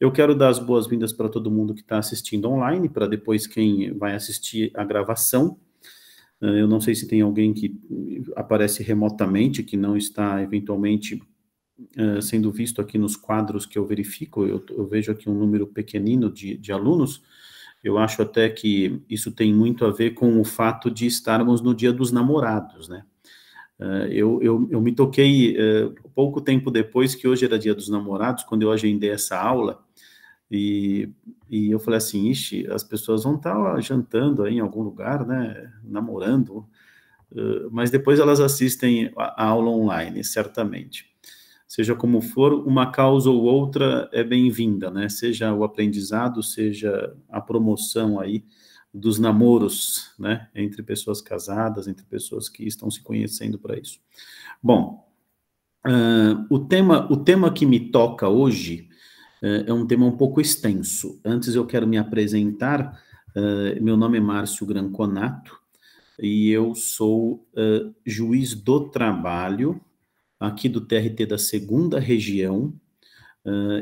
Eu quero dar as boas-vindas para todo mundo que está assistindo online, para depois quem vai assistir a gravação. Ah, eu não sei se tem alguém que aparece remotamente, que não está eventualmente ah, sendo visto aqui nos quadros que eu verifico. Eu, eu vejo aqui um número pequenino de, de alunos. Eu acho até que isso tem muito a ver com o fato de estarmos no Dia dos Namorados, né? Ah, eu, eu, eu, me toquei uh, pouco tempo depois que hoje era dia dos namorados, quando eu agendei essa aula, e, e eu falei assim, ixi, as pessoas vão estar tá lá jantando aí em algum lugar, né, namorando, mas depois elas assistem a aula online, certamente. Seja como for, uma causa ou outra é bem-vinda, né? Seja o aprendizado, seja a promoção aí dos namoros, né? Entre pessoas casadas, entre pessoas que estão se conhecendo para isso. Bom, uh, o, tema, o tema que me toca hoje é, é um tema um pouco extenso. Antes eu quero me apresentar. É, meu nome é Márcio Granconato e eu sou é, juiz do trabalho aqui do TRT da segunda região.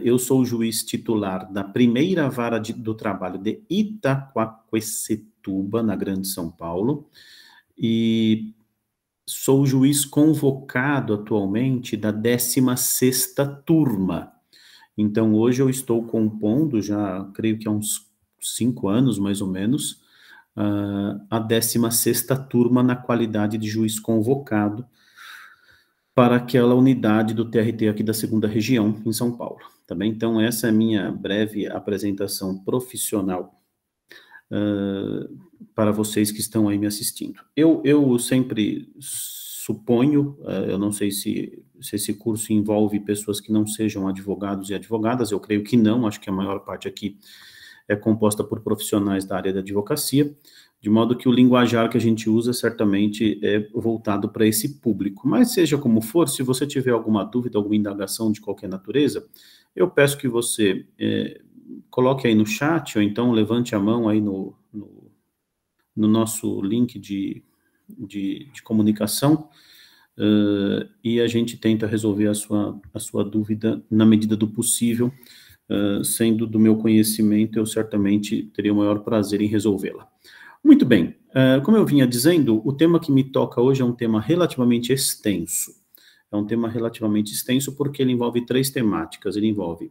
eu sou juiz titular da primeira vara de, do trabalho de Itaquaquecetuba, na Grande São Paulo, e sou juiz convocado atualmente da 16 sexta turma então, hoje eu estou compondo, já creio que há uns cinco anos, mais ou menos, uh, a 16 turma na qualidade de juiz convocado para aquela unidade do TRT aqui da segunda região, em São Paulo. Tá bem? Então, essa é a minha breve apresentação profissional uh, para vocês que estão aí me assistindo. Eu, eu sempre suponho, uh, eu não sei se se esse curso envolve pessoas que não sejam advogados e advogadas, eu creio que não, acho que a maior parte aqui é composta por profissionais da área da advocacia, de modo que o linguajar que a gente usa certamente é voltado para esse público. Mas seja como for, se você tiver alguma dúvida, alguma indagação de qualquer natureza, eu peço que você é, coloque aí no chat, ou então levante a mão aí no, no, no nosso link de, de, de comunicação, uh, e a gente tenta resolver a sua, a sua dúvida na medida do possível. Uh, sendo do meu conhecimento, eu certamente teria o maior prazer em resolvê-la. Muito bem, uh, como eu vinha dizendo, o tema que me toca hoje é um tema relativamente extenso. É um tema relativamente extenso porque ele envolve três temáticas. Ele envolve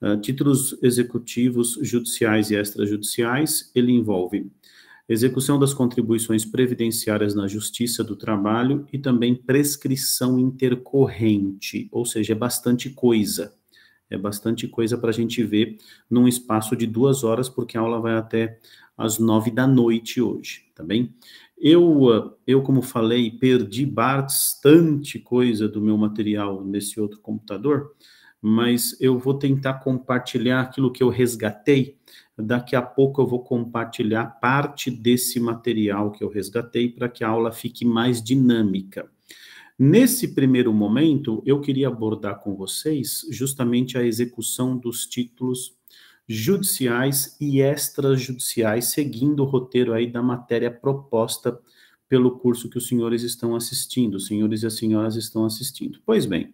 uh, títulos executivos, judiciais e extrajudiciais, ele envolve execução das contribuições previdenciárias na Justiça do Trabalho e também prescrição intercorrente, ou seja, é bastante coisa. É bastante coisa para a gente ver num espaço de duas horas, porque a aula vai até às nove da noite hoje, tá bem? Eu, ah, eu como falei, perdi bastante coisa do meu material nesse outro computador, mas eu vou tentar compartilhar aquilo que eu resgatei. Daqui a pouco eu vou compartilhar parte desse material que eu resgatei para que a aula fique mais dinâmica. Nesse primeiro momento, eu queria abordar com vocês justamente a execução dos títulos judiciais e extrajudiciais, seguindo o roteiro aí da matéria proposta pelo curso que os senhores estão assistindo, os senhores e as senhoras estão assistindo. Pois bem,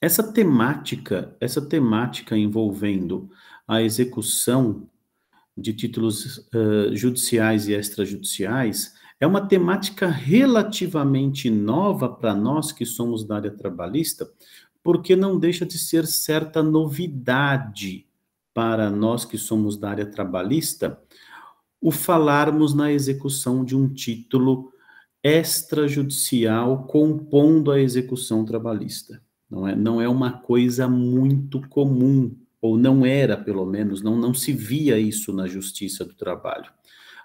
essa temática, essa temática envolvendo a execução de títulos uh, judiciais e extrajudiciais é uma temática relativamente nova para nós que somos da área trabalhista, porque não deixa de ser certa novidade para nós que somos da área trabalhista o falarmos na execução de um título extrajudicial compondo a execução trabalhista. Não é, não é uma coisa muito comum, ou não era, pelo menos, não, não se via isso na Justiça do Trabalho.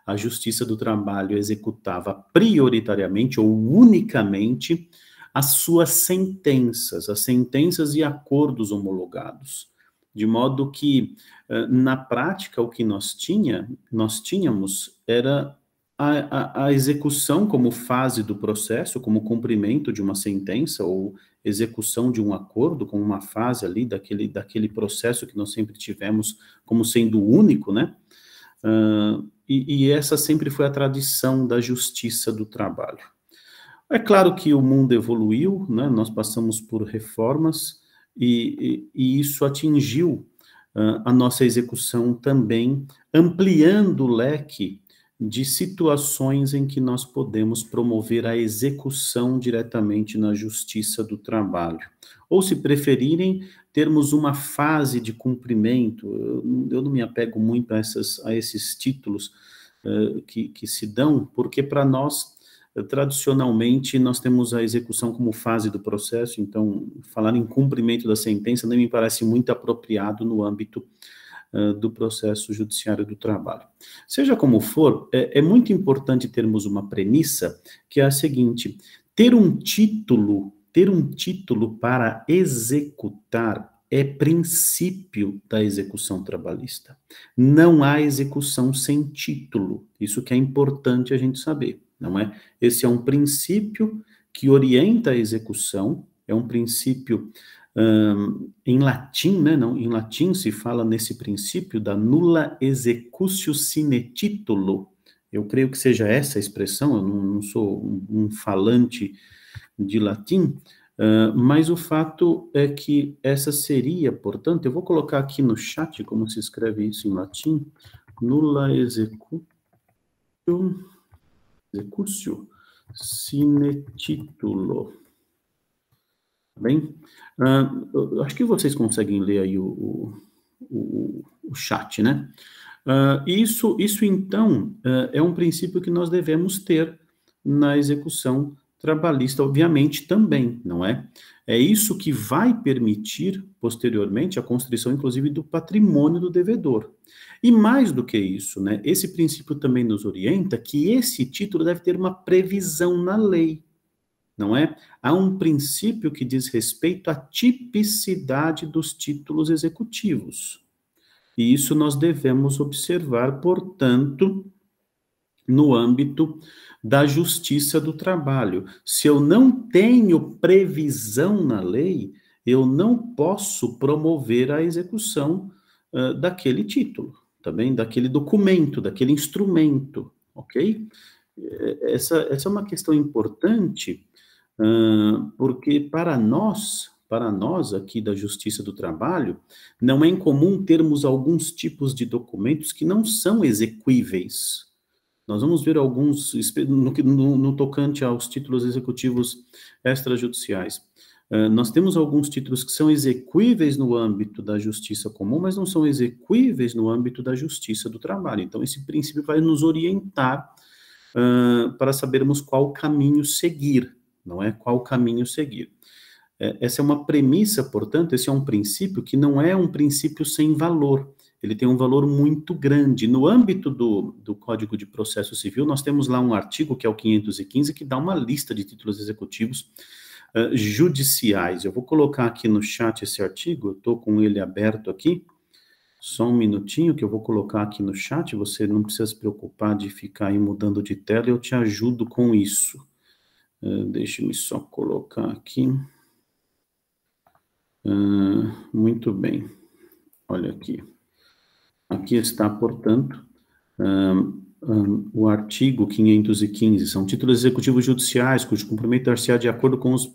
A Justiça do Trabalho executava prioritariamente ou unicamente as suas sentenças, as sentenças e acordos homologados. De modo que, eh, na prática, o que nós, tinha, nós tínhamos era a, a, a, execução como fase do processo, como cumprimento de uma sentença ou execução de um acordo, como uma fase ali daquele, daquele processo que nós sempre tivemos como sendo único, né? Uh, e, e essa sempre foi a tradição da justiça do trabalho. É claro que o mundo evoluiu, né? nós passamos por reformas e, e, e isso atingiu uh, a nossa execução também, ampliando o leque de situações em que nós podemos promover a execução diretamente na justiça do trabalho. Ou, se preferirem, termos uma fase de cumprimento. Eu, eu não me apego muito a, essas, a esses títulos uh, que, que se dão, porque para nós, eh, tradicionalmente, nós temos a execução como fase do processo, então, falar em cumprimento da sentença nem me parece muito apropriado no âmbito eh, do processo judiciário do trabalho. Seja como for, é, é muito importante termos uma premissa que é a seguinte: ter um título, ter um título para executar é princípio da execução trabalhista. Não há execução sem título. Isso que é importante a gente saber, não é? Esse é um princípio que orienta a execução, é um princípio em latim, né, não, em latim se fala nesse princípio da nulla executio sine titulo. Eu creio que seja essa a expressão, eu não, não sou um, um, falante de latim, uh, mas o fato é que essa seria, portanto, eu vou colocar aqui no chat como se escreve isso em latim, nulla executio, executio sine titulo. Tá bem, uh, acho que vocês conseguem ler aí o, o, o chat, né? Uh, isso, isso então uh, é um princípio que nós devemos ter na execução trabalhista, obviamente também, não é? É isso que vai permitir posteriormente a constrição, inclusive, do patrimônio do devedor. E mais do que isso, né? Esse princípio também nos orienta que esse título deve ter uma previsão na lei não é? Há um princípio que diz respeito à tipicidade dos títulos executivos. E isso nós devemos observar, portanto, no âmbito da justiça do trabalho. Se eu não tenho previsão na lei, eu não posso promover a execução uh, daquele título, também daquele documento, daquele instrumento, ok? É, essa, essa é uma questão importante porque para nós, para nós aqui da Justiça do Trabalho, não é incomum termos alguns tipos de documentos que não são exequíveis. Nós vamos ver alguns, no, no, no tocante aos títulos executivos extrajudiciais. nós temos alguns títulos que são exequíveis no âmbito da justiça comum, mas não são exequíveis no âmbito da justiça do trabalho. Então, esse princípio vai nos orientar uh, para sabermos qual caminho seguir não é qual caminho seguir. É, essa é uma premissa, portanto, esse é um princípio que não é um princípio sem valor. Ele tem um valor muito grande. No âmbito do, do Código de Processo Civil, nós temos lá um artigo, que é o 515, que dá uma lista de títulos executivos uh, judiciais. Eu vou colocar aqui no chat esse artigo, eu estou com ele aberto aqui. Só um minutinho que eu vou colocar aqui no chat, você não precisa se preocupar de ficar aí mudando de tela, eu te ajudo com isso. Eh, Deixe-me só colocar aqui. Uh, muito bem. Olha aqui. Aqui está, portanto, um, eh, um, o artigo 515. São títulos executivos judiciais, cujo cumprimento dar-se-á de acordo com os,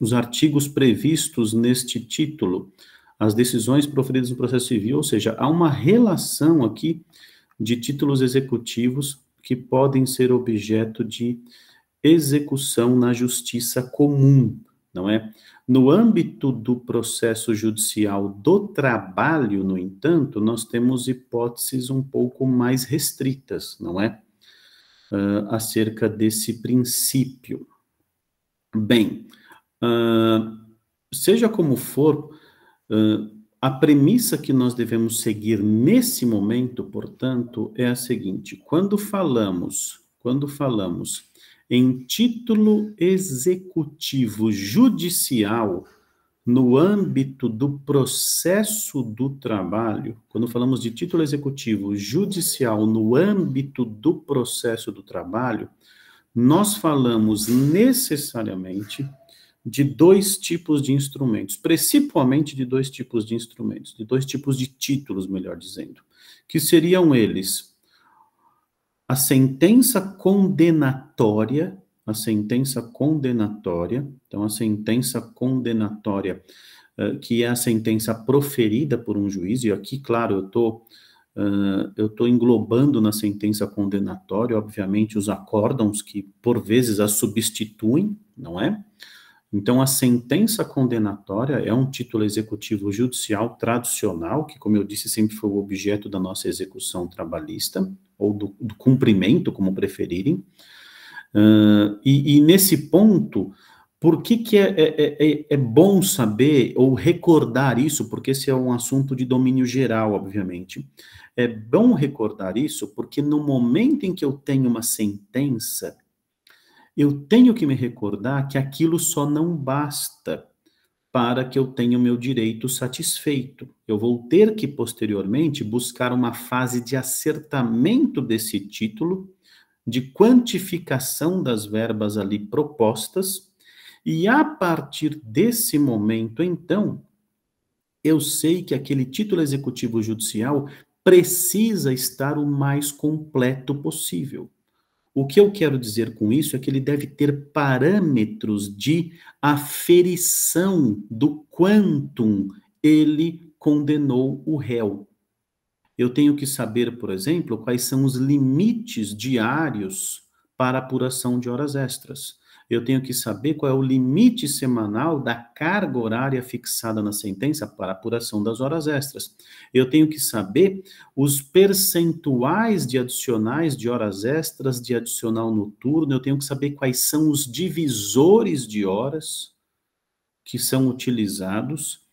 os artigos previstos neste título. As decisões proferidas no processo civil, ou seja, há uma relação aqui de títulos executivos que podem ser objeto de execução na justiça comum, não é? No âmbito do processo judicial do trabalho, no entanto, nós temos hipóteses um pouco mais restritas, não é? Uh, acerca desse princípio. Bem, uh, seja como for, uh, a premissa que nós devemos seguir nesse momento, portanto, é a seguinte: quando falamos, quando falamos em título executivo judicial no âmbito do processo do trabalho, quando falamos de título executivo judicial no âmbito do processo do trabalho, nós falamos necessariamente de dois tipos de instrumentos, principalmente de dois tipos de instrumentos, de dois tipos de títulos, melhor dizendo, que seriam eles a sentença condenatória, a sentença condenatória, então a sentença condenatória, uh, que é a sentença proferida por um juiz, e aqui, claro, eu estou. Uh, eu estou englobando na sentença condenatória, obviamente, os acórdãos que, por vezes, a substituem, não é? Então, a sentença condenatória é um título executivo judicial tradicional, que, como eu disse, sempre foi o objeto da nossa execução trabalhista ou do, do cumprimento, como preferirem. Uh, e, e, nesse ponto, por que, que é, é, é, é, bom saber ou recordar isso? Porque esse é um assunto de domínio geral, obviamente. É bom recordar isso porque no momento em que eu tenho uma sentença, eu tenho que me recordar que aquilo só não basta para que eu tenha o meu direito satisfeito. Eu vou ter que, posteriormente, buscar uma fase de acertamento desse título, de quantificação das verbas ali propostas, e a partir desse momento, então, eu sei que aquele título executivo judicial precisa estar o mais completo possível. O que eu quero dizer com isso é que ele deve ter parâmetros de aferição do quantum ele condenou o réu. Eu tenho que saber, por exemplo, quais são os limites diários para apuração de horas extras eu tenho que saber qual é o limite semanal da carga horária fixada na sentença para apuração das horas extras. Eu tenho que saber os percentuais de adicionais de horas extras, de adicional noturno, eu tenho que saber quais são os divisores de horas que são utilizados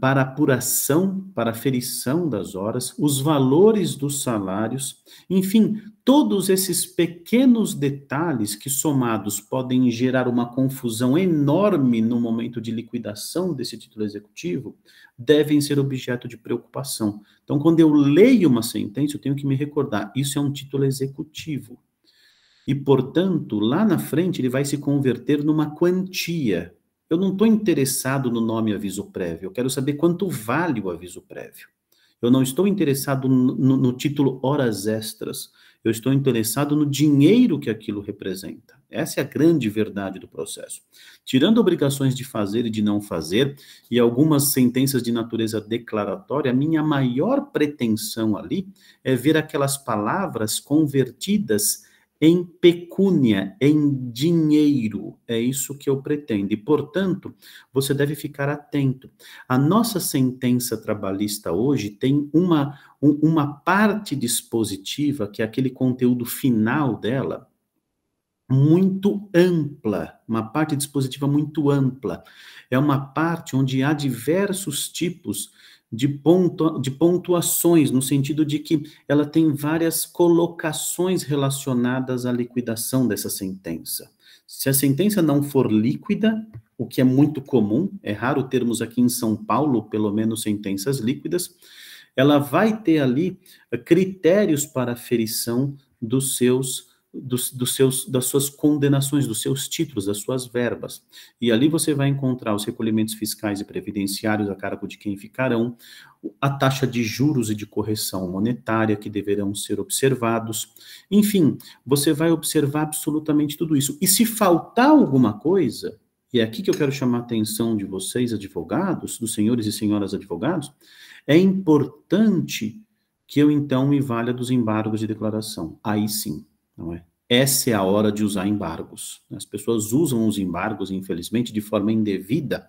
para apuração, para aferição das horas, os valores dos salários, enfim, todos esses pequenos detalhes que somados podem gerar uma confusão enorme no momento de liquidação desse título executivo, devem ser objeto de preocupação. Então, quando eu leio uma sentença, eu tenho que me recordar, isso é um título executivo. E, portanto, lá na frente ele vai se converter numa quantia, eu não estou interessado no nome aviso prévio, eu quero saber quanto vale o aviso prévio. Eu não estou interessado no, no, título horas extras, eu estou interessado no dinheiro que aquilo representa. Essa é a grande verdade do processo. Tirando obrigações de fazer e de não fazer, e algumas sentenças de natureza declaratória, a minha maior pretensão ali é ver aquelas palavras convertidas em pecúnia, em dinheiro. É isso que eu pretendo. E, portanto, você deve ficar atento. A nossa sentença trabalhista hoje tem uma, um, uma parte dispositiva, que é aquele conteúdo final dela, muito ampla, uma parte dispositiva muito ampla. É uma parte onde há diversos tipos de, pontua, de pontuações, no sentido de que ela tem várias colocações relacionadas à liquidação dessa sentença. Se a sentença não for líquida, o que é muito comum, é raro termos aqui em São Paulo, pelo menos, sentenças líquidas, ela vai ter ali eh, critérios para aferição dos seus dos, dos seus, das suas condenações, dos seus títulos, das suas verbas. E ali você vai encontrar os recolhimentos fiscais e previdenciários a cargo de quem ficarão, a taxa de juros e de correção monetária que deverão ser observados. Enfim, você vai observar absolutamente tudo isso. E se faltar alguma coisa, e é aqui que eu quero chamar a atenção de vocês, advogados, dos senhores e senhoras advogados, é importante que eu então me valha dos embargos de declaração. Aí sim, não é? Essa é a hora de usar embargos. Né? As pessoas usam os embargos, infelizmente, de forma indevida,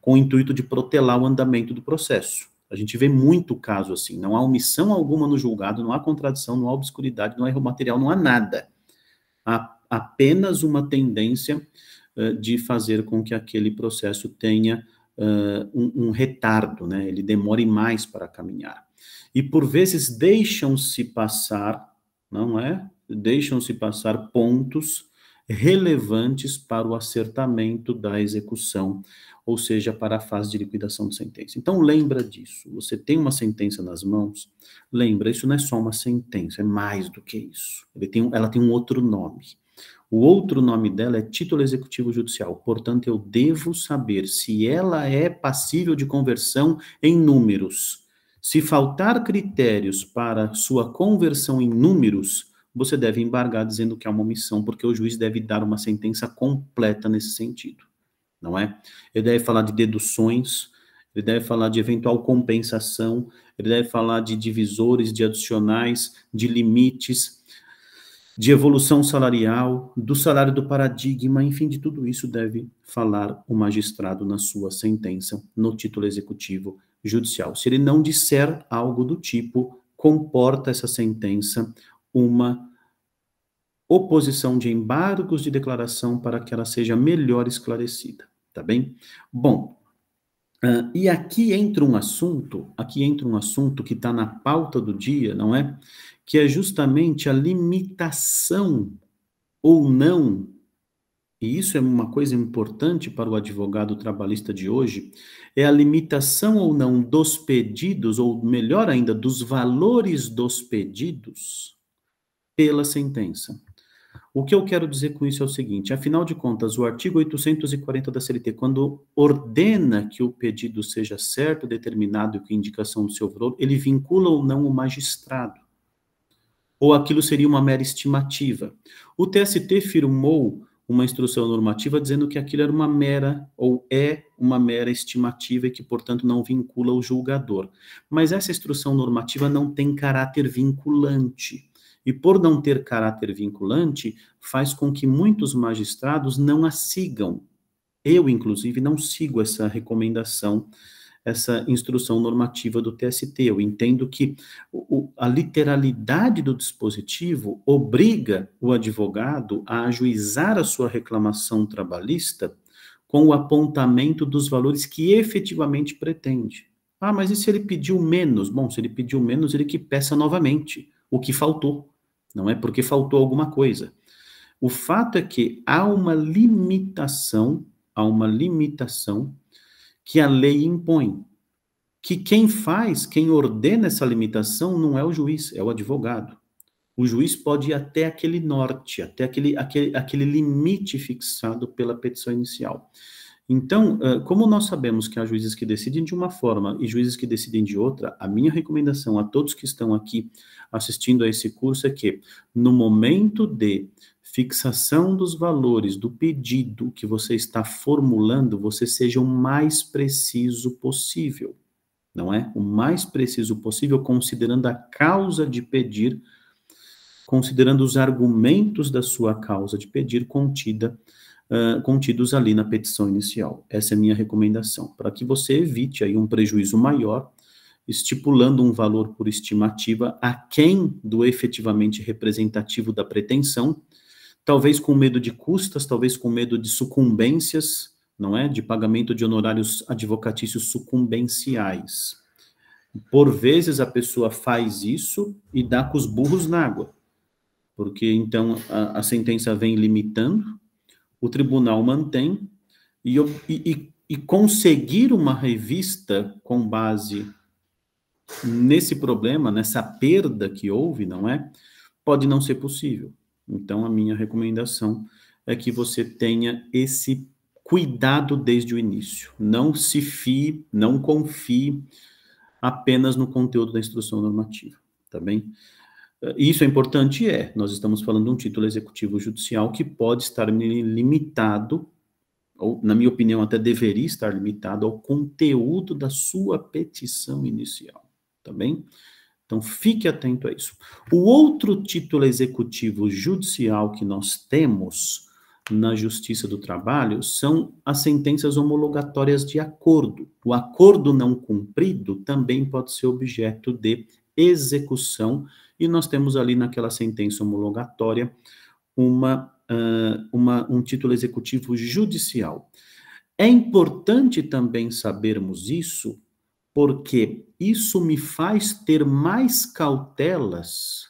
com o intuito de protelar o andamento do processo. A gente vê muito caso assim. Não há omissão alguma no julgado, não há contradição, não há obscuridade, não há erro material, não há nada. Há apenas uma tendência uh, de fazer com que aquele processo tenha uh, um, um retardo, né? ele demore mais para caminhar. E por vezes deixam-se passar, não é? deixam-se passar pontos relevantes para o acertamento da execução, ou seja, para a fase de liquidação de sentença. Então lembra disso. Você tem uma sentença nas mãos, lembra, isso não é só uma sentença, é mais do que isso. Tem, ela tem um outro nome. O outro nome dela é título executivo judicial. Portanto, eu devo saber se ela é passível de conversão em números. Se faltar critérios para sua conversão em números, você deve embargar dizendo que é uma omissão, porque o juiz deve dar uma sentença completa nesse sentido, não é? Ele deve falar de deduções, ele deve falar de eventual compensação, ele deve falar de divisores, de adicionais, de limites, de evolução salarial, do salário do paradigma, enfim, de tudo isso deve falar o magistrado na sua sentença, no título executivo judicial. Se ele não disser algo do tipo, comporta essa sentença uma oposição de embargos de declaração para que ela seja melhor esclarecida, tá bem? Bom, uh, e aqui entra um assunto, aqui entra um assunto que está na pauta do dia, não é? Que é justamente a limitação ou não, e isso é uma coisa importante para o advogado trabalhista de hoje, é a limitação ou não dos pedidos, ou melhor ainda, dos valores dos pedidos pela sentença. O que eu quero dizer com isso é o seguinte: afinal de contas, o artigo 840 da CLT, quando ordena que o pedido seja certo, determinado e com indicação do seu valor, ele vincula ou não o magistrado. Ou aquilo seria uma mera estimativa. O TST firmou uma instrução normativa dizendo que aquilo era uma mera ou é uma mera estimativa e que, portanto, não vincula o julgador. Mas essa instrução normativa não tem caráter vinculante e por não ter caráter vinculante, faz com que muitos magistrados não a sigam. Eu, inclusive, não sigo essa recomendação, essa instrução normativa do TST. Eu entendo que o, a literalidade do dispositivo obriga o advogado a ajuizar a sua reclamação trabalhista com o apontamento dos valores que efetivamente pretende. Ah, mas e se ele pediu menos? Bom, se ele pediu menos, ele que peça novamente o que faltou não é porque faltou alguma coisa. O fato é que há uma limitação, há uma limitação que a lei impõe. Que quem faz, quem ordena essa limitação não é o juiz, é o advogado. O juiz pode ir até aquele norte, até aquele, aquele, aquele limite fixado pela petição inicial. Então, como nós sabemos que há juízes que decidem de uma forma e juízes que decidem de outra, a minha recomendação a todos que estão aqui assistindo a esse curso é que, no momento de fixação dos valores do pedido que você está formulando, você seja o mais preciso possível, não é? O mais preciso possível, considerando a causa de pedir, considerando os argumentos da sua causa de pedir contida Uh, contidos ali na petição inicial. Essa é a minha recomendação, para que você evite aí um prejuízo maior estipulando um valor por estimativa aquém do efetivamente representativo da pretensão, talvez com medo de custas, talvez com medo de sucumbências, não é? De pagamento de honorários advocatícios sucumbenciais. Por vezes a pessoa faz isso e dá com os burros na água, porque então a, a sentença vem limitando, o tribunal mantém, e, e, e conseguir uma revista com base nesse problema, nessa perda que houve, não é? Pode não ser possível. Então, a minha recomendação é que você tenha esse cuidado desde o início. Não se fie, não confie apenas no conteúdo da instrução normativa, tá bem? Isso é importante? É. Nós estamos falando de um título executivo judicial que pode estar limitado, ou, na minha opinião, até deveria estar limitado ao conteúdo da sua petição inicial tá bem? Então fique atento a isso. O outro título executivo judicial que nós temos na Justiça do Trabalho são as sentenças homologatórias de acordo. O acordo não cumprido também pode ser objeto de execução, e nós temos ali naquela sentença homologatória uma, uh, uma, um título executivo judicial. É importante também sabermos isso, porque isso me faz ter mais cautelas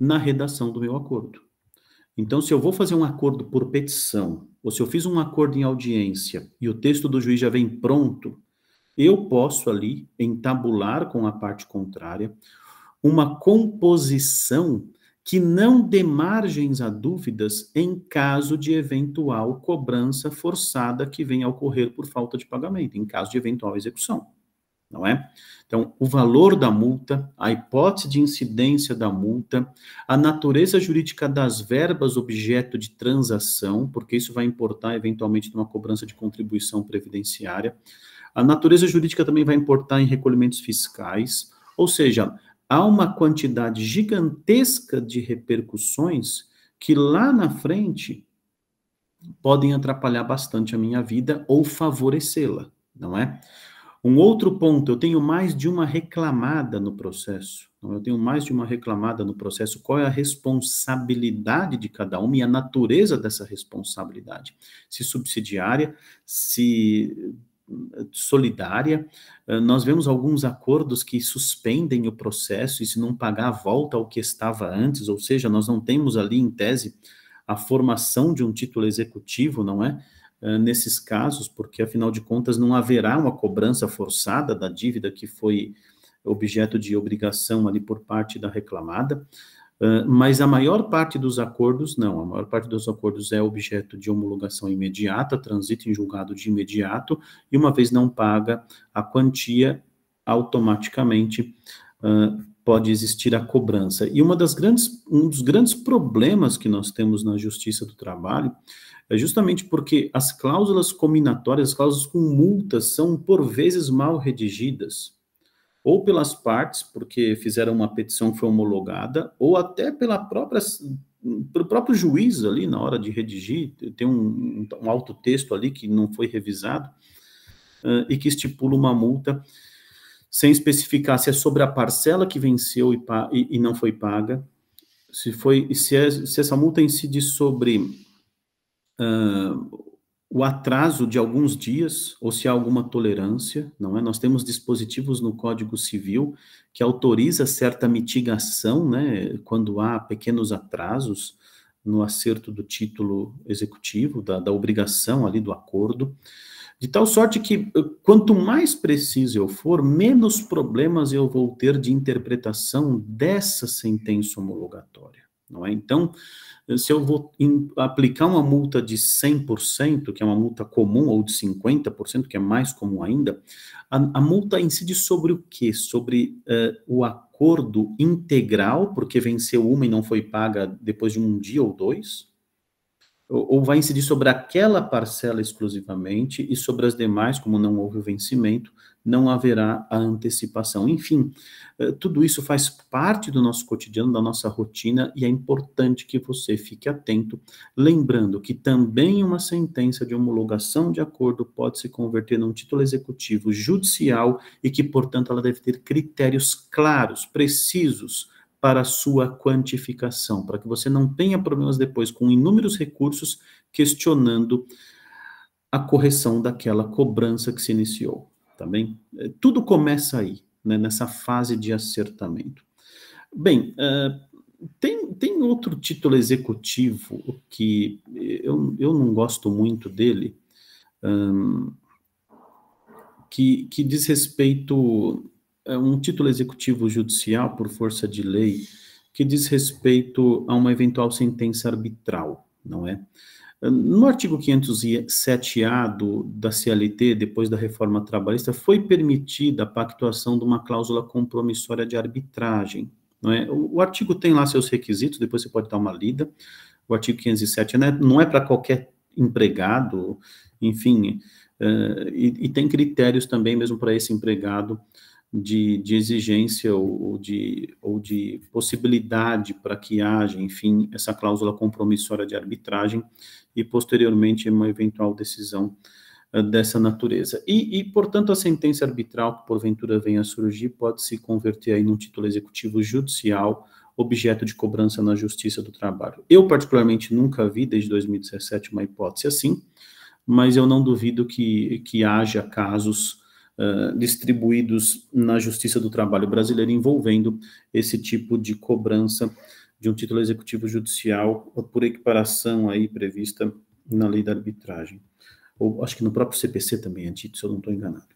na redação do meu acordo. Então, se eu vou fazer um acordo por petição, ou se eu fiz um acordo em audiência e o texto do juiz já vem pronto, eu posso ali entabular com a parte contrária uma composição que não dê margens a dúvidas em caso de eventual cobrança forçada que venha a ocorrer por falta de pagamento, em caso de eventual execução não é? Então, o valor da multa, a hipótese de incidência da multa, a natureza jurídica das verbas objeto de transação, porque isso vai importar eventualmente numa cobrança de contribuição previdenciária, a natureza jurídica também vai importar em recolhimentos fiscais, ou seja, há uma quantidade gigantesca de repercussões que lá na frente podem atrapalhar bastante a minha vida ou favorecê-la, não é? Um outro ponto, eu tenho mais de uma reclamada no processo. Então, eu tenho mais de uma reclamada no processo. Qual é a responsabilidade de cada uma e a natureza dessa responsabilidade? Se subsidiária, se eh, solidária. Eh, nós vemos alguns acordos que suspendem o processo e se não pagar volta ao que estava antes, ou seja, nós não temos ali em tese a formação de um título executivo, não é? Eh, nesses casos, porque afinal de contas não haverá uma cobrança forçada da dívida que foi objeto de obrigação ali por parte da reclamada. Uh, mas a maior parte dos acordos não, a maior parte dos acordos é objeto de homologação imediata, transita em julgado de imediato, e uma vez não paga a quantia, automaticamente uh, pode existir a cobrança. E uma das grandes, um dos grandes problemas que nós temos na justiça do trabalho é justamente porque as cláusulas combinatórias, as cláusulas com multas, são por vezes mal redigidas, ou pelas partes, porque fizeram uma petição que foi homologada, ou até pela própria pelo próprio juiz ali na hora de redigir, tem um, um alto texto ali que não foi revisado uh, e que estipula uma multa sem especificar se é sobre a parcela que venceu e, e, e não foi paga, se foi se, é, se essa multa incide sobre uh, o atraso de alguns dias, ou se há alguma tolerância, não é? Nós temos dispositivos no Código Civil que autoriza certa mitigação, né, quando há pequenos atrasos no acerto do título executivo, da, da obrigação ali do acordo, de tal sorte que eh, quanto mais preciso eu for, menos problemas eu vou ter de interpretação dessa sentença homologatória, não é? Então, se eu vou in, aplicar uma multa de 100%, que é uma multa comum, ou de 50%, que é mais comum ainda, a, a multa incide sobre o quê? Sobre uh, o acordo integral, porque venceu uma e não foi paga depois de um dia ou dois? Ou, ou vai incidir sobre aquela parcela exclusivamente e sobre as demais, como não houve o vencimento, não haverá a antecipação. Enfim, eh, tudo isso faz parte do nosso cotidiano, da nossa rotina, e é importante que você fique atento, lembrando que também uma sentença de homologação de acordo pode se converter num título executivo judicial e que, portanto, ela deve ter critérios claros, precisos, para sua quantificação, para que você não tenha problemas depois com inúmeros recursos questionando a correção daquela cobrança que se iniciou também é, Tudo começa aí, né, nessa fase de acertamento. Bem, uh, tem, tem outro título executivo que eu, eu não gosto muito dele, um, que, que diz respeito a é um título executivo judicial por força de lei que diz respeito a uma eventual sentença arbitral, não é? No artigo 507-A do, da CLT, depois da reforma trabalhista, foi permitida a pactuação de uma cláusula compromissória de arbitragem. Não é? o, o artigo tem lá seus requisitos, depois você pode dar uma lida. O artigo 507 né, não é, é para qualquer empregado, enfim, uh, e, e, tem critérios também mesmo para esse empregado de, de exigência ou, ou, de, ou de possibilidade para que haja, enfim, essa cláusula compromissória de arbitragem e, posteriormente, uma eventual decisão ah, dessa natureza. E, e, portanto, a sentença arbitral que porventura venha a surgir pode se converter aí num título executivo judicial, objeto de cobrança na Justiça do Trabalho. Eu, particularmente, nunca vi, desde 2017, uma hipótese assim, mas eu não duvido que, que haja casos distribuídos na Justiça do Trabalho brasileira envolvendo esse tipo de cobrança de um título executivo judicial por equiparação aí prevista na lei da arbitragem. Ou acho que no próprio CPC também é dito, se eu não estou enganado.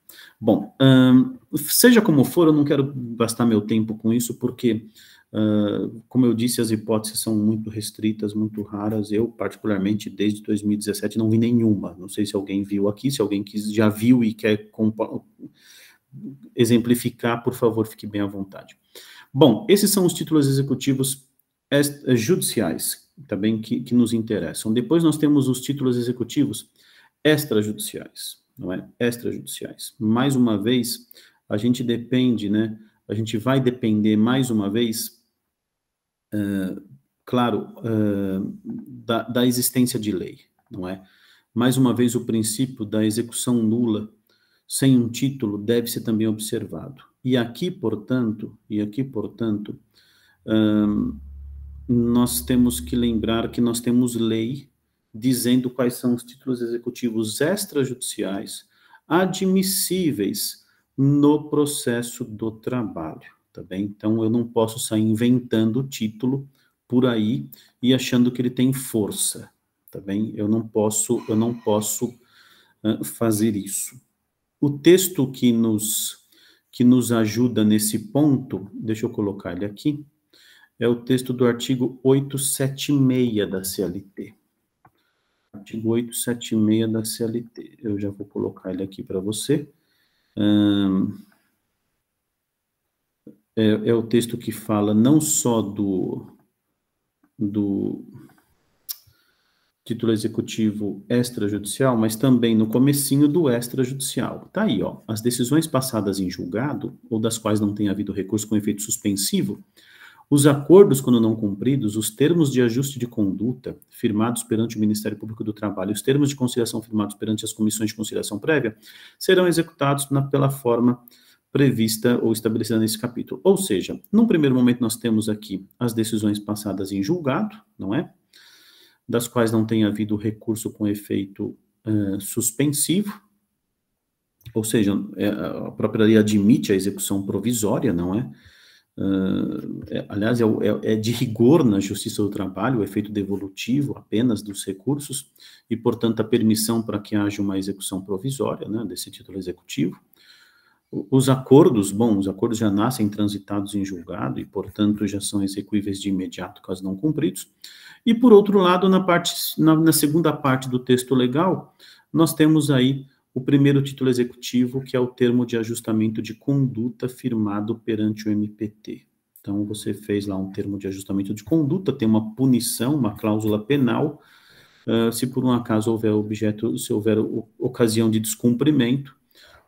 Bom, hum, seja como for, eu não quero gastar meu tempo com isso, porque ah, como eu disse, as hipóteses são muito restritas, muito raras. Eu, particularmente, desde 2017 não vi nenhuma. Não sei se alguém viu aqui, se alguém quis, já viu e quer exemplificar, por favor, fique bem à vontade. Bom, esses são os títulos executivos judiciais, também que, que nos interessam. Depois nós temos os títulos executivos extrajudiciais, não é? Extrajudiciais. Mais uma vez, a gente depende, né? A gente vai depender mais uma vez eh, claro, eh, da, da existência de lei, não é? Mais uma vez, o princípio da execução nula sem um título deve ser também observado. E aqui, portanto, e aqui, portanto, hum, nós temos que lembrar que nós temos lei dizendo quais são os títulos executivos extrajudiciais admissíveis no processo do trabalho tá bem? Então eu não posso sair inventando o título por aí e achando que ele tem força, tá bem? Eu não posso, eu não posso uh, fazer isso. O texto que nos que nos ajuda nesse ponto, deixa eu colocar ele aqui, é o texto do artigo 876 da CLT. Artigo 876 da CLT. Eu já vou colocar ele aqui para você. Um, é, é o texto que fala não só do, do título executivo extrajudicial, mas também no comecinho do extrajudicial. Tá aí, ó, as decisões passadas em julgado ou das quais não tenha havido recurso com efeito suspensivo, os acordos quando não cumpridos, os termos de ajuste de conduta firmados perante o Ministério Público do Trabalho, os termos de conciliação firmados perante as comissões de conciliação prévia, serão executados na, pela forma prevista ou estabelecida nesse capítulo. Ou seja, num primeiro momento nós temos aqui as decisões passadas em julgado, não é? Das quais não tem havido recurso com efeito uh, suspensivo, ou seja, eh, a própria lei admite a execução provisória, não é? Uh, é, aliás, é, é, é, de rigor na Justiça do Trabalho o efeito devolutivo apenas dos recursos e, portanto, a permissão para que haja uma execução provisória né, desse título executivo. Os acordos, bom, os acordos já nascem transitados em julgado e, portanto, já são execuíveis de imediato caso não cumpridos. E, por outro lado, na, parte, na, na segunda parte do texto legal, nós temos aí o primeiro título executivo, que é o termo de ajustamento de conduta firmado perante o MPT. Então, você fez lá um termo de ajustamento de conduta, tem uma punição, uma cláusula penal. Uh, se por um acaso houver objeto, se houver ocasião de descumprimento,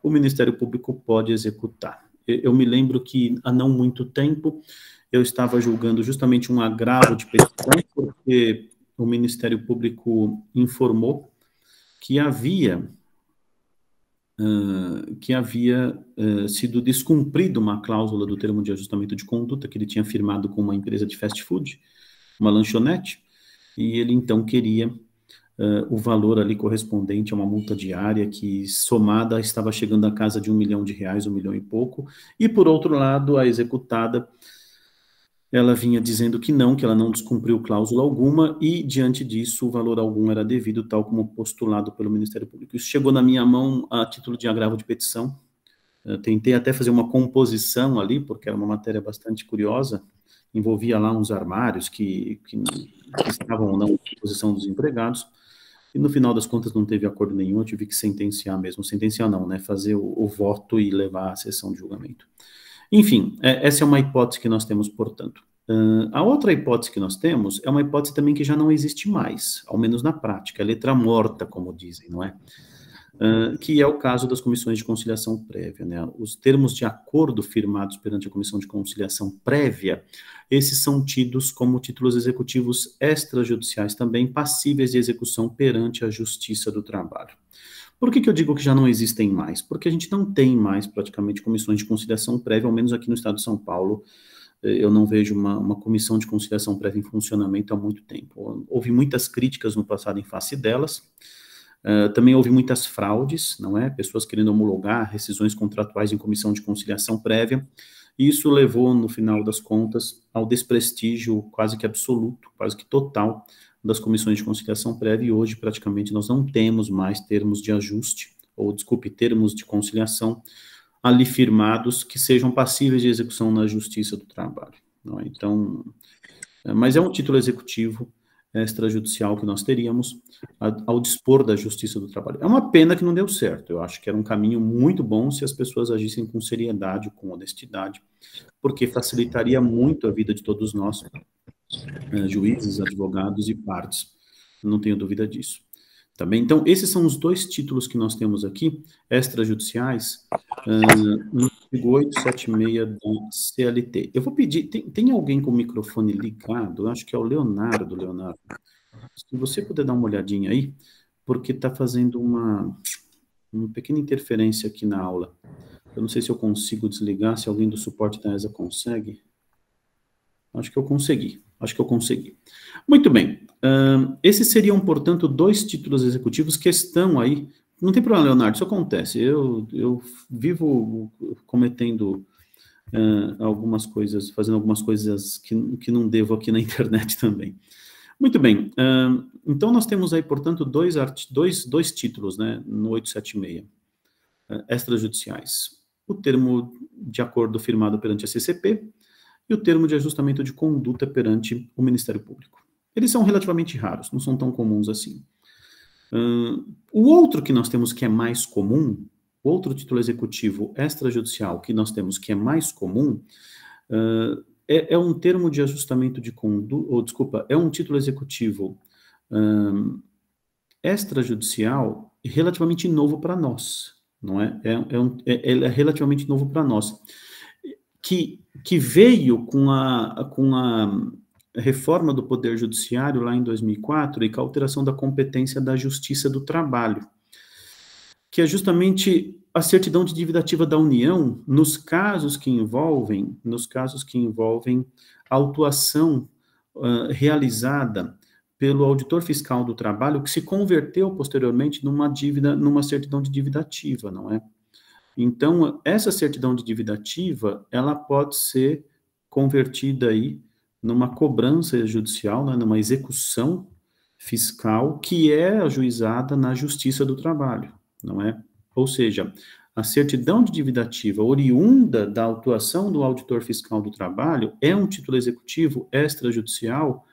o Ministério Público pode executar. Eu me lembro que há não muito tempo eu estava julgando justamente um agravo de petição, porque o Ministério Público informou que havia uh, que havia uh, sido descumprida uma cláusula do termo de ajustamento de conduta que ele tinha firmado com uma empresa de fast food, uma lanchonete, e ele então queria uh, o valor ali correspondente a uma multa diária que, somada, estava chegando à casa de um milhão de reais, um milhão e pouco, e por outro lado, a executada ela vinha dizendo que não, que ela não descumpriu cláusula alguma e, diante disso, o valor algum era devido, tal como postulado pelo Ministério Público. Isso chegou na minha mão a título de agravo de petição. Eu tentei até fazer uma composição ali, porque era uma matéria bastante curiosa, envolvia lá uns armários que, que, estavam na posição dos empregados. E no final das contas não teve acordo nenhum, eu tive que sentenciar mesmo, sentenciar não, né? Fazer o, o voto e levar a sessão de julgamento. Enfim, é, essa é uma hipótese que nós temos, portanto. Uh, a outra hipótese que nós temos é uma hipótese também que já não existe mais, ao menos na prática, é letra morta, como dizem, não é? que é o caso das comissões de conciliação prévia. Né? Os termos de acordo firmados perante a comissão de conciliação prévia, esses são tidos como títulos executivos extrajudiciais também passíveis de execução perante a Justiça do Trabalho. Por que, que eu digo que já não existem mais? Porque a gente não tem mais praticamente comissões de conciliação prévia, ao menos aqui no estado de São Paulo. Eh, eu não vejo uma, uma comissão de conciliação prévia em funcionamento há muito tempo. Houve muitas críticas no passado em face delas, ah, também houve muitas fraudes, não é? Pessoas querendo homologar rescisões contratuais em comissão de conciliação prévia. Isso levou, no final das contas, ao desprestígio quase que absoluto, quase que total das comissões de conciliação prévia. E hoje, praticamente, nós não temos mais termos de ajuste, ou desculpe, termos de conciliação ali firmados que sejam passíveis de execução na Justiça do Trabalho. É? Então, mas é um título executivo extrajudicial que nós teríamos ao dispor da justiça do trabalho. É uma pena que não deu certo. Eu acho que era um caminho muito bom se as pessoas agissem com seriedade, com honestidade, porque facilitaria muito a vida de todos nós, eh, juízes, advogados e partes. Não tenho dúvida disso. Tá bem? Então, esses são os dois títulos que nós temos aqui, extrajudiciais, uh, no artigo 876 do CLT. Eu vou pedir, tem, tem alguém com o microfone ligado? Eu acho que é o Leonardo, Leonardo. Se você puder dar uma olhadinha aí, porque está fazendo uma, uma pequena interferência aqui na aula. Eu não sei se eu consigo desligar, se alguém do suporte da ESA consegue. Acho que eu consegui. Acho que eu consegui. Muito bem. esses seriam, portanto, dois títulos executivos que estão aí. Não tem problema, Leonardo, isso acontece. Eu, eu vivo cometendo uh, algumas coisas, fazendo algumas coisas que, que não devo aqui na internet também. Muito bem. Uh, então, nós temos aí, portanto, dois, dois, dois títulos né, no 876, uh, extrajudiciais. O termo de acordo firmado perante a CCP e o termo de ajustamento de conduta perante o Ministério Público. Eles são relativamente raros, não são tão comuns assim. Uh, o outro que nós temos que é mais comum, o outro título executivo extrajudicial que nós temos que é mais comum, uh, é, é, um termo de ajustamento de conduta, ou desculpa, é um título executivo uh, extrajudicial relativamente novo para nós, não é? É, é, um, é, é relativamente novo para nós que, que veio com a, com a reforma do Poder Judiciário lá em 2004 e com a alteração da competência da Justiça do Trabalho, que é justamente a certidão de dívida ativa da União nos casos que envolvem, nos casos que envolvem a autuação uh, realizada pelo auditor fiscal do trabalho, que se converteu posteriormente numa dívida, numa certidão de dívida ativa, não é? Então, essa certidão de dívida ativa, ela pode ser convertida aí numa cobrança judicial, né, numa execução fiscal que é ajuizada na Justiça do Trabalho, não é? Ou seja, a certidão de dívida ativa oriunda da atuação do auditor fiscal do trabalho é um título executivo extrajudicial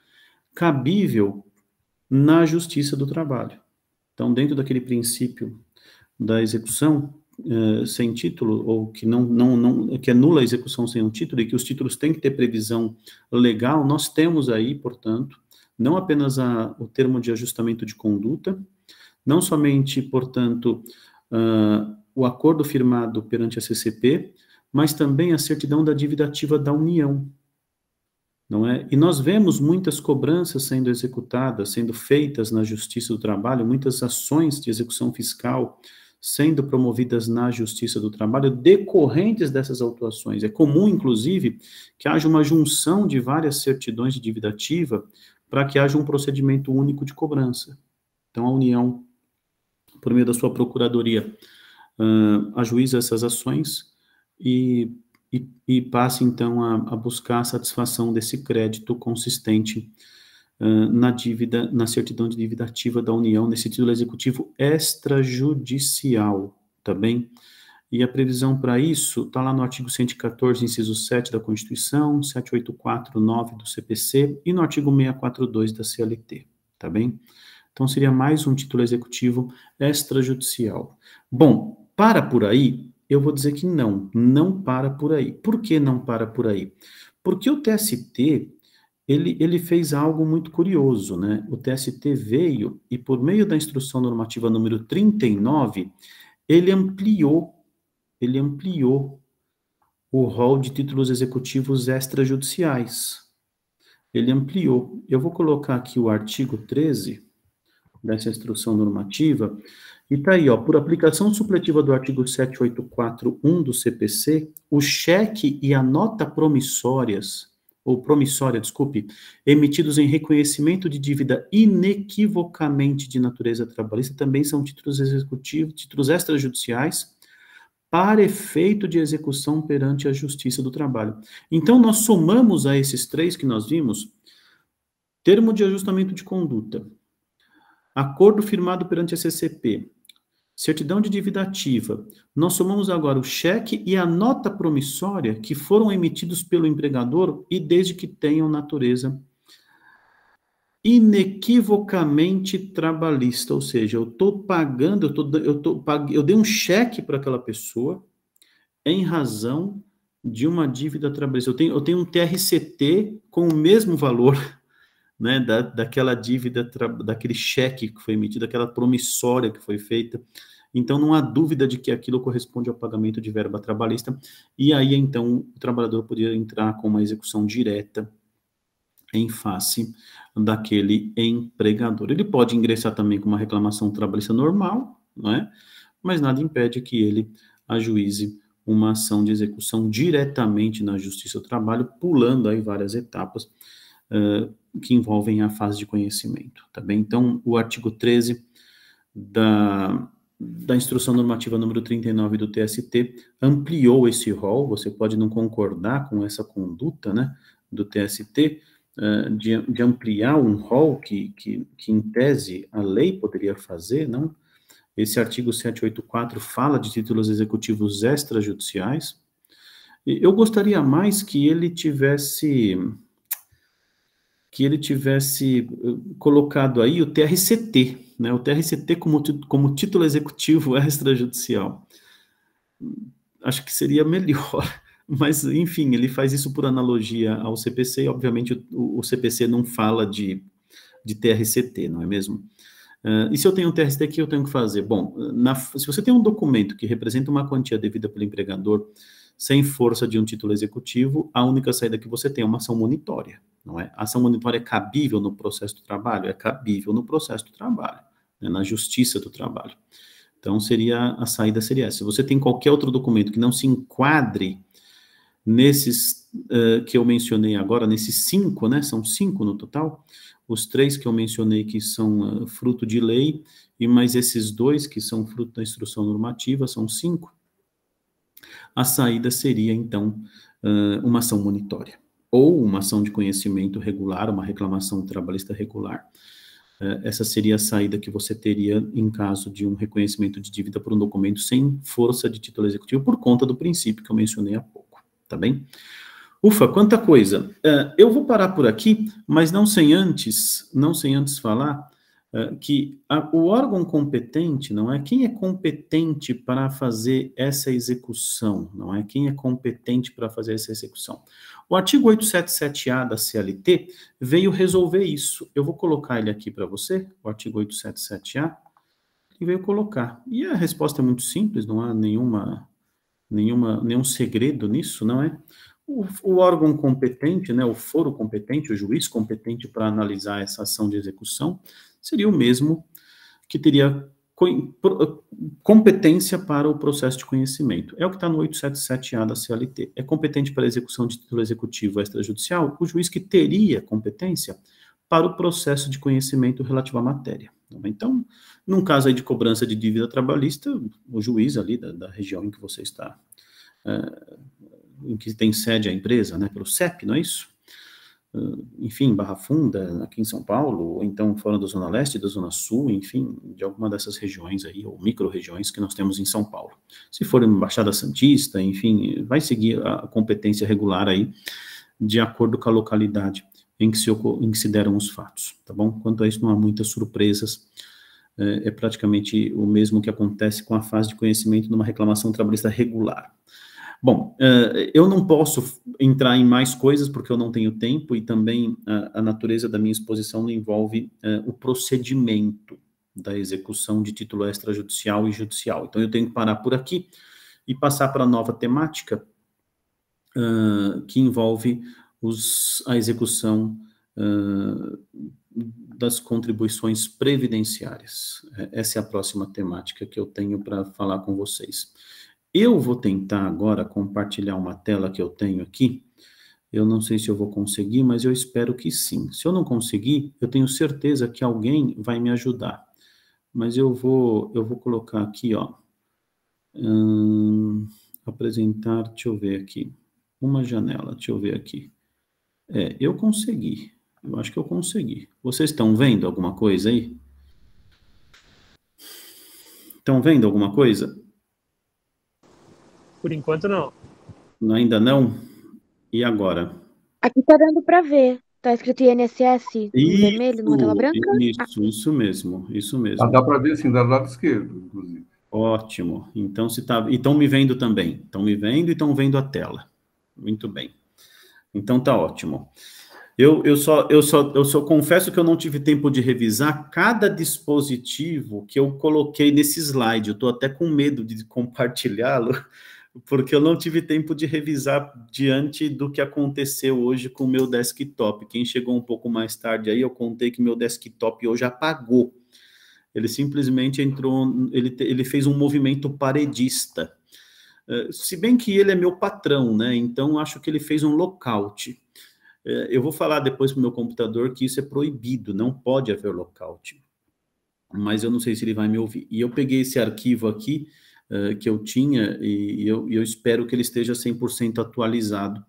cabível na Justiça do Trabalho. Então, dentro daquele princípio da execução, eh, sem título, ou que não, não, não, que é nula a execução sem um título, e que os títulos têm que ter previsão legal, nós temos aí, portanto, não apenas a, o termo de ajustamento de conduta, não somente, portanto, uh, o acordo firmado perante a CCP, mas também a certidão da dívida ativa da União. Não é? E nós vemos muitas cobranças sendo executadas, sendo feitas na Justiça do Trabalho, muitas ações de execução fiscal sendo promovidas na Justiça do Trabalho decorrentes dessas autuações. É comum, inclusive, que haja uma junção de várias certidões de dívida ativa para que haja um procedimento único de cobrança. Então, a União, por meio da sua procuradoria, uh, ajuiza essas ações e, e, e passa, então, a, a buscar a satisfação desse crédito consistente na dívida, na certidão de dívida ativa da União, nesse título executivo extrajudicial, tá bem? E a previsão para isso está lá no artigo 114, inciso 7 da Constituição, 7849 do CPC e no artigo 642 da CLT, tá bem? Então seria mais um título executivo extrajudicial. Bom, para por aí, eu vou dizer que não, não para por aí. Por que não para por aí? Porque o TST ele, ele fez algo muito curioso, né? O TST veio e, por meio da instrução normativa número 39, ele ampliou, ele ampliou o rol de títulos executivos extrajudiciais. Ele ampliou. Eu vou colocar aqui o artigo 13 dessa instrução normativa, e tá aí, ó, por aplicação supletiva do artigo 7841 do CPC, o cheque e a nota promissórias ou promissória, desculpe, emitidos em reconhecimento de dívida inequivocamente de natureza trabalhista, também são títulos executivos, títulos extrajudiciais, para efeito de execução perante a Justiça do Trabalho. Então, nós somamos a esses três que nós vimos, termo de ajustamento de conduta, acordo firmado perante a CCP, certidão de dívida ativa, nós somamos agora o cheque e a nota promissória que foram emitidos pelo empregador e desde que tenham natureza inequivocamente trabalhista, ou seja, eu estou pagando, eu, tô, eu, tô, eu dei um cheque para aquela pessoa em razão de uma dívida trabalhista. Eu tenho, eu tenho um TRCT com o mesmo valor né, da, daquela dívida, daquele cheque que foi emitido, daquela promissória que foi feita. Então, não há dúvida de que aquilo corresponde ao pagamento de verba trabalhista, e aí, então, o trabalhador poderia entrar com uma execução direta em face daquele empregador. Ele pode ingressar também com uma reclamação trabalhista normal, não é? mas nada impede que ele ajuize uma ação de execução diretamente na Justiça do Trabalho, pulando aí várias etapas, uh, que envolvem a fase de conhecimento, tá bem? Então, o artigo 13 da, da Instrução Normativa número 39 do TST ampliou esse rol, você pode não concordar com essa conduta, né, do TST, uh, eh, de, de, ampliar um rol que, que, que, em tese, a lei poderia fazer, não? Esse artigo 784 fala de títulos executivos extrajudiciais, eu gostaria mais que ele tivesse que ele tivesse eh, colocado aí o TRCT, né, o TRCT como, como título executivo extrajudicial. Acho que seria melhor, mas enfim, ele faz isso por analogia ao CPC, e obviamente o, o CPC não fala de, de TRCT, não é mesmo? Uh, e se eu tenho um TRCT, o que eu tenho que fazer? Bom, eh, na, se você tem um documento que representa uma quantia devida pelo empregador, sem força de um título executivo, a única saída que você tem é uma ação monitória, não é? A ação monitória é cabível no processo do trabalho? É cabível no processo do trabalho, né? na justiça do trabalho. Então, seria a saída seria essa. Se você tem qualquer outro documento que não se enquadre nesses uh, que eu mencionei agora, nesses cinco, né? São cinco no total. Os três que eu mencionei que são uh, fruto de lei, e mais esses dois que são fruto da instrução normativa, são cinco. A saída seria, então, uma ação monitória ou uma ação de conhecimento regular, uma reclamação trabalhista regular. Essa seria a saída que você teria em caso de um reconhecimento de dívida por um documento sem força de título executivo, por conta do princípio que eu mencionei há pouco, tá bem? Ufa, quanta coisa! Eu vou parar por aqui, mas não sem antes, não sem antes falar que a, o órgão competente não é quem é competente para fazer essa execução, não é quem é competente para fazer essa execução. O artigo 877A da CLT veio resolver isso. Eu vou colocar ele aqui para você, o artigo 877A, e veio colocar. E a resposta é muito simples, não há nenhuma, nenhuma, nenhum segredo nisso, não é? o, o, órgão competente, né, o foro competente, o juiz competente para analisar essa ação de execução, seria o mesmo que teria competência para o processo de conhecimento. É o que está no 877A da CLT. É competente para a execução de título executivo extrajudicial o juiz que teria competência para o processo de conhecimento relativo à matéria. Então, num caso aí de cobrança de dívida trabalhista, o juiz ali da, da região em que você está uh, em que tem sede a empresa, né, pelo CEP, não é isso? Ah, enfim, Barra Funda, aqui em São Paulo, ou então fora da Zona Leste, da Zona Sul, enfim, de alguma dessas regiões aí, ou micro-regiões que nós temos em São Paulo. Se for em Baixada Santista, enfim, vai seguir a competência regular aí, de acordo com a localidade em que se, em que se deram os fatos, tá bom? Quanto a isso, não há muitas surpresas, é, é praticamente o mesmo que acontece com a fase de conhecimento numa reclamação trabalhista regular. Bom, eh, eu não posso entrar em mais coisas porque eu não tenho tempo e também a natureza da minha exposição envolve eh, o procedimento da execução de título extrajudicial e judicial. Então eu tenho que parar por aqui e passar para a nova temática eh, que envolve os, a execução das contribuições previdenciárias. Essa é a próxima temática que eu tenho para falar com vocês. Eu vou tentar agora compartilhar uma tela que eu tenho aqui. Eu não sei se eu vou conseguir, mas eu espero que sim. Se eu não conseguir, eu tenho certeza que alguém vai me ajudar. Mas eu vou, eu vou colocar aqui, ó. Hum, apresentar, deixa eu ver aqui. Uma janela, deixa eu ver aqui. É, eu consegui. Eu acho que eu consegui. Vocês estão vendo alguma coisa aí? Estão vendo alguma coisa? Por enquanto, não. Ainda não? E agora? Aqui tá dando para ver. Tá escrito INSS isso, vermelho, numa tela branca? Isso, ah. isso mesmo, isso mesmo. Ah, dá para ver sim, do lado esquerdo, inclusive. Ótimo. Então, se tá... estão me vendo também. Estão me vendo e estão vendo a tela. Muito bem. Então, tá ótimo. Eu, eu, só, eu, só, eu só confesso que eu não tive tempo de revisar cada dispositivo que eu coloquei nesse slide. Eu estou até com medo de compartilhá-lo, porque eu não tive tempo de revisar diante do que aconteceu hoje com o meu desktop. Quem chegou um pouco mais tarde aí, eu contei que meu desktop hoje apagou. Ele simplesmente entrou, ele, ele fez um movimento paredista. Eh, se bem que ele é meu patrão, né? Então acho que ele fez um lockout. Eh, eu vou falar depois para o meu computador que isso é proibido, não pode haver lockout. Mas eu não sei se ele vai me ouvir. E eu peguei esse arquivo aqui, eh, que eu tinha e, e eu, eu, espero que ele esteja 100% atualizado,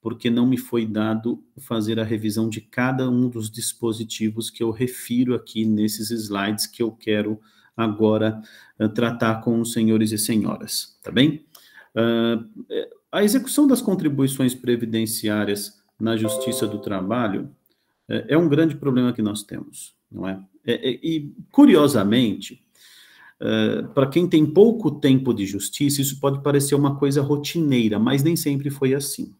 porque não me foi dado fazer a revisão de cada um dos dispositivos que eu refiro aqui nesses slides que eu quero agora uh, tratar com os senhores e senhoras, tá bem? Uh, a execução das contribuições previdenciárias na Justiça do Trabalho é um grande problema que nós temos, não é? e, curiosamente, eh, para quem tem pouco tempo de justiça, isso pode parecer uma coisa rotineira, mas nem sempre foi assim.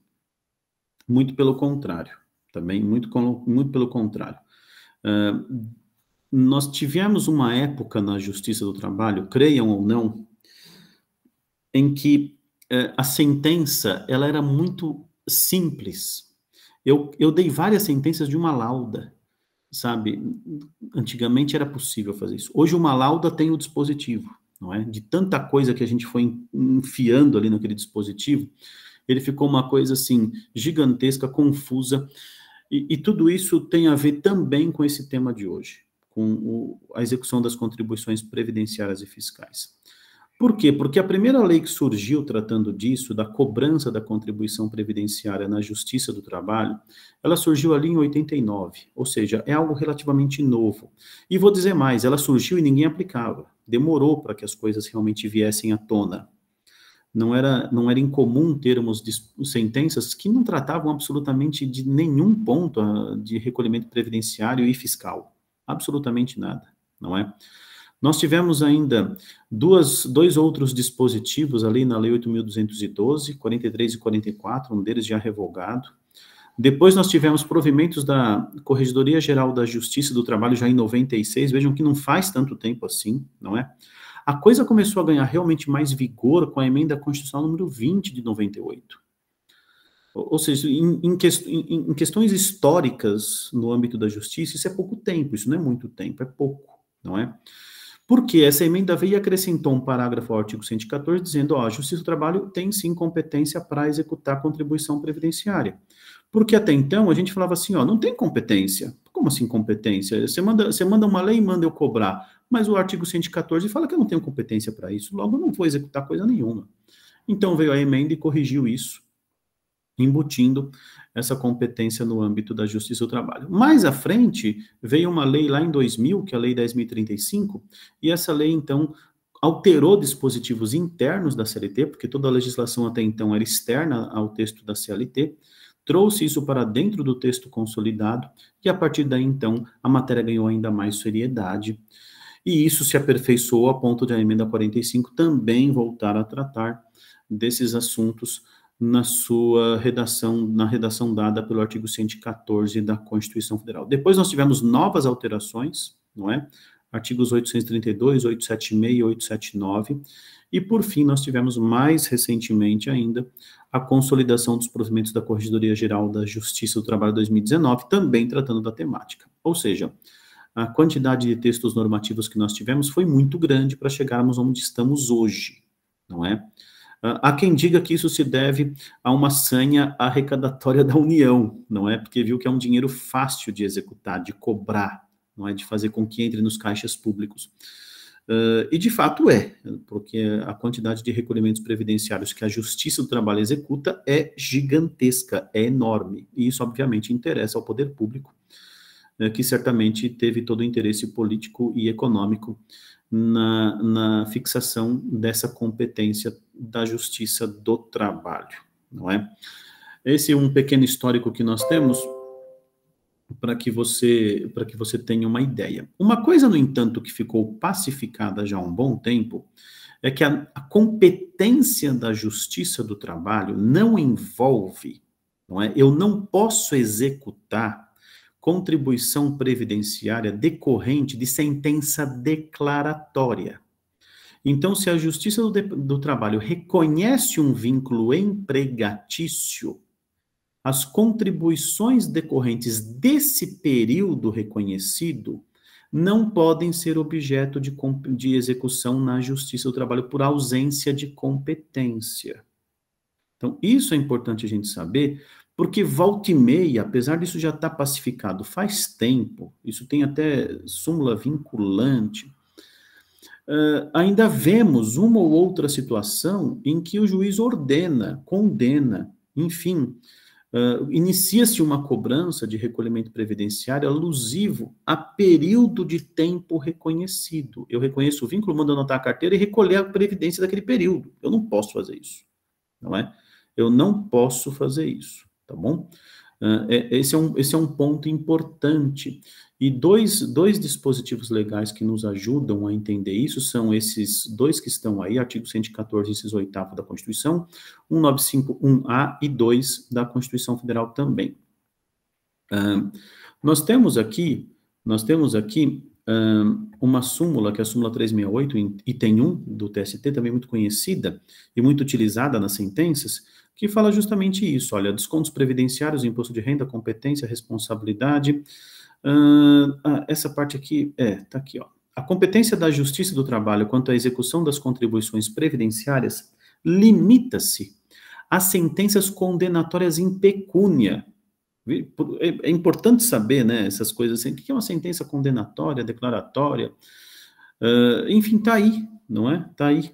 Muito pelo contrário, também, muito, muito pelo contrário. Uh, nós tivemos uma época na justiça do trabalho, creiam ou não, em que uh, a sentença ela era muito simples. Eu, eu dei várias sentenças de uma lauda sabe? Antigamente era possível fazer isso. Hoje uma lauda tem o dispositivo, não é? De tanta coisa que a gente foi enfiando ali naquele dispositivo, ele ficou uma coisa assim gigantesca, confusa. E, e tudo isso tem a ver também com esse tema de hoje, com o, a execução das contribuições previdenciárias e fiscais. Por quê? Porque a primeira lei que surgiu tratando disso, da cobrança da contribuição previdenciária na Justiça do Trabalho, ela surgiu ali em 89, ou seja, é algo relativamente novo. E vou dizer mais, ela surgiu e ninguém aplicava. Demorou para que as coisas realmente viessem à tona. Não era, não era incomum termos sentenças que não tratavam absolutamente de nenhum ponto ah, de recolhimento previdenciário e fiscal. Absolutamente nada, não é? Nós tivemos ainda duas, dois outros dispositivos ali na Lei 8.212, 43 e 44, um deles já revogado. Depois nós tivemos provimentos da Corregedoria Geral da Justiça do Trabalho já em 96, vejam que não faz tanto tempo assim, não é? A coisa começou a ganhar realmente mais vigor com a emenda constitucional número 20 de 98. Ou seja, em, em, em, questões históricas no âmbito da justiça, isso é pouco tempo, isso não é muito tempo, é pouco, não é? Porque essa emenda veio e acrescentou um parágrafo ao artigo 114 dizendo, ó, a Justiça do Trabalho tem sim competência para executar a contribuição previdenciária. Porque até então a gente falava assim, ó, não tem competência. Como assim competência? Você manda, você manda uma lei e manda eu cobrar. Mas o artigo 114 fala que eu não tenho competência para isso, logo eu não vou executar coisa nenhuma. Então veio a emenda e corrigiu isso, embutindo essa competência no âmbito da Justiça do Trabalho. Mais à frente, veio uma lei lá em 2000, que é a Lei 10.035, e essa lei, então, alterou dispositivos internos da CLT, porque toda a legislação até então era externa ao texto da CLT, trouxe isso para dentro do texto consolidado, e a partir daí, então, a matéria ganhou ainda mais seriedade. E isso se aperfeiçoou a ponto de a emenda 45 também voltar a tratar desses assuntos na sua redação, na redação dada pelo artigo 114 da Constituição Federal. Depois nós tivemos novas alterações, não é? Artigos 832, 876 e 879. E, por fim, nós tivemos mais recentemente ainda a consolidação dos procedimentos da Corregedoria Geral da Justiça do Trabalho 2019, também tratando da temática. Ou seja, a quantidade de textos normativos que nós tivemos foi muito grande para chegarmos onde estamos hoje, não é? Ah, há quem diga que isso se deve a uma sanha arrecadatória da União, não é? Porque viu que é um dinheiro fácil de executar, de cobrar, não é? De fazer com que entre nos caixas públicos. Uh, e de fato é, porque a quantidade de recolhimentos previdenciários que a Justiça do Trabalho executa é gigantesca, é enorme. E isso, obviamente, interessa ao poder público, né, que certamente teve todo o interesse político e econômico na, na fixação dessa competência da Justiça do Trabalho, não é? Esse é um pequeno histórico que nós temos para que você para que você tenha uma ideia. Uma coisa, no entanto, que ficou pacificada já há um bom tempo é que a, a competência da Justiça do Trabalho não envolve, não é? Eu não posso executar contribuição previdenciária decorrente de sentença declaratória. Então, se a Justiça do, do Trabalho reconhece um vínculo empregatício, as contribuições decorrentes desse período reconhecido não podem ser objeto de, de, execução na Justiça do Trabalho por ausência de competência. Então, isso é importante a gente saber, porque volta e meia, apesar disso já estar tá pacificado faz tempo, isso tem até súmula vinculante, uh, ainda vemos uma ou outra situação em que o juiz ordena, condena, enfim, uh, inicia-se uma cobrança de recolhimento previdenciário alusivo a período de tempo reconhecido. Eu reconheço o vínculo, mando anotar a carteira e recolher a previdência daquele período. Eu não posso fazer isso, não é? Eu não posso fazer isso tá bom? Ah, é, esse é um, esse é um ponto importante. E dois, dois dispositivos legais que nos ajudam a entender isso são esses dois que estão aí, artigo 114, inciso 8 da Constituição, 1951A e 2 da Constituição Federal também. Ah, nós temos aqui, nós temos aqui ah, uma súmula, que é a súmula 368, item 1 do TST, também muito conhecida e muito utilizada nas sentenças, que fala justamente isso. Olha, descontos previdenciários, imposto de renda, competência, responsabilidade. Uh, essa parte aqui, é, tá aqui, ó. A competência da Justiça do Trabalho quanto à execução das contribuições previdenciárias limita-se a sentenças condenatórias em pecúnia. É, é importante saber, né, essas coisas assim. O que é uma sentença condenatória, declaratória? Uh, enfim, tá aí, não é? Tá aí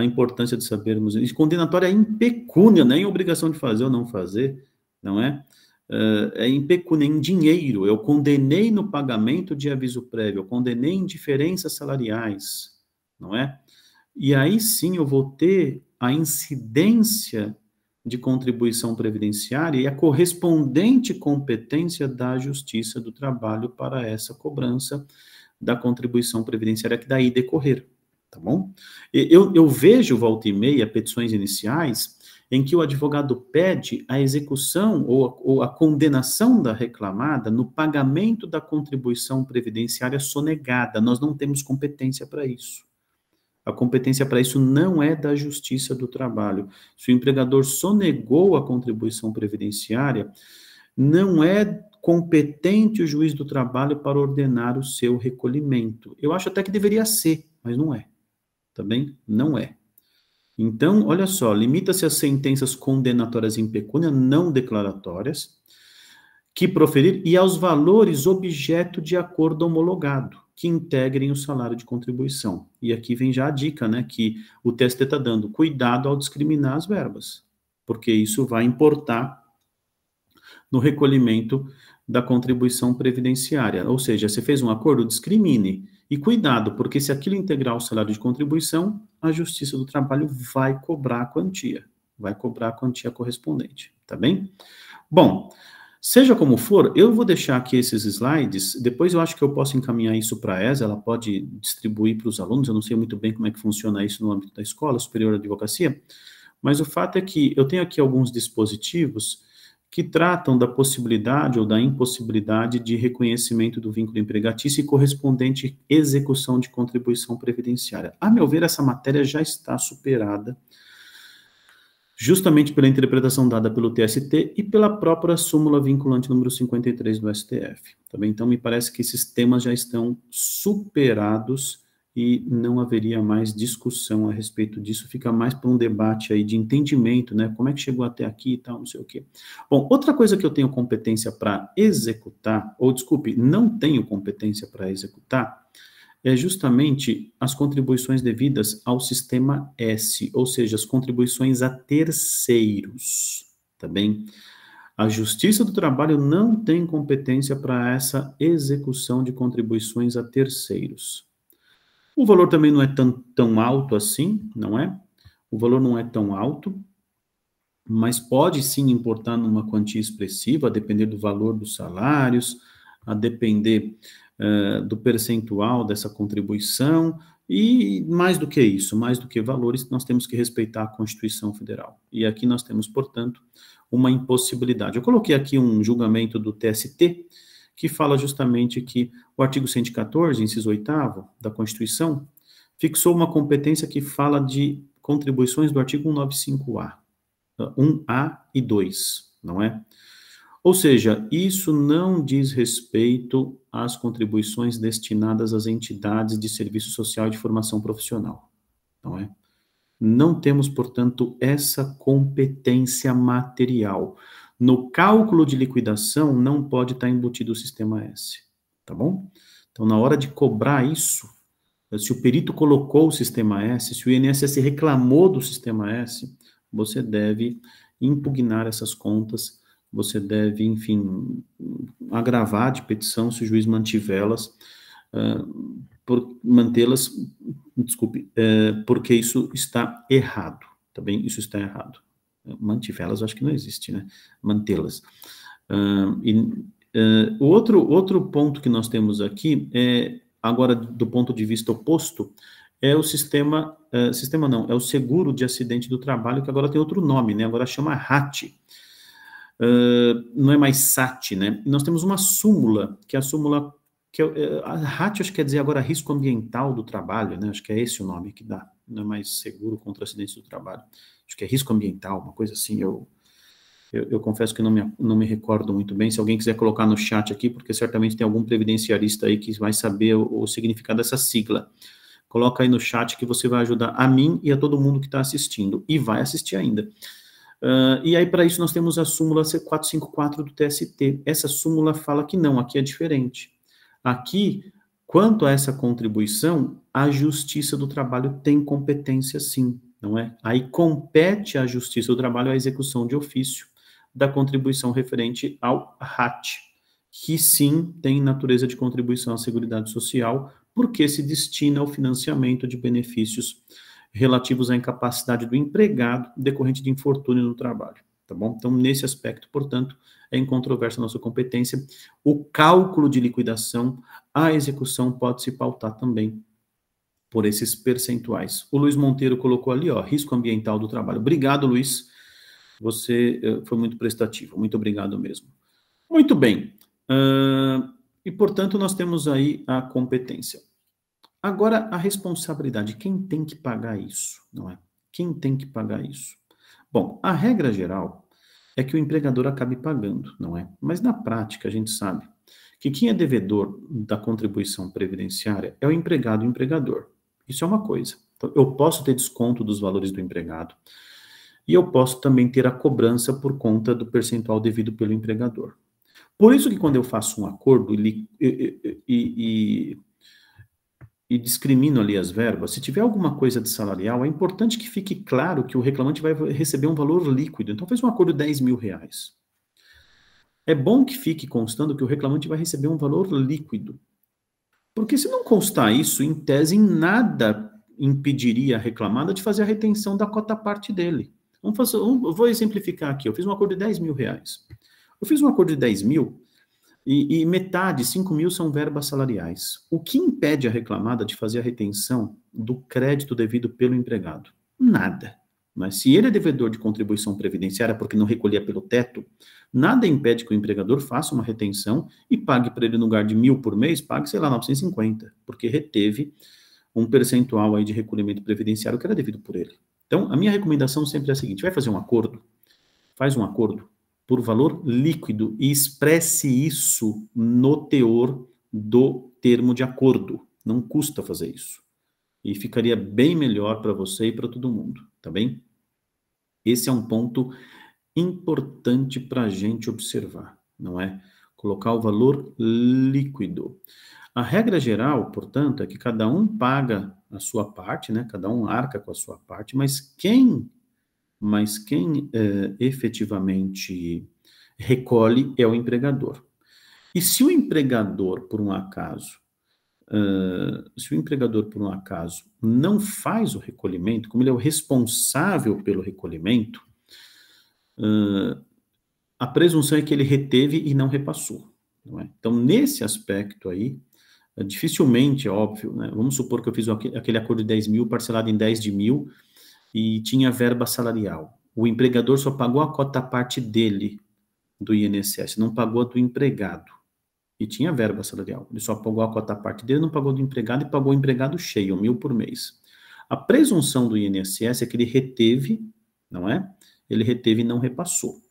a importância de sabermos isso. Condenatória é impecúnia, não é em obrigação de fazer ou não fazer, não é? Eh, é impecúnia, é em dinheiro. Eu condenei no pagamento de aviso prévio, eu condenei em diferenças salariais, não é? E aí sim eu vou ter a incidência de contribuição previdenciária e a correspondente competência da Justiça do Trabalho para essa cobrança da contribuição previdenciária que daí decorrer tá bom? Eu, eu vejo, volta e meia, petições iniciais em que o advogado pede a execução ou, ou a condenação da reclamada no pagamento da contribuição previdenciária sonegada. Nós não temos competência para isso. A competência para isso não é da Justiça do Trabalho. Se o empregador sonegou a contribuição previdenciária, não é competente o juiz do trabalho para ordenar o seu recolhimento. Eu acho até que deveria ser, mas não é também não é. Então, olha só, limita-se às sentenças condenatórias em pecúnia não declaratórias que proferir e aos valores objeto de acordo homologado que integrem o salário de contribuição. E aqui vem já a dica, né, que o TST está dando cuidado ao discriminar as verbas, porque isso vai importar no recolhimento da contribuição previdenciária. Ou seja, você fez um acordo, discrimine e cuidado, porque se aquilo integrar o salário de contribuição, a Justiça do Trabalho vai cobrar a quantia, vai cobrar a quantia correspondente, tá bem? Bom, Seja como for, eu vou deixar aqui esses slides, depois eu acho que eu posso encaminhar isso para a ESA, ela pode distribuir para os alunos, eu não sei muito bem como é que funciona isso no âmbito da Escola Superior de Advocacia, mas o fato é que eu tenho aqui alguns dispositivos que tratam da possibilidade ou da impossibilidade de reconhecimento do vínculo empregatício e correspondente execução de contribuição previdenciária. A meu ver, essa matéria já está superada justamente pela interpretação dada pelo TST e pela própria súmula vinculante número 53 do STF. Também então me parece que esses temas já estão superados e não haveria mais discussão a respeito disso, fica mais para um debate aí de entendimento, né? Como é que chegou até aqui e tal, não sei o quê. Bom, outra coisa que eu tenho competência para executar, ou desculpe, não tenho competência para executar, é justamente as contribuições devidas ao sistema S, ou seja, as contribuições a terceiros, tá bem? A Justiça do Trabalho não tem competência para essa execução de contribuições a terceiros. O valor também não é tão, tão alto assim, não é? O valor não é tão alto, mas pode sim importar numa quantia expressiva, a depender do valor dos salários, a depender uh, do percentual dessa contribuição, e mais do que isso, mais do que valores, nós temos que respeitar a Constituição Federal. E aqui nós temos, portanto, uma impossibilidade. Eu coloquei aqui um julgamento do TST, que fala justamente que o artigo 114, inciso 8 da Constituição, fixou uma competência que fala de contribuições do artigo 195A, 1A e 2, não é? Ou seja, isso não diz respeito às contribuições destinadas às entidades de serviço social e de formação profissional, não é? Não temos, portanto, essa competência material. No cálculo de liquidação não pode estar embutido o sistema S, tá bom? Então, na hora de cobrar isso, se o perito colocou o sistema S, se o INSS reclamou do sistema S, você deve impugnar essas contas, você deve, enfim, agravar de petição se o juiz mantivê-las, uh, mantê-las, desculpe, uh, porque isso está errado, tá bem? Isso está errado mantivelas acho que não existe, né? Mantê-las. Uh, e uh, outro, outro ponto que nós temos aqui, é, agora do ponto de vista oposto, é o sistema, uh, sistema não, é o seguro de acidente do trabalho, que agora tem outro nome, né? Agora chama RAT. não é mais SAT, né? Nós temos uma súmula, que é a súmula que é, eh, a RAT acho que quer dizer agora risco ambiental do trabalho, né? Acho que é esse o nome que dá, não é mais seguro contra acidentes do trabalho acho que é risco ambiental, uma coisa assim, eu, eu, eu, confesso que não me, não me recordo muito bem, se alguém quiser colocar no chat aqui, porque certamente tem algum previdenciarista aí que vai saber o, o significado dessa sigla. Coloca aí no chat que você vai ajudar a mim e a todo mundo que está assistindo, e vai assistir ainda. Uh, e aí, para isso, nós temos a súmula C454 do TST. Essa súmula fala que não, aqui é diferente. Aqui, quanto a essa contribuição, a Justiça do Trabalho tem competência sim não é? Aí compete à Justiça do Trabalho a execução de ofício da contribuição referente ao RAT, que sim tem natureza de contribuição à Seguridade Social, porque se destina ao financiamento de benefícios relativos à incapacidade do empregado decorrente de infortúnio no trabalho, tá bom? Então, nesse aspecto, portanto, é incontroversa a nossa competência. O cálculo de liquidação, a execução pode se pautar também por esses percentuais. O Luiz Monteiro colocou ali, ó, risco ambiental do trabalho. Obrigado, Luiz. Você eh, foi muito prestativo. Muito obrigado mesmo. Muito bem. Uh, e, portanto, nós temos aí a competência. Agora, a responsabilidade. Quem tem que pagar isso, não é? Quem tem que pagar isso? Bom, a regra geral é que o empregador acabe pagando, não é? Mas na prática, a gente sabe que quem é devedor da contribuição previdenciária é o empregado e o empregador. Isso é uma coisa. Então, eu posso ter desconto dos valores do empregado. E eu posso também ter a cobrança por conta do percentual devido pelo empregador. Por isso que quando eu faço um acordo e, e, e, e, discrimino ali as verbas, se tiver alguma coisa de salarial, é importante que fique claro que o reclamante vai receber um valor líquido. Então, fez um acordo de 10 mil reais. É bom que fique constando que o reclamante vai receber um valor líquido. Porque se não constar isso, em tese, em nada impediria a reclamada de fazer a retenção da cota parte dele. Vamos fazer, vou exemplificar aqui. Eu fiz um acordo de 10 mil reais. Eu fiz um acordo de 10 mil e, e metade, 5 mil, são verbas salariais. O que impede a reclamada de fazer a retenção do crédito devido pelo empregado? Nada. Mas se ele é devedor de contribuição previdenciária porque não recolhia pelo teto, nada impede que o empregador faça uma retenção e pague para ele no lugar de mil por mês, pague, sei lá, 950, porque reteve um percentual aí de recolhimento previdenciário que era devido por ele. Então, a minha recomendação sempre é a seguinte: vai fazer um acordo, faz um acordo por valor líquido e expresse isso no teor do termo de acordo. Não custa fazer isso. E ficaria bem melhor para você e para todo mundo, tá bem? Esse é um ponto importante para a gente observar, não é? Colocar o valor líquido. A regra geral, portanto, é que cada um paga a sua parte, né? Cada um arca com a sua parte, mas quem, mas quem é, efetivamente recolhe é o empregador. E se o empregador, por um acaso, ah, se o empregador, por um acaso, não faz o recolhimento, como ele é o responsável pelo recolhimento, uh, a presunção é que ele reteve e não repassou. Não é? Então, nesse aspecto aí, ah, dificilmente, é óbvio, né? vamos supor que eu fiz aquele acordo de 10 mil, parcelado em 10 de mil, e tinha verba salarial. O empregador só pagou a cota parte dele do INSS, não pagou a do empregado. E tinha verba salarial. Ele só pagou a cota parte dele, não pagou do empregado e pagou o empregado cheio, mil por mês. A presunção do INSS é que ele reteve, não é? Ele reteve e não repassou.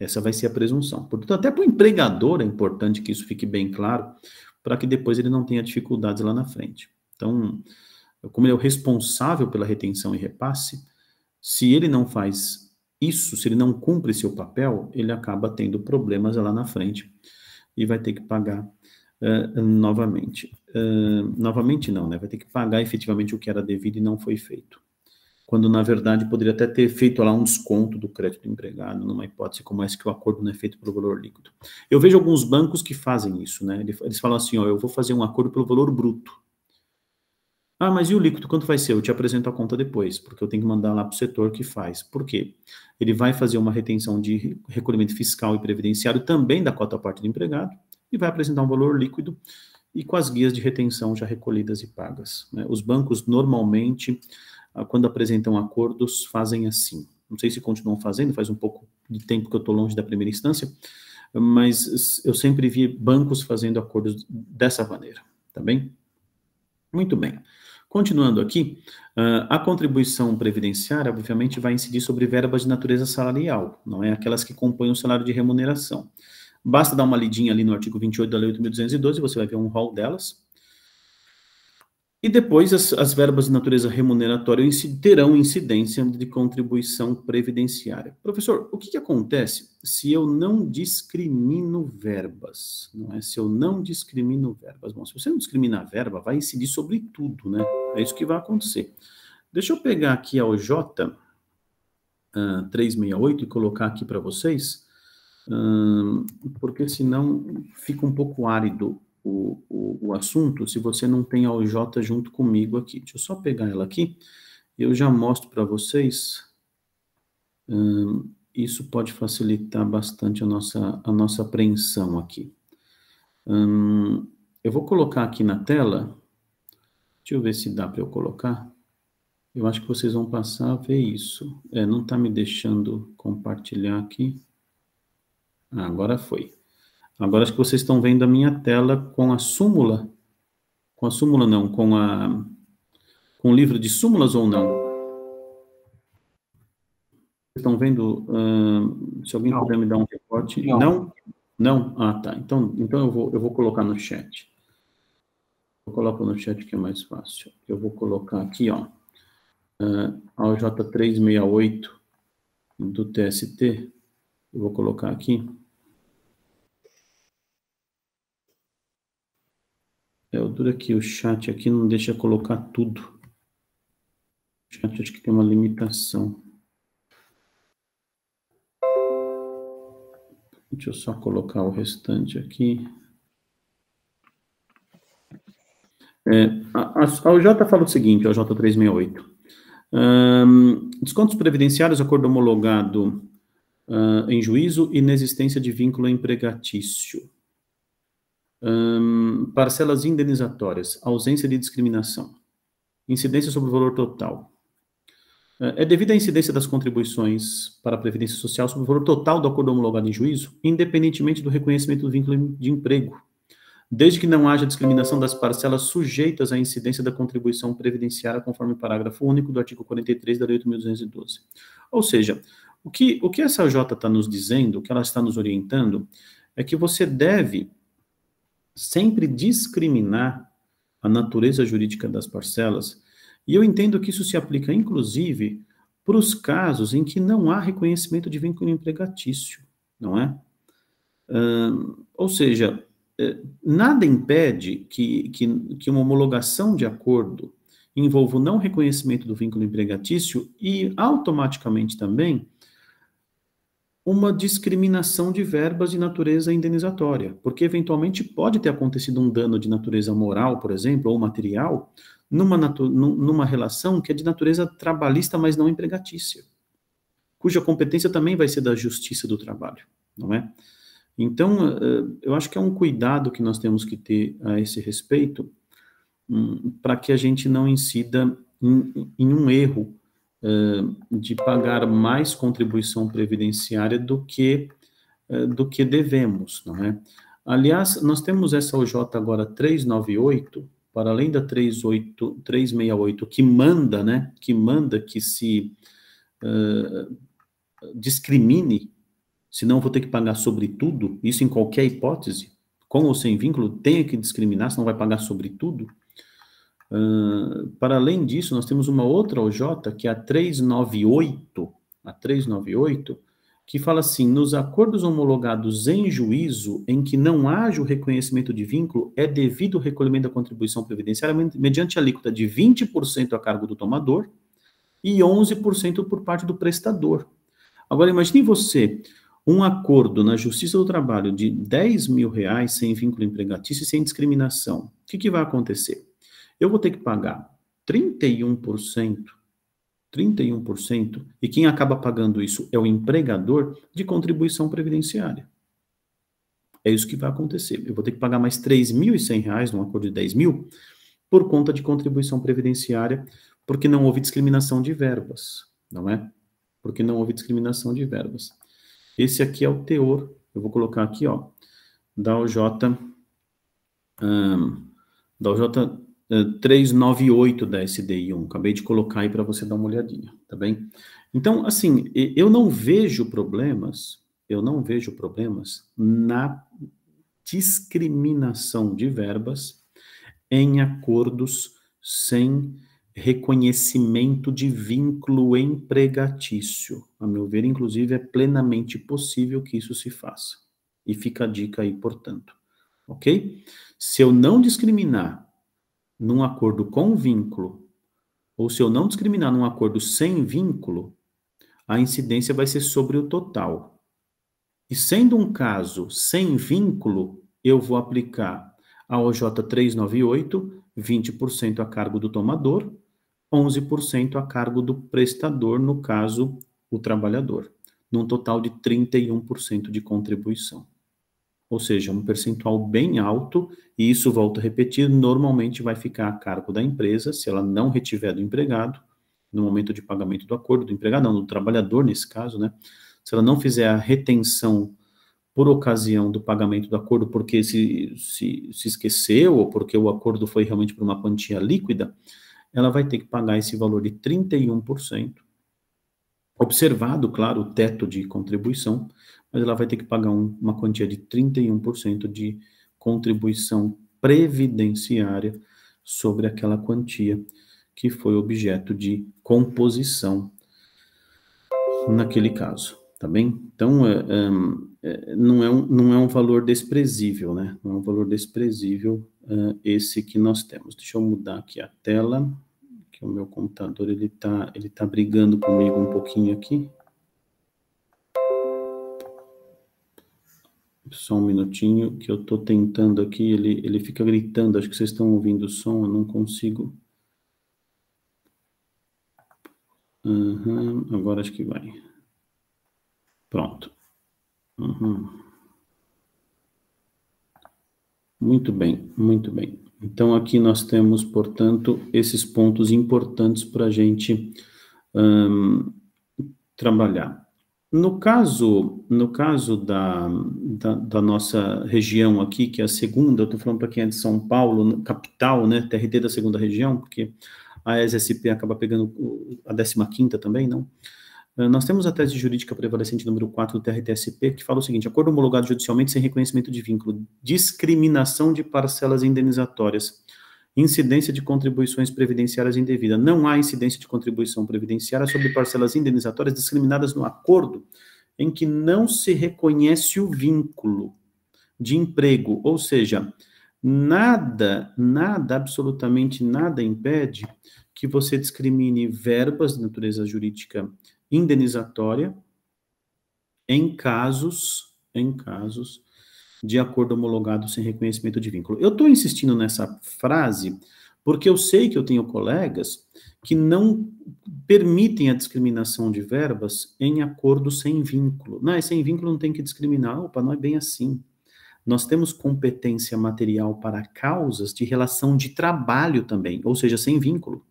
Essa vai ser a presunção. Portanto, até para o empregador é importante que isso fique bem claro, para que depois ele não tenha dificuldades lá na frente. Então, como ele é o responsável pela retenção e repasse, se ele não faz isso, se ele não cumpre seu papel, ele acaba tendo problemas lá na frente e vai ter que pagar uh, novamente. Uh, novamente não, né? Vai ter que pagar efetivamente o que era devido e não foi feito. Quando, na verdade, poderia até ter feito lá um desconto do crédito empregado, numa hipótese como essa que o acordo não é feito pelo valor líquido. Eu vejo alguns bancos que fazem isso, né? Eles falam assim, ó, eu vou fazer um acordo pelo valor bruto. Ah, mas e o líquido, quanto vai ser? Eu te apresento a conta depois, porque eu tenho que mandar lá para o setor que faz. Por quê? Ele vai fazer uma retenção de recolhimento fiscal e previdenciário também da cota parte do empregado e vai apresentar um valor líquido e com as guias de retenção já recolhidas e pagas. Né? Os bancos normalmente, ah, quando apresentam acordos, fazem assim. Não sei se continuam fazendo, faz um pouco de tempo que eu estou longe da primeira instância, mas eu sempre vi bancos fazendo acordos dessa maneira, tá bem? Muito bem. Continuando aqui, ah, a contribuição previdenciária, obviamente, vai incidir sobre verbas de natureza salarial, não é aquelas que compõem o salário de remuneração. Basta dar uma lidinha ali no artigo 28 da Lei 8.212, você vai ver um rol delas. E depois, as, as verbas de natureza remuneratória terão incidência de contribuição previdenciária. Professor, o que, que acontece se eu não discrimino verbas? Não é? Se eu não discrimino verbas. Bom, se você não discrimina a verba, vai incidir sobre tudo, né? É isso que vai acontecer. Deixa eu pegar aqui a OJ uh, 368 e colocar aqui para vocês, uh, porque senão fica um pouco árido o, o, o assunto se você não tem a OJ junto comigo aqui. Deixa eu só pegar ela aqui e eu já mostro para vocês. Hum, isso pode facilitar bastante a nossa, a nossa apreensão aqui. Hum, eu vou colocar aqui na tela. Deixa eu ver se dá para eu colocar. Eu acho que vocês vão passar a ver isso. É, não está me deixando compartilhar aqui. Ah, agora foi. Agora acho que vocês estão vendo a minha tela com a súmula. Com a súmula não, com a com o livro de súmulas ou não. Vocês estão vendo? Uh, se alguém não. puder me dar um recorte. Não. não. não? Ah, tá. Então, então eu, vou, eu vou colocar no chat. Eu coloco no chat que é mais fácil. Eu vou colocar aqui, ó. Uh, ah, AOJ368 do TST. Eu vou colocar aqui. É, o duro aqui, o chat aqui não deixa colocar tudo. O chat acho que tem uma limitação. Deixa eu só colocar o restante aqui. É, a, a, OJ fala o seguinte, a OJ368. Um, descontos previdenciários, acordo homologado uh, em juízo, inexistência de vínculo empregatício. Um, parcelas indenizatórias, ausência de discriminação, incidência sobre o valor total. É devido à incidência das contribuições para a Previdência Social sobre o valor total do acordo homologado em juízo, independentemente do reconhecimento do vínculo de emprego, desde que não haja discriminação das parcelas sujeitas à incidência da contribuição previdenciária, conforme o parágrafo único do artigo 43 da Lei 8.212. Ou seja, o que, o que essa J está nos dizendo, o que ela está nos orientando, é que você deve sempre discriminar a natureza jurídica das parcelas, e eu entendo que isso se aplica, inclusive, para os casos em que não há reconhecimento de vínculo empregatício, não é? ou seja, é, nada impede que, que, que uma homologação de acordo envolva o não reconhecimento do vínculo empregatício e, automaticamente também, uma discriminação de verbas de natureza indenizatória, porque eventualmente pode ter acontecido um dano de natureza moral, por exemplo, ou material, numa, numa relação que é de natureza trabalhista, mas não empregatícia, cuja competência também vai ser da justiça do trabalho, não é? Então, eh, eu acho que é um cuidado que nós temos que ter a esse respeito, hum, para que a gente não incida em, em um erro de pagar mais contribuição previdenciária do que do que devemos, não é? Aliás, nós temos essa OJ agora 398, para além da 38, 368, que manda, né, que manda que se uh, discrimine, senão vou ter que pagar sobre tudo, isso em qualquer hipótese, com ou sem vínculo, tenha que discriminar, senão vai pagar sobre tudo. Uh, para além disso, nós temos uma outra OJ, que é a 398, a 398, que fala assim: nos acordos homologados em juízo, em que não haja o reconhecimento de vínculo, é devido o recolhimento da contribuição previdenciária mediante alíquota de 20% a cargo do tomador e 11% por parte do prestador. Agora, imagine você um acordo na Justiça do Trabalho de 10 mil reais sem vínculo empregatício e sem discriminação. O que, que vai acontecer? Eu vou ter que pagar 31%, 31%, e quem acaba pagando isso é o empregador de contribuição previdenciária. É isso que vai acontecer. Eu vou ter que pagar mais R$ 3.100, num acordo de 10 mil, por conta de contribuição previdenciária, porque não houve discriminação de verbas, não é? Porque não houve discriminação de verbas. Esse aqui é o teor, eu vou colocar aqui, ó, da OJ, um, da OJ 398 eh, da SDI1. Acabei de colocar aí para você dar uma olhadinha, tá bem? Então, assim, eu não vejo problemas, eu não vejo problemas na discriminação de verbas em acordos sem reconhecimento de vínculo empregatício. A meu ver, inclusive, é plenamente possível que isso se faça. E fica a dica aí, portanto. Ok? Se eu não discriminar num acordo com vínculo, ou se eu não discriminar num acordo sem vínculo, a incidência vai ser sobre o total. E sendo um caso sem vínculo, eu vou aplicar a OJ 398, 20% a cargo do tomador, 11% a cargo do prestador, no caso, o trabalhador, num total de 31% de contribuição ou seja, um percentual bem alto, e isso, volto a repetir, normalmente vai ficar a cargo da empresa, se ela não retiver do empregado, no momento de pagamento do acordo, do empregado, não, do trabalhador nesse caso, né? Se ela não fizer a retenção por ocasião do pagamento do acordo, porque se, se, se esqueceu ou porque o acordo foi realmente por uma quantia líquida, ela vai ter que pagar esse valor de 31%, observado, claro, o teto de contribuição, mas ela vai ter que pagar um, uma quantia de 31% de contribuição previdenciária sobre aquela quantia que foi objeto de composição naquele caso, tá bem? Então, é, é, é não, é um, não é um valor desprezível, né? Não é um valor desprezível é, esse que nós temos. Deixa eu mudar aqui a tela, que o meu computador, ele tá, ele tá brigando comigo um pouquinho aqui. Só um minutinho que eu estou tentando aqui, ele, ele fica gritando, acho que vocês estão ouvindo o som, eu não consigo. Uhum, agora acho que vai. Pronto. Uhum. Muito bem, muito bem. Então, aqui nós temos, portanto, esses pontos importantes para a gente um, trabalhar. No caso, no caso da, da, da, nossa região aqui, que é a segunda, eu estou falando para quem é de São Paulo, né, capital, né, TRT da segunda região, porque a ESSP acaba pegando a 15ª também, não? Eh, nós temos a tese jurídica prevalecente número 4 do TRTSP, que fala o seguinte, acordo homologado judicialmente sem reconhecimento de vínculo, discriminação de parcelas indenizatórias. Incidência de contribuições previdenciárias indevida. Não há incidência de contribuição previdenciária sobre parcelas indenizatórias discriminadas no acordo em que não se reconhece o vínculo de emprego, ou seja, nada, nada, absolutamente nada impede que você discrimine verbas de natureza jurídica indenizatória em casos, em casos de acordo homologado sem reconhecimento de vínculo. Eu estou insistindo nessa frase porque eu sei que eu tenho colegas que não permitem a discriminação de verbas em acordo sem vínculo. Não, é sem vínculo não tem que discriminar, opa, não é bem assim. Nós temos competência material para causas de relação de trabalho também, ou seja, sem vínculo,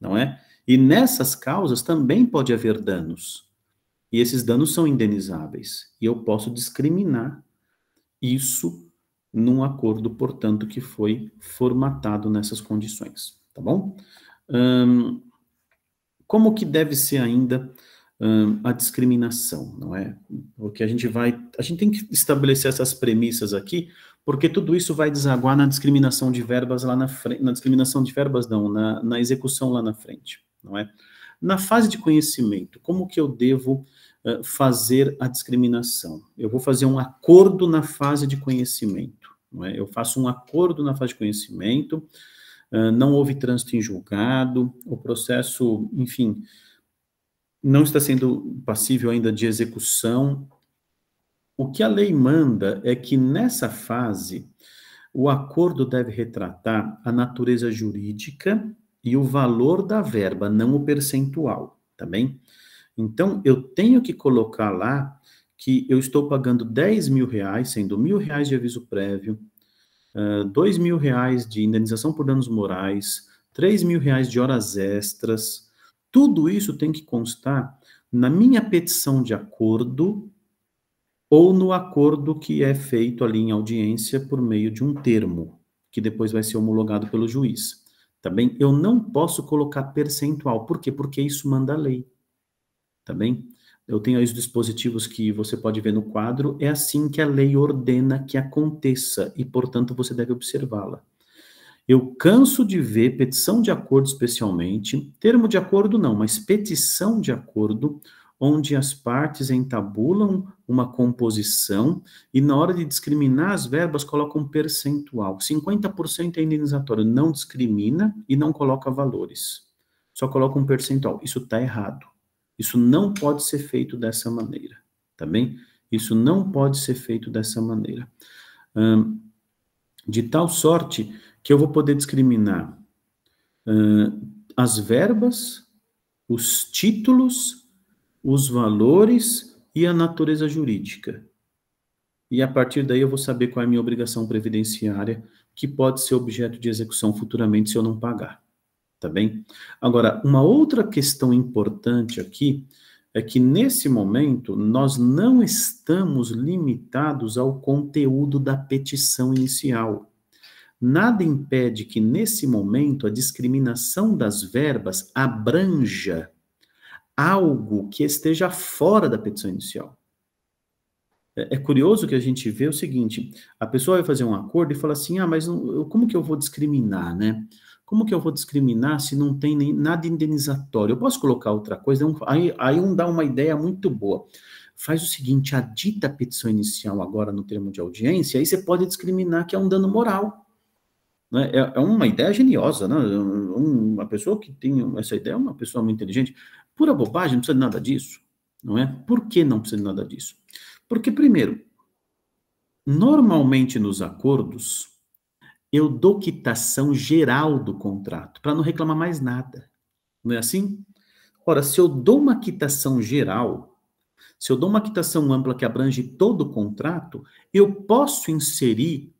não é? E nessas causas também pode haver danos. E esses danos são indenizáveis. E eu posso discriminar isso num acordo, portanto, que foi formatado nessas condições, tá bom? Hum, como que deve ser ainda hum, a discriminação, não é? Porque a gente vai, a gente tem que estabelecer essas premissas aqui, porque tudo isso vai desaguar na discriminação de verbas lá na frente, na discriminação de verbas não, na, na execução lá na frente, não é? Na fase de conhecimento, como que eu devo eh, fazer a discriminação. Eu vou fazer um acordo na fase de conhecimento. Não é? Eu faço um acordo na fase de conhecimento, eh, não houve trânsito em julgado, o processo, enfim, não está sendo passível ainda de execução. O que a lei manda é que nessa fase o acordo deve retratar a natureza jurídica e o valor da verba, não o percentual, tá bem? Então, eu tenho que colocar lá que eu estou pagando 10 mil reais, sendo mil reais de aviso prévio, dois 2 mil reais de indenização por danos morais, 3 mil reais de horas extras. Tudo isso tem que constar na minha petição de acordo ou no acordo que é feito ali em audiência por meio de um termo, que depois vai ser homologado pelo juiz. Também tá Eu não posso colocar percentual. Por quê? Porque isso manda a lei tá bem? Eu tenho aí os dispositivos que você pode ver no quadro, é assim que a lei ordena que aconteça e, portanto, você deve observá-la. Eu canso de ver petição de acordo, especialmente, termo de acordo não, mas petição de acordo, onde as partes entabulam uma composição e, na hora de discriminar as verbas, colocam um percentual. 50% é indenizatório, não discrimina e não coloca valores, só coloca um percentual. Isso está errado. Isso não pode ser feito dessa maneira, tá bem? Isso não pode ser feito dessa maneira. Hum, de tal sorte que eu vou poder discriminar hum, as verbas, os títulos, os valores e a natureza jurídica. E a partir daí eu vou saber qual é a minha obrigação previdenciária, que pode ser objeto de execução futuramente se eu não pagar tá bem? Agora, uma outra questão importante aqui é que nesse momento nós não estamos limitados ao conteúdo da petição inicial. Nada impede que nesse momento a discriminação das verbas abranja algo que esteja fora da petição inicial. É, é curioso que a gente vê o seguinte: a pessoa vai fazer um acordo e fala assim, ah, mas como que eu vou discriminar, né? Como que eu vou discriminar se não tem nem nada indenizatório? Eu posso colocar outra coisa? É aí, aí um dá uma ideia muito boa. Faz o seguinte, a dita petição inicial agora no termo de audiência, aí você pode discriminar que é um dano moral. Né? É, é uma ideia geniosa, né? Um, uma pessoa que tem essa ideia é uma pessoa muito inteligente. Pura bobagem, não precisa de nada disso, não é? Por que não precisa de nada disso? Porque, primeiro, normalmente nos acordos, eu dou quitação geral do contrato, para não reclamar mais nada. Não é assim? Ora, se eu dou uma quitação geral, se eu dou uma quitação ampla que abrange todo o contrato, eu posso inserir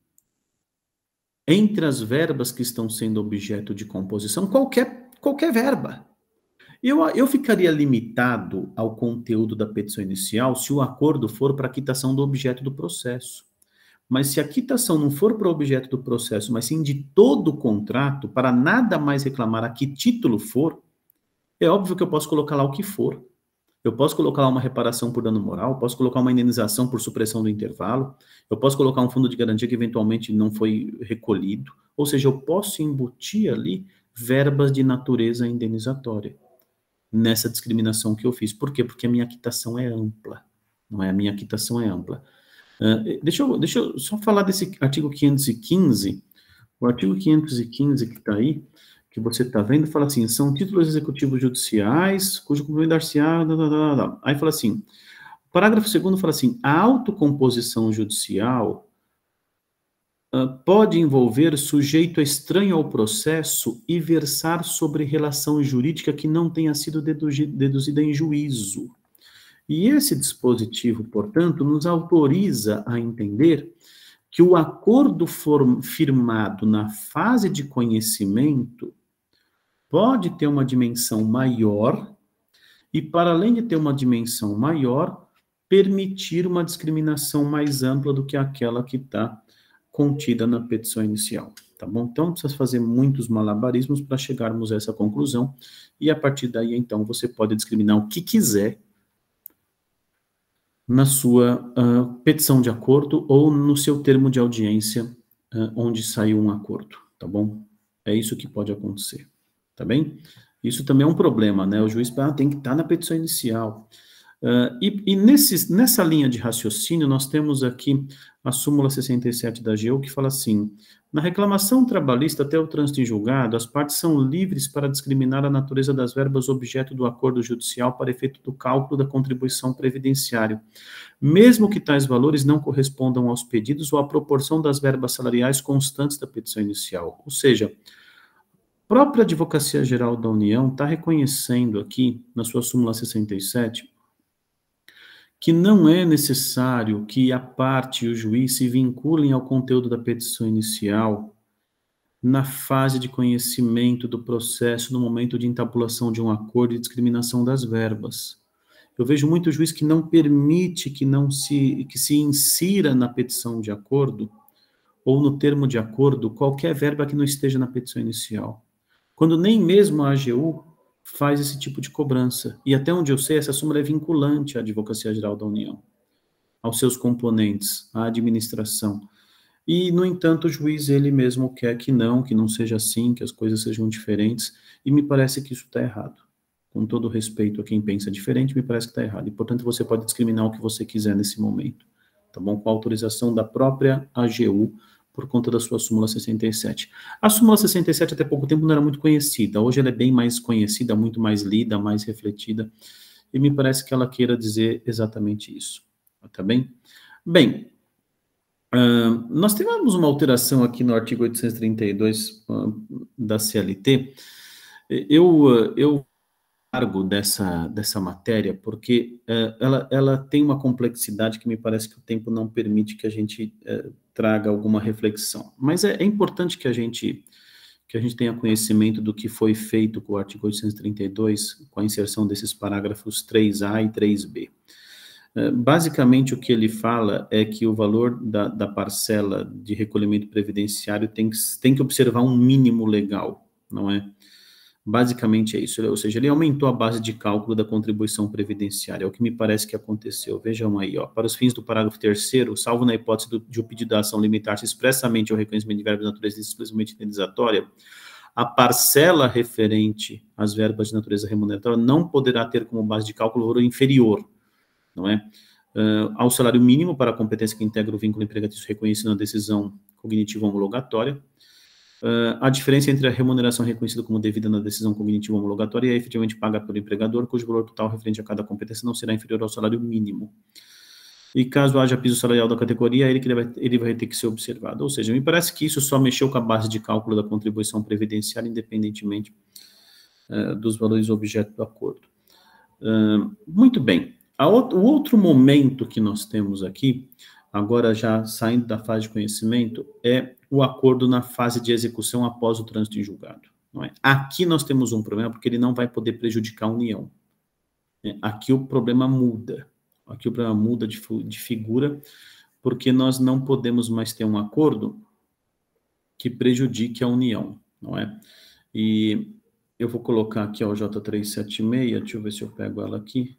entre as verbas que estão sendo objeto de composição qualquer, qualquer verba. Eu, eu ficaria limitado ao conteúdo da petição inicial se o acordo for para a quitação do objeto do processo. Mas se a quitação não for para o objeto do processo, mas sim de todo o contrato, para nada mais reclamar a que título for, é óbvio que eu posso colocar lá o que for. Eu posso colocar lá uma reparação por dano moral, posso colocar uma indenização por supressão do intervalo, eu posso colocar um fundo de garantia que eventualmente não foi recolhido, ou seja, eu posso embutir ali verbas de natureza indenizatória nessa discriminação que eu fiz. Por quê? Porque a minha quitação é ampla, não é? A minha quitação é ampla. Eh, deixa, eu, deixa eu só falar desse artigo 515. O artigo 515 que está aí, que você está vendo, fala assim: são títulos executivos judiciais, cujo cumprimento dar-se-á. Aí fala assim: parágrafo 2 fala assim: a autocomposição judicial ah, pode envolver sujeito estranho ao processo e versar sobre relação jurídica que não tenha sido deduzida em juízo. E esse dispositivo, portanto, nos autoriza a entender que o acordo firmado na fase de conhecimento pode ter uma dimensão maior e, para além de ter uma dimensão maior, permitir uma discriminação mais ampla do que aquela que está contida na petição inicial. Tá bom? Então, precisa fazer muitos malabarismos para chegarmos a essa conclusão, e a partir daí, então, você pode discriminar o que quiser na sua uh, petição de acordo ou no seu termo de audiência uh, onde saiu um acordo, tá bom? É isso que pode acontecer, tá bem? Isso também é um problema, né? O juiz ah, tem que estar na petição inicial. Uh, e, e nesse, nessa linha de raciocínio, nós temos aqui a súmula 67 da AGU, que fala assim, na reclamação trabalhista até o trânsito em julgado, as partes são livres para discriminar a natureza das verbas objeto do acordo judicial para efeito do cálculo da contribuição previdenciária, mesmo que tais valores não correspondam aos pedidos ou à proporção das verbas salariais constantes da petição inicial. Ou seja, a própria Advocacia Geral da União está reconhecendo aqui, na sua súmula 67, que não é necessário que a parte e o juiz se vinculem ao conteúdo da petição inicial na fase de conhecimento do processo no momento de intabulação de um acordo e discriminação das verbas. Eu vejo muito juiz que não permite que não se que se insira na petição de acordo ou no termo de acordo qualquer verba que não esteja na petição inicial. Quando nem mesmo a AGU faz esse tipo de cobrança. E até onde eu sei, essa súmula é vinculante à Advocacia Geral da União, aos seus componentes, à administração. E, no entanto, o juiz ele mesmo quer que não, que não seja assim, que as coisas sejam diferentes, e me parece que isso está errado. Com todo respeito a quem pensa diferente, me parece que está errado. E, portanto, você pode discriminar o que você quiser nesse momento, tá bom? Com a autorização da própria AGU, por conta da sua súmula 67. A súmula 67 até pouco tempo não era muito conhecida, hoje ela é bem mais conhecida, muito mais lida, mais refletida, e me parece que ela queira dizer exatamente isso, tá bem? Bem, uh, nós tivemos uma alteração aqui no artigo 832 uh, da CLT, eu, uh, eu largo dessa, dessa matéria, porque eh, ela, ela tem uma complexidade que me parece que o tempo não permite que a gente eh, traga alguma reflexão. Mas é, é importante que a gente que a gente tenha conhecimento do que foi feito com o artigo 832, com a inserção desses parágrafos 3A e 3B. É, basicamente, o que ele fala é que o valor da, da parcela de recolhimento previdenciário tem que, tem que observar um mínimo legal, não é? Basicamente é isso, né? ou seja, ele aumentou a base de cálculo da contribuição previdenciária, é o que me parece que aconteceu. Vejam aí, ó, para os fins do parágrafo 3 salvo na hipótese do, de o pedido da ação limitar-se expressamente ao reconhecimento de verbas de natureza exclusivamente indenizatória, a parcela referente às verbas de natureza remuneratória não poderá ter como base de cálculo valor inferior, não é? Uh, ao salário mínimo para a competência que integra o vínculo empregatício reconhecido na decisão cognitiva homologatória, Uh, a diferença entre a remuneração reconhecida como devida na decisão cognitiva homologatória e a efetivamente paga pelo empregador, cujo valor total referente a cada competência não será inferior ao salário mínimo. E caso haja piso salarial da categoria, ele, ele vai ter que ser observado. Ou seja, me parece que isso só mexeu com a base de cálculo da contribuição previdenciária, independentemente uh, dos valores objeto do acordo. Uh, muito bem. o outro momento que nós temos aqui agora já saindo da fase de conhecimento, é o acordo na fase de execução após o trânsito em julgado. É? Aqui nós temos um problema porque ele não vai poder prejudicar a União. É, aqui o problema muda. Aqui o problema muda de, de figura porque nós não podemos mais ter um acordo que prejudique a União, não é? E eu vou colocar aqui ó, o J376, deixa eu ver se eu pego ela aqui.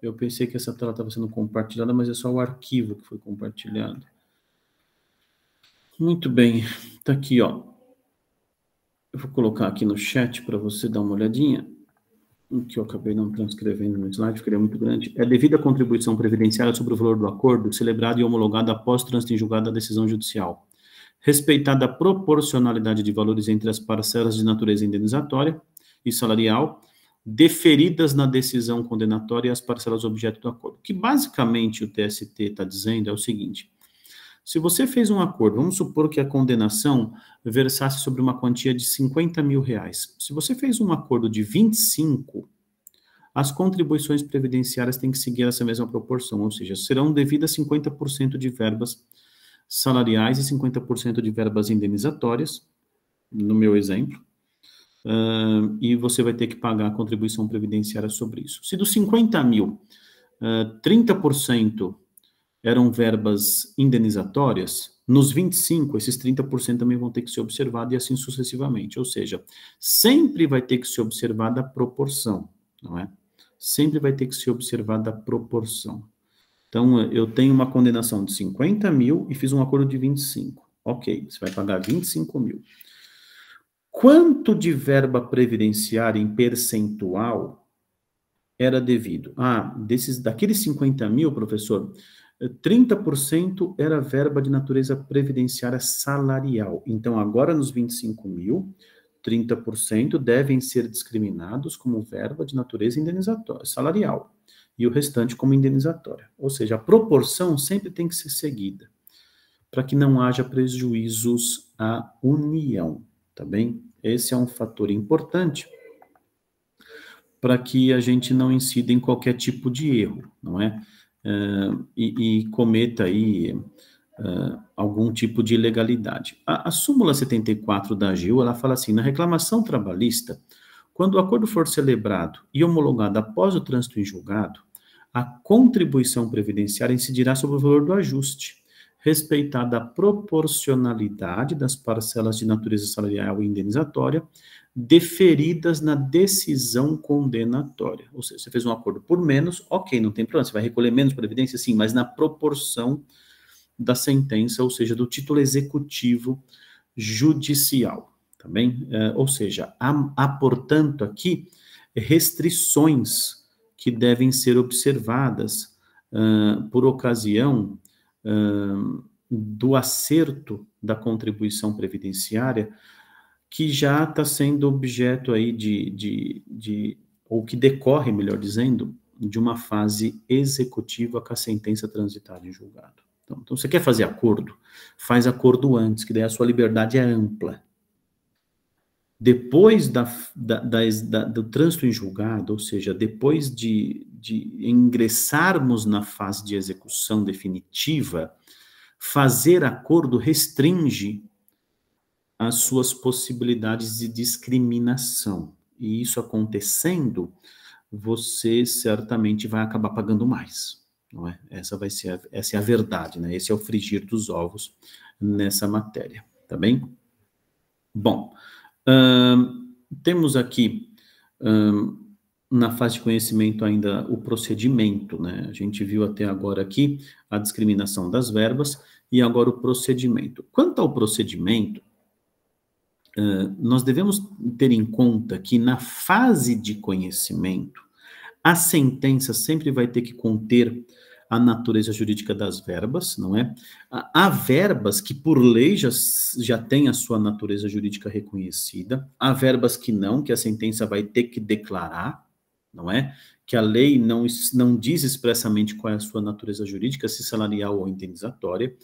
Eu pensei que essa tela estava sendo compartilhada, mas é só o arquivo que foi compartilhado. Muito bem, está aqui, ó. Eu vou colocar aqui no chat para você dar uma olhadinha. O que eu acabei não transcrevendo no slide, é muito grande. É devida à contribuição previdenciária sobre o valor do acordo, celebrado e homologado após trânsito em julgado da decisão judicial. Respeitada a proporcionalidade de valores entre as parcelas de natureza indenizatória e salarial, deferidas na decisão condenatória e as parcelas objeto do acordo. O que basicamente o TST está dizendo é o seguinte: se você fez um acordo, vamos supor que a condenação versasse sobre uma quantia de 50 mil reais. Se você fez um acordo de 25, as contribuições previdenciárias têm que seguir essa mesma proporção, ou seja, serão devidas 50% de verbas salariais e 50% de verbas indenizatórias, no meu exemplo, uh, e você vai ter que pagar a contribuição previdenciária sobre isso. Se dos 50 mil, uh, 30% eram verbas indenizatórias, nos 25, esses 30% também vão ter que ser observados e assim sucessivamente. Ou seja, sempre vai ter que ser observada a proporção, não é? Sempre vai ter que ser observada a proporção. Então, eu tenho uma condenação de 50 mil e fiz um acordo de 25. Ok, você vai pagar 25 mil quanto de verba previdenciária em percentual era devido? Ah, desses, daqueles 50 mil, professor, 30% era verba de natureza previdenciária salarial. Então, agora nos 25 mil, 30% devem ser discriminados como verba de natureza indenizatória, salarial, e o restante como indenizatória. Ou seja, a proporção sempre tem que ser seguida, para que não haja prejuízos à União, tá bem? Esse é um fator importante para que a gente não incida em qualquer tipo de erro, não é? Uh, e, e, cometa aí uh, algum tipo de ilegalidade. A, a súmula 74 da AGU, ela fala assim, na reclamação trabalhista, quando o acordo for celebrado e homologado após o trânsito em julgado, a contribuição previdenciária incidirá sobre o valor do ajuste, respeitada a proporcionalidade das parcelas de natureza salarial e indenizatória deferidas na decisão condenatória. Ou seja, você fez um acordo por menos, ok, não tem problema, você vai recolher menos previdência, sim, mas na proporção da sentença, ou seja, do título executivo judicial, tá bem? É, ou seja, há, há, portanto, aqui restrições que devem ser observadas uh, por ocasião do acerto da contribuição previdenciária, que já está sendo objeto aí de, de, de, ou que decorre, melhor dizendo, de uma fase executiva com a sentença transitada em julgado. Então, então você quer fazer acordo? Faz acordo antes, que daí a sua liberdade é ampla depois da, da, da, do trânsito em julgado, ou seja, depois de, de ingressarmos na fase de execução definitiva, fazer acordo restringe as suas possibilidades de discriminação. E isso acontecendo, você certamente vai acabar pagando mais. Não é? Essa vai ser a, essa é a verdade, né? Esse é o frigir dos ovos nessa matéria, tá bem? Bom, temos aqui na fase de conhecimento ainda o procedimento, né? A gente viu até agora aqui a discriminação das verbas e agora o procedimento. Quanto ao procedimento, uh, nós devemos ter em conta que na fase de conhecimento, a sentença sempre vai ter que conter a natureza jurídica das verbas, não é? Há verbas que, por lei, já, já têm a sua natureza jurídica reconhecida, há verbas que não, que a sentença vai ter que declarar, não é? Que a lei não, não diz expressamente qual é a sua natureza jurídica, se salarial ou indenizatória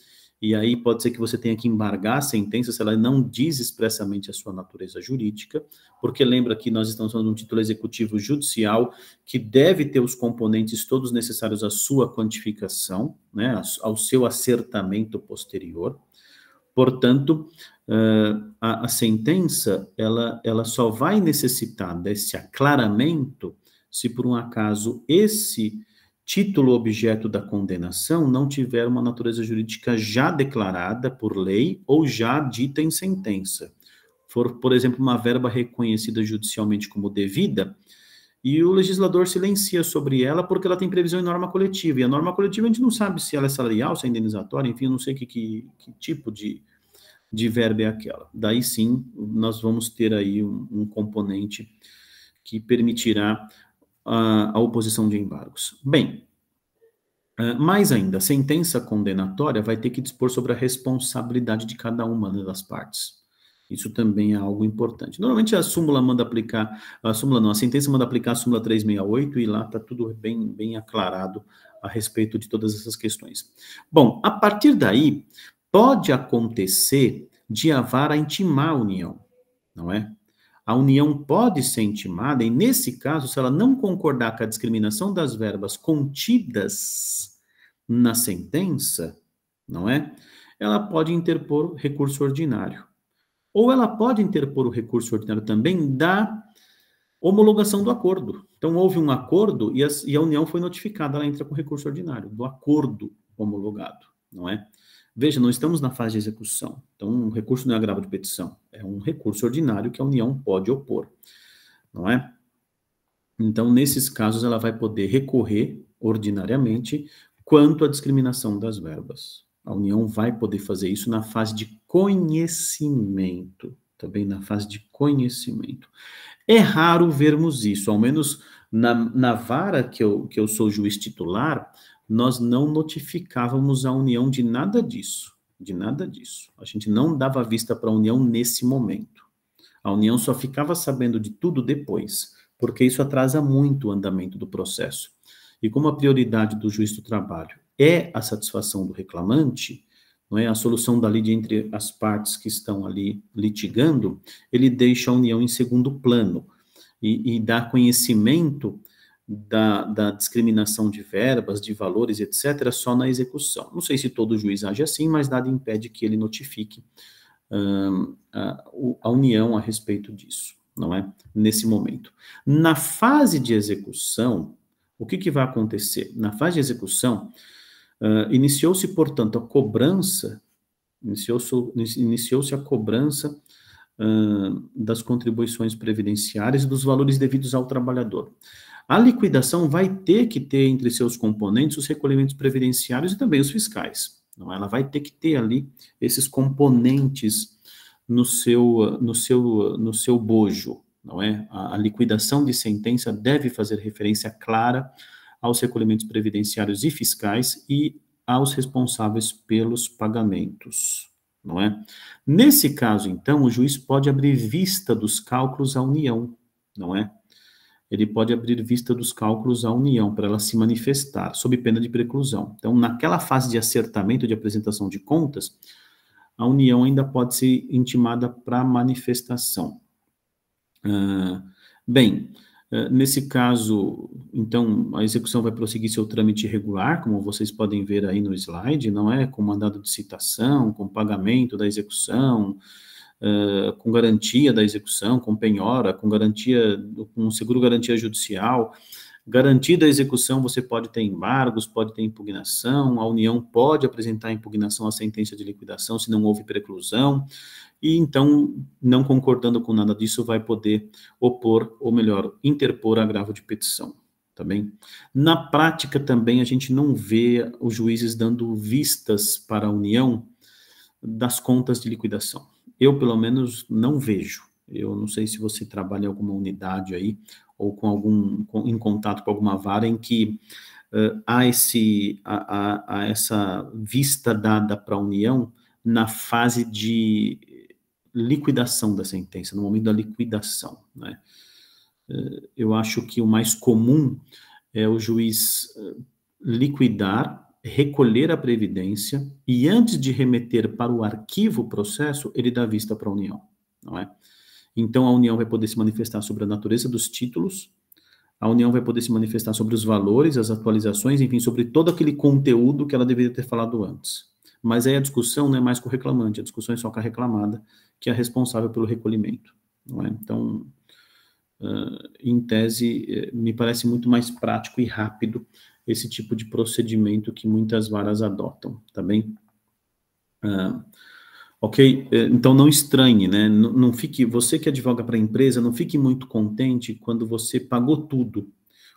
e aí pode ser que você tenha que embargar a sentença se ela não diz expressamente a sua natureza jurídica, porque lembra que nós estamos falando de um título executivo judicial que deve ter os componentes todos necessários à sua quantificação, né, ao seu acertamento posterior. Portanto, eh, a, a sentença ela, ela só vai necessitar desse aclaramento se por um acaso esse título objeto da condenação não tiver uma natureza jurídica já declarada por lei ou já dita em sentença. For, por exemplo, uma verba reconhecida judicialmente como devida, e o legislador silencia sobre ela porque ela tem previsão em norma coletiva. E a norma coletiva a gente não sabe se ela é salarial, se é indenizatória, enfim, eu não sei que, que, que tipo de, de verba é aquela. Daí sim, nós vamos ter aí um, um componente que permitirá a, oposição de embargos. Bem, eh, mais ainda, a sentença condenatória vai ter que dispor sobre a responsabilidade de cada uma das partes. Isso também é algo importante. Normalmente a súmula manda aplicar, a súmula não, a sentença manda aplicar a súmula 368 e lá está tudo bem, bem aclarado a respeito de todas essas questões. Bom, a partir daí, pode acontecer de a vara intimar a união, não é? a união pode ser intimada, e nesse caso, se ela não concordar com a discriminação das verbas contidas na sentença, não é? Ela pode interpor recurso ordinário. Ou ela pode interpor o recurso ordinário também da homologação do acordo. Então, houve um acordo e a, e a união foi notificada, ela entra com recurso ordinário do acordo homologado, não é? Veja, não estamos na fase de execução. Então, um recurso não é agravo de petição, é um recurso ordinário que a União pode opor, não é? Então, nesses casos, ela vai poder recorrer ordinariamente quanto à discriminação das verbas. A União vai poder fazer isso na fase de conhecimento, também na fase de conhecimento. É raro vermos isso, ao menos na, na vara que eu, que eu sou juiz titular, nós não notificávamos a União de nada disso, de nada disso. A gente não dava vista para a União nesse momento. A União só ficava sabendo de tudo depois, porque isso atrasa muito o andamento do processo. E como a prioridade do juiz do trabalho é a satisfação do reclamante, não é a solução da lide entre as partes que estão ali litigando, ele deixa a União em segundo plano e, e dá conhecimento da, da, discriminação de verbas, de valores, etc., só na execução. Não sei se todo juiz age assim, mas nada impede que ele notifique a, a União a respeito disso, não é? Nesse momento. Na fase de execução, o que, que vai acontecer? Na fase de execução, uh, iniciou-se, portanto, a cobrança, iniciou-se iniciou a cobrança uh, das contribuições previdenciárias e dos valores devidos ao trabalhador. A liquidação vai ter que ter entre seus componentes os recolhimentos previdenciários e também os fiscais. Não, é? ela vai ter que ter ali esses componentes no seu, no seu, no seu bojo, não é? A, a liquidação de sentença deve fazer referência clara aos recolhimentos previdenciários e fiscais e aos responsáveis pelos pagamentos não é? Nesse caso, então, o juiz pode abrir vista dos cálculos à União, não é? Ele pode abrir vista dos cálculos à União para ela se manifestar, sob pena de preclusão. Então, naquela fase de acertamento, de apresentação de contas, a União ainda pode ser intimada para manifestação. Uh, bem, eh, nesse caso, então, a execução vai prosseguir seu trâmite regular, como vocês podem ver aí no slide, não é? Com mandado de citação, com pagamento da execução, eh, com garantia da execução, com penhora, com garantia, com seguro garantia judicial. Garantida a execução, você pode ter embargos, pode ter impugnação, a União pode apresentar impugnação à sentença de liquidação se não houve preclusão e então, não concordando com nada disso, vai poder opor, ou melhor, interpor agravo de petição. Tá bem? Na prática também a gente não vê os juízes dando vistas para a União das contas de liquidação. Eu, pelo menos, não vejo. Eu não sei se você trabalha em alguma unidade aí ou com algum com, em contato com alguma vara em que uh, há esse a, essa vista dada para a União na fase de liquidação da sentença, no momento da liquidação. Né? É, eu acho que o mais comum é o juiz eh, liquidar, recolher a previdência e, antes de remeter para o arquivo o processo, ele dá vista para a União. Não é? Então, a União vai poder se manifestar sobre a natureza dos títulos, a União vai poder se manifestar sobre os valores, as atualizações, enfim, sobre todo aquele conteúdo que ela deveria ter falado antes mas aí a discussão não é mais com o reclamante, a discussão é só com a reclamada, que é responsável pelo recolhimento. É? Então, uh, em tese, eh, me parece muito mais prático e rápido esse tipo de procedimento que muitas varas adotam, tá bem? Uh, ok? Eh, então, não estranhe, né? Não, não fique, você que advoga para a empresa, não fique muito contente quando você pagou tudo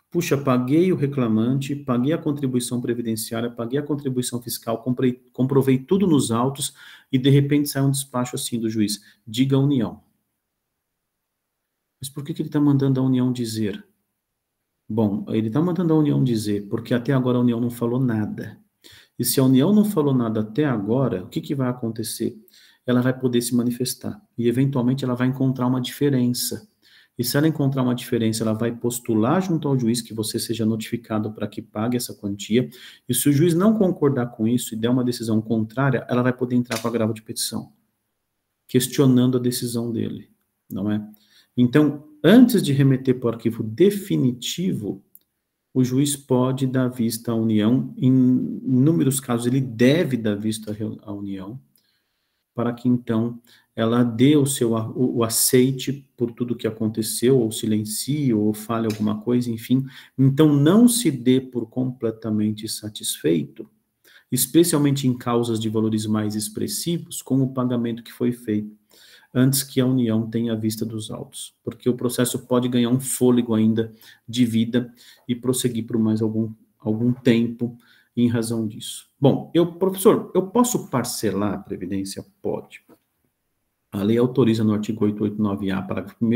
Puxa, paguei o reclamante, paguei a contribuição previdenciária, paguei a contribuição fiscal, comprei, comprovei tudo nos autos e de repente sai um despacho assim do juiz. Diga a União. Mas por que, que ele está mandando a União dizer? Bom, ele está mandando a União dizer, porque até agora a União não falou nada. E se a União não falou nada até agora, o que, que vai acontecer? Ela vai poder se manifestar e, eventualmente, ela vai encontrar uma diferença e se ela encontrar uma diferença, ela vai postular junto ao juiz que você seja notificado para que pague essa quantia. E se o juiz não concordar com isso e der uma decisão contrária, ela vai poder entrar com agravo de petição, questionando a decisão dele, não é? Então, antes de remeter para o arquivo definitivo, o juiz pode dar vista à União, em inúmeros casos ele deve dar vista à União, para que então ela dê o seu o, o aceite por tudo que aconteceu, ou silencie, ou fale alguma coisa, enfim. Então não se dê por completamente satisfeito, especialmente em causas de valores mais expressivos, com o pagamento que foi feito antes que a união tenha a vista dos autos, porque o processo pode ganhar um fôlego ainda de vida e prosseguir por mais algum algum tempo em razão disso. Bom, eu, professor, eu posso parcelar a previdência? Pode. A lei autoriza no artigo 889-A, parágrafo 1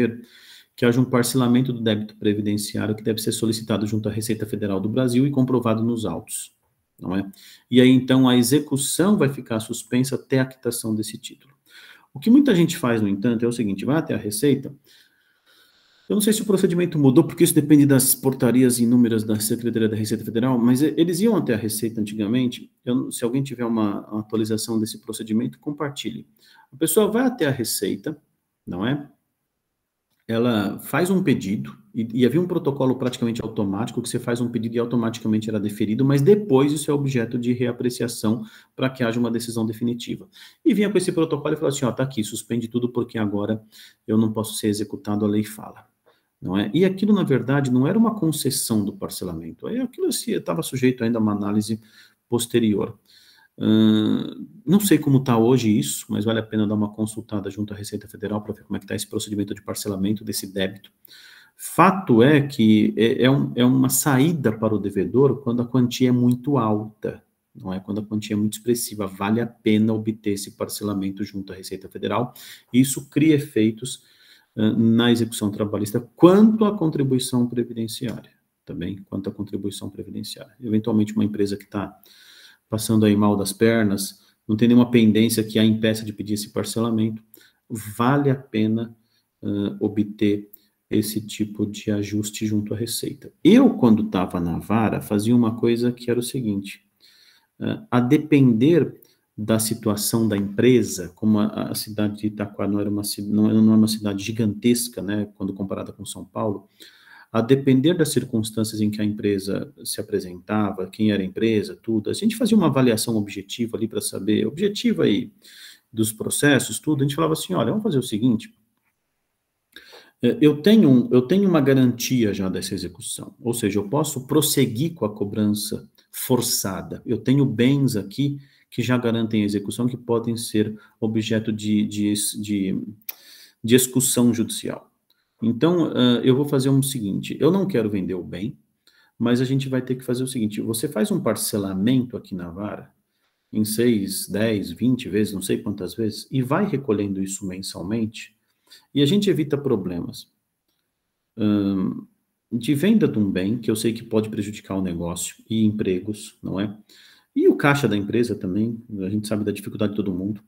que haja um parcelamento do débito previdenciário que deve ser solicitado junto à Receita Federal do Brasil e comprovado nos autos, não é? E aí, então, a execução vai ficar suspensa até a quitação desse título. O que muita gente faz, no entanto, é o seguinte, vai até a Receita, eu não sei se o procedimento mudou, porque isso depende das portarias inúmeras da Secretaria da Receita Federal, mas eles iam até a Receita antigamente. Eu, se alguém tiver uma, uma atualização desse procedimento, compartilhe. A pessoa vai até a Receita, não é? Ela faz um pedido, e, e havia um protocolo praticamente automático, que você faz um pedido e automaticamente era deferido, mas depois isso é objeto de reapreciação para que haja uma decisão definitiva. E vinha com esse protocolo e falava assim, ó, tá aqui, suspende tudo porque agora eu não posso ser executado, a lei fala não é? E aquilo, na verdade, não era uma concessão do parcelamento, aquilo estava sujeito ainda a uma análise posterior. Uh, não sei como está hoje isso, mas vale a pena dar uma consultada junto à Receita Federal para ver como é que está esse procedimento de parcelamento desse débito. Fato é que é, é, um, é, uma saída para o devedor quando a quantia é muito alta, não é? Quando a quantia é muito expressiva, vale a pena obter esse parcelamento junto à Receita Federal. Isso cria efeitos eh, na execução trabalhista quanto à contribuição previdenciária, também tá quanto à contribuição previdenciária. Eventualmente uma empresa que está passando aí mal das pernas, não tem nenhuma pendência que a impeça de pedir esse parcelamento, vale a pena uh, obter esse tipo de ajuste junto à receita. Eu, quando estava na vara, fazia uma coisa que era o seguinte: uh, a depender da situação da empresa, como a, a cidade de Itaquá não era uma, não, não é uma cidade gigantesca, né, quando comparada com São Paulo, a depender das circunstâncias em que a empresa se apresentava, quem era a empresa, tudo, a gente fazia uma avaliação objetiva ali para saber, objetiva aí dos processos, tudo, a gente falava assim, olha, vamos fazer o seguinte, é, eu tenho, eu tenho uma garantia já dessa execução, ou seja, eu posso prosseguir com a cobrança forçada, eu tenho bens aqui que já garantem execução, que podem ser objeto de, de, de, de judicial. Então, uh, eu vou fazer o um seguinte: eu não quero vender o bem, mas a gente vai ter que fazer o seguinte: você faz um parcelamento aqui na vara, em 6, 10, 20 vezes, não sei quantas vezes, e vai recolhendo isso mensalmente, e a gente evita problemas um, de venda de um bem, que eu sei que pode prejudicar o negócio e empregos, não é? E o caixa da empresa também, a gente sabe da dificuldade de todo mundo.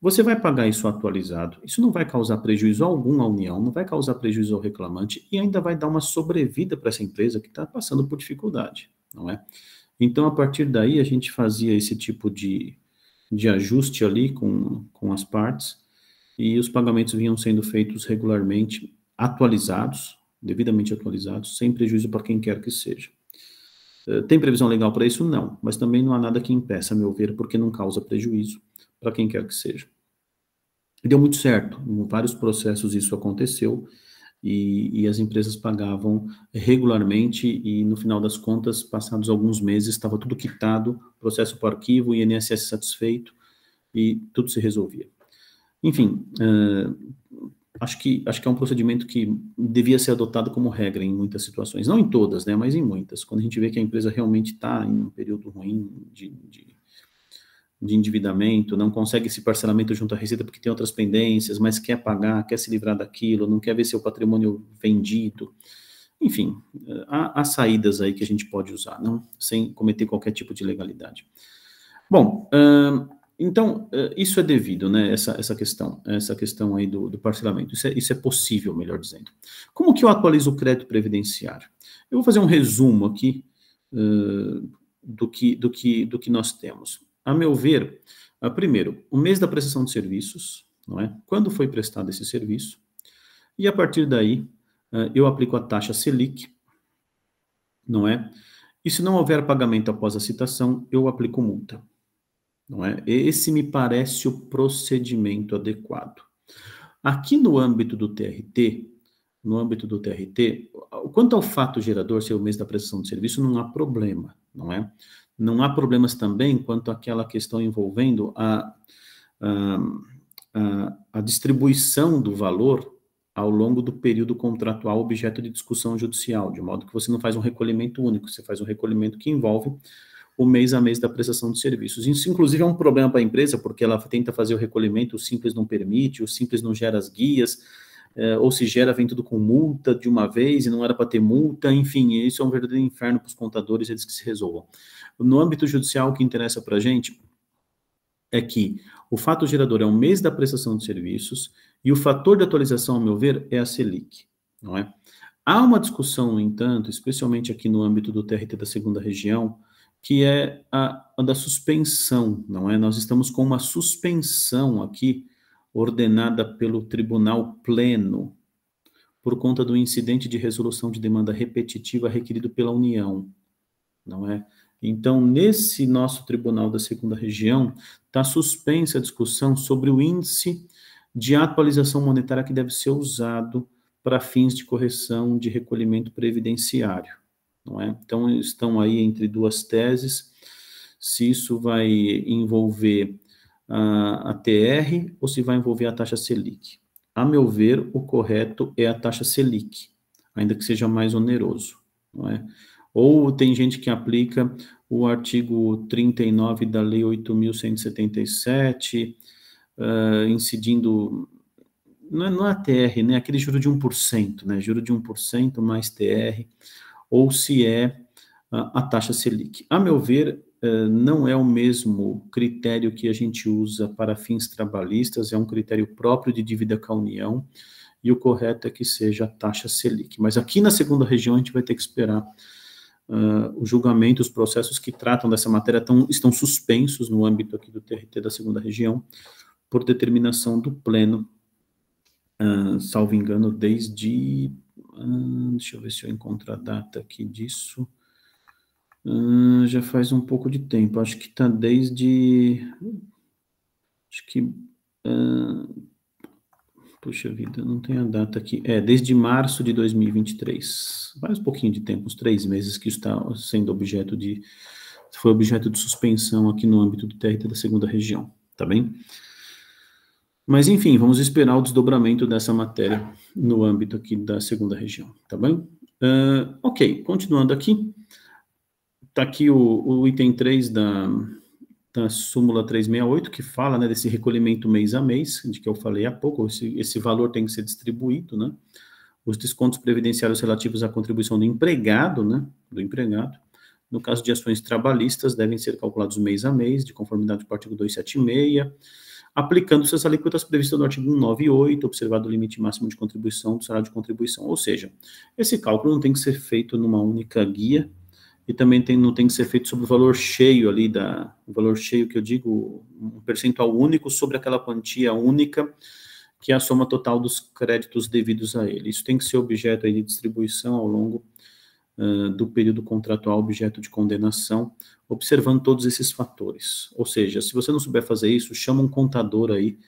Você vai pagar isso atualizado. Isso não vai causar prejuízo algum à União, não vai causar prejuízo ao reclamante e ainda vai dar uma sobrevida para essa empresa que está passando por dificuldade, não é? Então, a partir daí, a gente fazia esse tipo de, de ajuste ali com, com as partes e os pagamentos vinham sendo feitos regularmente, atualizados, devidamente atualizados, sem prejuízo para quem quer que seja. Eh, tem previsão legal para isso? Não, mas também não há nada que impeça, a meu ver, porque não causa prejuízo para quem quer que seja. deu muito certo, em vários processos isso aconteceu, e, e, as empresas pagavam regularmente, e no final das contas, passados alguns meses, estava tudo quitado, processo para arquivo, INSS satisfeito, e tudo se resolvia. Enfim, uh, acho que, acho que é um procedimento que devia ser adotado como regra em muitas situações, não em todas, né, mas em muitas. Quando a gente vê que a empresa realmente está em um período ruim de, de, de, endividamento, não consegue esse parcelamento junto à receita porque tem outras pendências, mas quer pagar, quer se livrar daquilo, não quer ver seu patrimônio vendido. Enfim, há, há saídas aí que a gente pode usar, não sem cometer qualquer tipo de legalidade. Bom, então, eh, isso é devido, né, essa, essa questão, essa questão aí do, do parcelamento, isso é, isso é possível, melhor dizendo. Como que eu atualizo o crédito previdenciário? Eu vou fazer um resumo aqui uh, do, que, do, que, do que nós temos. A meu ver, uh, primeiro, o mês da prestação de serviços, não é? Quando foi prestado esse serviço, e a partir daí uh, eu aplico a taxa Selic, não é? E se não houver pagamento após a citação, eu aplico multa. Não é? Esse me parece o procedimento adequado. Aqui no âmbito do TRT, no âmbito do TRT, quanto ao fato gerador ser o mês da prestação de serviço, não há problema, não é? Não há problemas também quanto àquela questão envolvendo a, a, a, a distribuição do valor ao longo do período contratual objeto de discussão judicial, de modo que você não faz um recolhimento único, você faz um recolhimento que envolve o mês a mês da prestação de serviços. Isso, inclusive, é um problema para a empresa, porque ela tenta fazer o recolhimento, o simples não permite, o simples não gera as guias, eh, ou se gera, vem tudo com multa de uma vez e não era para ter multa, enfim, isso é um verdadeiro inferno para os contadores, eles que se resolvam. No âmbito judicial, o que interessa para a gente é que o fato gerador é o mês da prestação de serviços e o fator de atualização, ao meu ver, é a Selic, não é? Há uma discussão, no entanto, especialmente aqui no âmbito do TRT da segunda região, que é a, a, da suspensão, não é? Nós estamos com uma suspensão aqui ordenada pelo Tribunal Pleno por conta do incidente de resolução de demanda repetitiva requerido pela União, não é? Então, nesse nosso Tribunal da Segunda Região, está suspensa a discussão sobre o índice de atualização monetária que deve ser usado para fins de correção de recolhimento previdenciário não é? Então, estão aí entre duas teses, se isso vai envolver a, a TR ou se vai envolver a taxa Selic. A meu ver, o correto é a taxa Selic, ainda que seja mais oneroso, não é? Ou tem gente que aplica o artigo 39 da Lei 8.177, uh, ah, incidindo, não é, não é a TR, né? Aquele juro de 1%, né? Juro de 1% mais TR ou se é a taxa Selic. A meu ver, eh, não é o mesmo critério que a gente usa para fins trabalhistas, é um critério próprio de dívida com a União, e o correto é que seja a taxa Selic. Mas aqui na segunda região a gente vai ter que esperar uh, o julgamento, os processos que tratam dessa matéria tão, estão suspensos no âmbito aqui do TRT da segunda região, por determinação do Pleno ah, salvo engano, desde. Ah, deixa eu ver se eu encontro a data aqui disso. Ah, já faz um pouco de tempo, acho que está desde. Acho que. puxa vida, não tem a data aqui. É, desde março de 2023. Faz um pouquinho de tempo, uns três meses que está sendo objeto de. Foi objeto de suspensão aqui no âmbito do TRT da segunda região, tá bem? Mas, enfim, vamos esperar o desdobramento dessa matéria no âmbito aqui da segunda região, tá bem? Uh, ok, continuando aqui, está aqui o, o, item 3 da, da súmula 368, que fala né, desse recolhimento mês a mês, de que eu falei há pouco, esse, esse valor tem que ser distribuído, né? Os descontos previdenciários relativos à contribuição do empregado, né? Do empregado. No caso de ações trabalhistas, devem ser calculados mês a mês, de conformidade com o artigo 276 aplicando-se as alíquotas previstas no artigo 198, observado o limite máximo de contribuição do salário de contribuição. Ou seja, esse cálculo não tem que ser feito numa única guia e também tem, não tem que ser feito sobre o valor cheio ali, da, o valor cheio que eu digo, um percentual único sobre aquela quantia única, que é a soma total dos créditos devidos a ele. Isso tem que ser objeto aí de distribuição ao longo uh, do período contratual objeto de condenação, observando todos esses fatores. Ou seja, se você não souber fazer isso, chama um contador aí,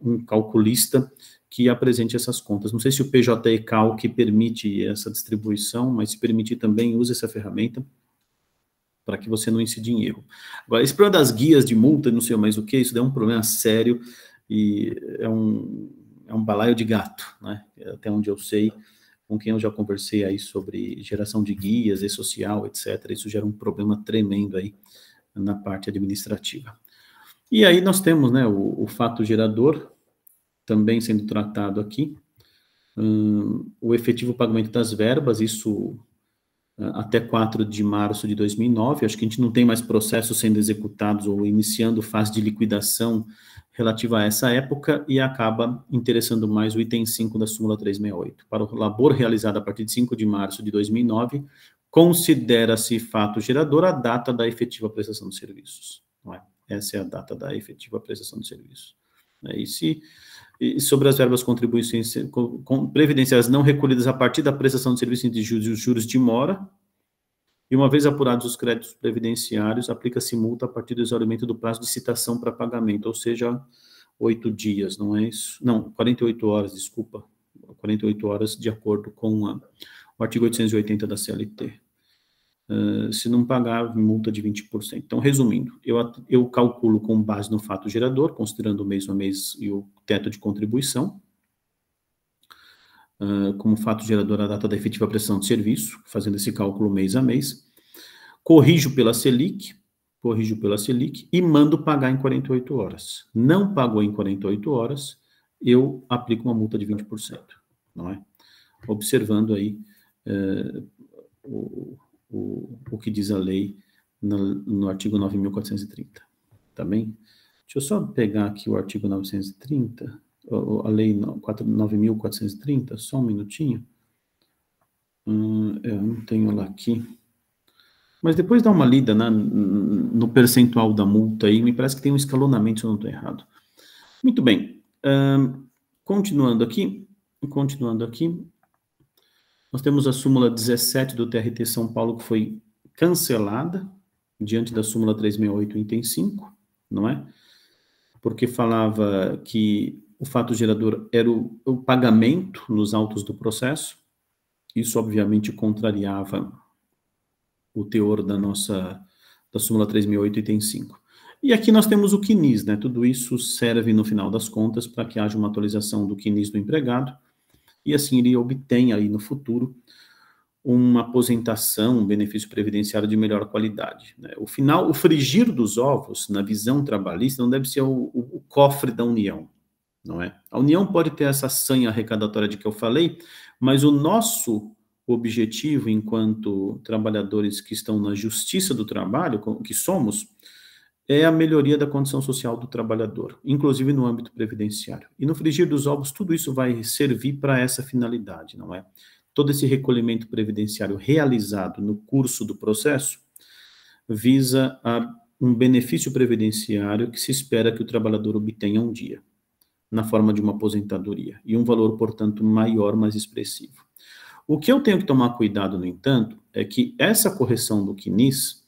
um calculista, que apresente essas contas. Não sei se o PJE é que permite essa distribuição, mas se permitir também, use essa ferramenta para que você não incida em erro. Agora, esse problema das guias de multa, não sei mais o que, isso é um problema sério e é um, é um balaio de gato, né? Até onde eu sei, com quem eu já conversei aí sobre geração de guias e social, etc. Isso gera um problema tremendo aí na parte administrativa. E aí nós temos né, o, o fato gerador também sendo tratado aqui, hum, o efetivo pagamento das verbas, isso até 4 de março de 2009. Acho que a gente não tem mais processos sendo executados ou iniciando fase de liquidação relativa a essa época e acaba interessando mais o item 5 da súmula 368. Para o labor realizado a partir de 5 de março de 2009, considera-se fato gerador a data da efetiva prestação de serviços. É? Essa é a data da efetiva prestação de serviços. É, e se e sobre as verbas contribuições previdenciárias não recolhidas a partir da prestação de serviço de juros e os juros de mora. E uma vez apurados os créditos previdenciários, aplica-se multa a partir do exaurimento do prazo de citação para pagamento, ou seja, oito dias, não é isso? Não, 48 horas, desculpa, 48 horas de acordo com a, o artigo 880 da CLT. Eh, se não pagar multa de 20%. Então, resumindo, eu, eu calculo com base no fato gerador, considerando o mês a mês e o teto de contribuição, uh, como fato gerador a data da efetiva prestação de serviço, fazendo esse cálculo mês a mês, corrijo pela Selic, corrijo pela Selic e mando pagar em 48 horas. Não pagou em 48 horas, eu aplico uma multa de 20%, não é? Observando aí uh, o, o, o que diz a lei no, no artigo 9.430, tá bem? Deixa eu só pegar aqui o artigo 930, a lei 9.430, só um minutinho. Hum, eu não tenho lá aqui. Mas depois dá uma lida né, no percentual da multa aí, me parece que tem um escalonamento, se eu não estou errado. Muito bem. Hum, continuando aqui, continuando aqui, nós temos a súmula 17 do TRT São Paulo que foi cancelada diante da súmula 368, item 5, não é? Porque falava que o fato gerador era o, o pagamento nos autos do processo. Isso obviamente contrariava o teor da nossa da súmula 368, item 5. E aqui nós temos o QNIS, né? Tudo isso serve no final das contas para que haja uma atualização do QNIS do empregado e assim ele obtém aí no futuro uma aposentação, um benefício previdenciário de melhor qualidade. Né? O final, o frigir dos ovos, na visão trabalhista, não deve ser o, o, o, cofre da União, não é? A União pode ter essa sanha arrecadatória de que eu falei, mas o nosso objetivo, enquanto trabalhadores que estão na justiça do trabalho, que somos, é a melhoria da condição social do trabalhador, inclusive no âmbito previdenciário. E no frigir dos ovos, tudo isso vai servir para essa finalidade, não é? Todo esse recolhimento previdenciário realizado no curso do processo visa a, ah, um benefício previdenciário que se espera que o trabalhador obtenha um dia, na forma de uma aposentadoria, e um valor, portanto, maior, mais expressivo. O que eu tenho que tomar cuidado, no entanto, é que essa correção do CNIS,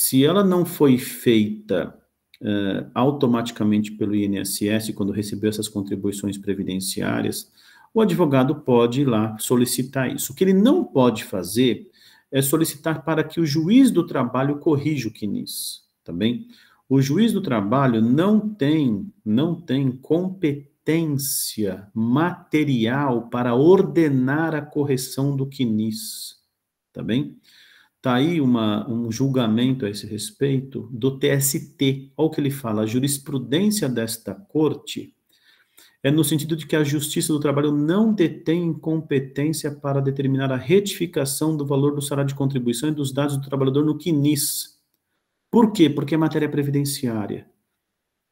se ela não foi feita uh, automaticamente pelo INSS, quando recebeu essas contribuições previdenciárias, o advogado pode ir lá solicitar isso. O que ele não pode fazer é solicitar para que o juiz do trabalho corrija o CNIS, tá bem? O juiz do trabalho não tem, não tem competência material para ordenar a correção do CNIS, tá bem? Está aí uma, um julgamento a esse respeito do TST. Olha o que ele fala: a jurisprudência desta corte é no sentido de que a Justiça do Trabalho não detém competência para determinar a retificação do valor do salário de contribuição e dos dados do trabalhador no CNIS. Por quê? Porque é matéria previdenciária,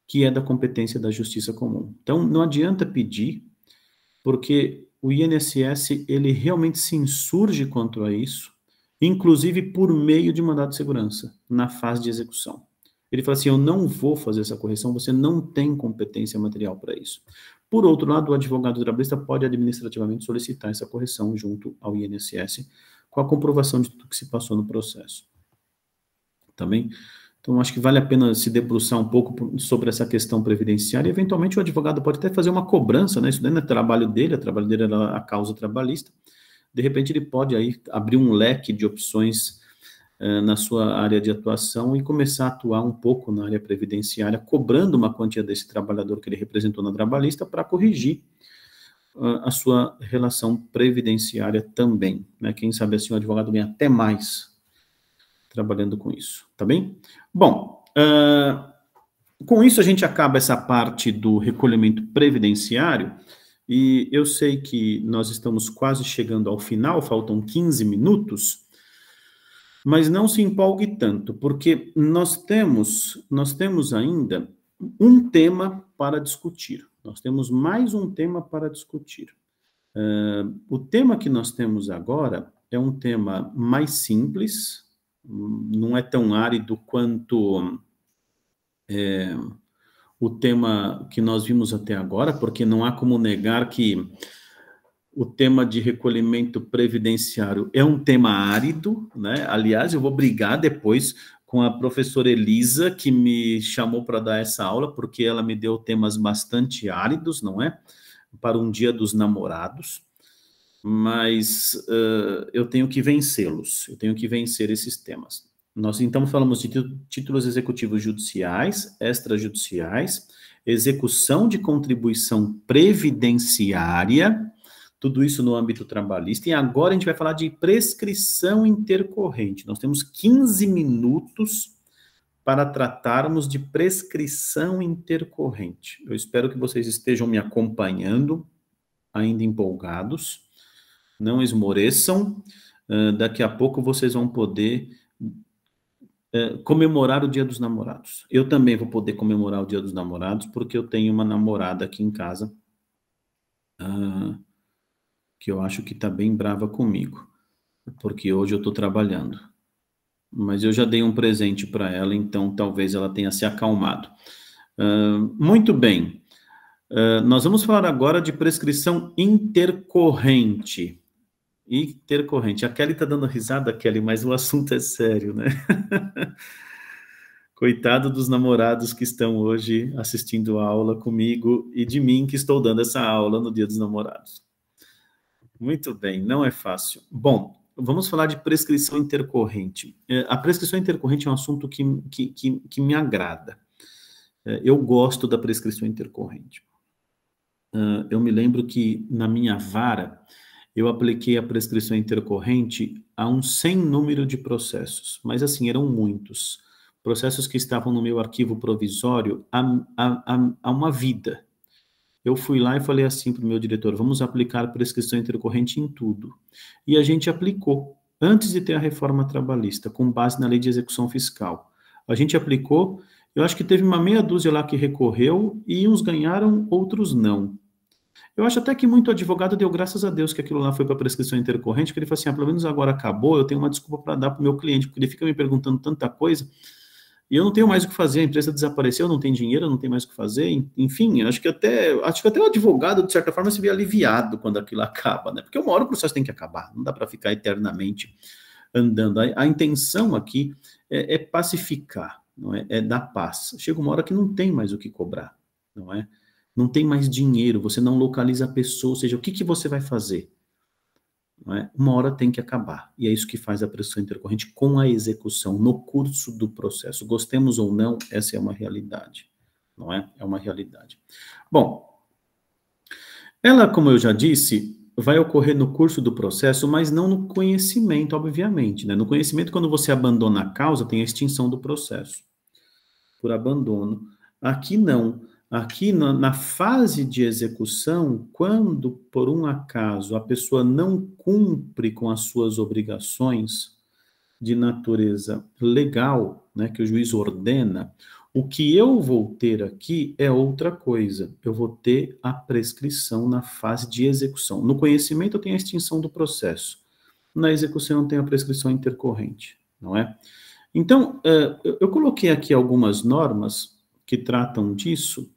que é da competência da Justiça Comum. Então, não adianta pedir, porque o INSS ele realmente se insurge quanto a isso inclusive por meio de mandado de segurança, na fase de execução. Ele fala assim: eu não vou fazer essa correção, você não tem competência material para isso. Por outro lado, o advogado trabalhista pode administrativamente solicitar essa correção junto ao INSS, com a comprovação de tudo que se passou no processo. Também. Tá então, acho que vale a pena se debruçar um pouco sobre essa questão previdenciária. E, eventualmente, o advogado pode até fazer uma cobrança, né? Isso não é trabalho dele, é trabalho dele era a causa trabalhista de repente ele pode aí abrir um leque de opções eh, na sua área de atuação e começar a atuar um pouco na área previdenciária, cobrando uma quantia desse trabalhador que ele representou na trabalhista para corrigir ah, a sua relação previdenciária também. Né? Quem sabe assim o advogado ganha até mais trabalhando com isso, tá bem? Bom, uh, com isso a gente acaba essa parte do recolhimento previdenciário. E eu sei que nós estamos quase chegando ao final, faltam 15 minutos, mas não se empolgue tanto, porque nós temos, nós temos ainda um tema para discutir. Nós temos mais um tema para discutir. Uh, o tema que nós temos agora é um tema mais simples, hum, não é tão árido quanto é, o tema que nós vimos até agora, porque não há como negar que o tema de recolhimento previdenciário é um tema árido, né? Aliás, eu vou brigar depois com a professora Elisa, que me chamou para dar essa aula, porque ela me deu temas bastante áridos, não é? Para um dia dos namorados. Mas uh, eu tenho que vencê-los, eu tenho que vencer esses temas. Nós então falamos de títulos executivos judiciais, extrajudiciais, execução de contribuição previdenciária, tudo isso no âmbito trabalhista. E agora a gente vai falar de prescrição intercorrente. Nós temos 15 minutos para tratarmos de prescrição intercorrente. Eu espero que vocês estejam me acompanhando, ainda empolgados. Não esmoreçam. Uh, daqui a pouco vocês vão poder é, comemorar o Dia dos Namorados. Eu também vou poder comemorar o Dia dos Namorados, porque eu tenho uma namorada aqui em casa uh, que eu acho que está bem brava comigo, porque hoje eu estou trabalhando. Mas eu já dei um presente para ela, então talvez ela tenha se acalmado. Uh, muito bem. Ah, nós vamos falar agora de prescrição intercorrente intercorrente. A Kelly está dando risada, Kelly, mas o assunto é sério, né? Coitado dos namorados que estão hoje assistindo a aula comigo e de mim que estou dando essa aula no Dia dos Namorados. Muito bem, não é fácil. Bom, vamos falar de prescrição intercorrente. É, a prescrição intercorrente é um assunto que, que, que, que me agrada. É, eu gosto da prescrição intercorrente. Ah, eu me lembro que na minha vara, eu apliquei a prescrição intercorrente a um sem número de processos, mas assim, eram muitos. Processos que estavam no meu arquivo provisório há, há, há uma vida. Eu fui lá e falei assim para o meu diretor: vamos aplicar prescrição intercorrente em tudo. E a gente aplicou, antes de ter a reforma trabalhista, com base na lei de execução fiscal. A gente aplicou, eu acho que teve uma meia dúzia lá que recorreu e uns ganharam, outros não. Eu acho até que muito advogado deu graças a Deus que aquilo lá foi para prescrição intercorrente, que ele falou assim: ah, pelo menos agora acabou, eu tenho uma desculpa para dar para o meu cliente, porque ele fica me perguntando tanta coisa e eu não tenho mais o que fazer, a empresa desapareceu, não tem dinheiro, não tem mais o que fazer, enfim, acho que até acho que até o advogado, de certa forma, se vê aliviado quando aquilo acaba, né? Porque uma hora o processo tem que acabar, não dá para ficar eternamente andando. A, a intenção aqui é, é, pacificar, não é? é dar paz. Chega uma hora que não tem mais o que cobrar, não é? não tem mais dinheiro, você não localiza a pessoa, ou seja, o que, que você vai fazer? É? Uma hora tem que acabar. E é isso que faz a pressão intercorrente com a execução, no curso do processo. Gostemos ou não, essa é uma realidade. Não é? É uma realidade. Bom, ela, como eu já disse, vai ocorrer no curso do processo, mas não no conhecimento, obviamente. Né? No conhecimento, quando você abandona a causa, tem a extinção do processo por abandono. Aqui não. Aqui na, na, fase de execução, quando por um acaso a pessoa não cumpre com as suas obrigações de natureza legal, né, que o juiz ordena, o que eu vou ter aqui é outra coisa. Eu vou ter a prescrição na fase de execução. No conhecimento eu tenho a extinção do processo. Na execução eu tenho a prescrição intercorrente, não é? Então, eh, eu coloquei aqui algumas normas que tratam disso,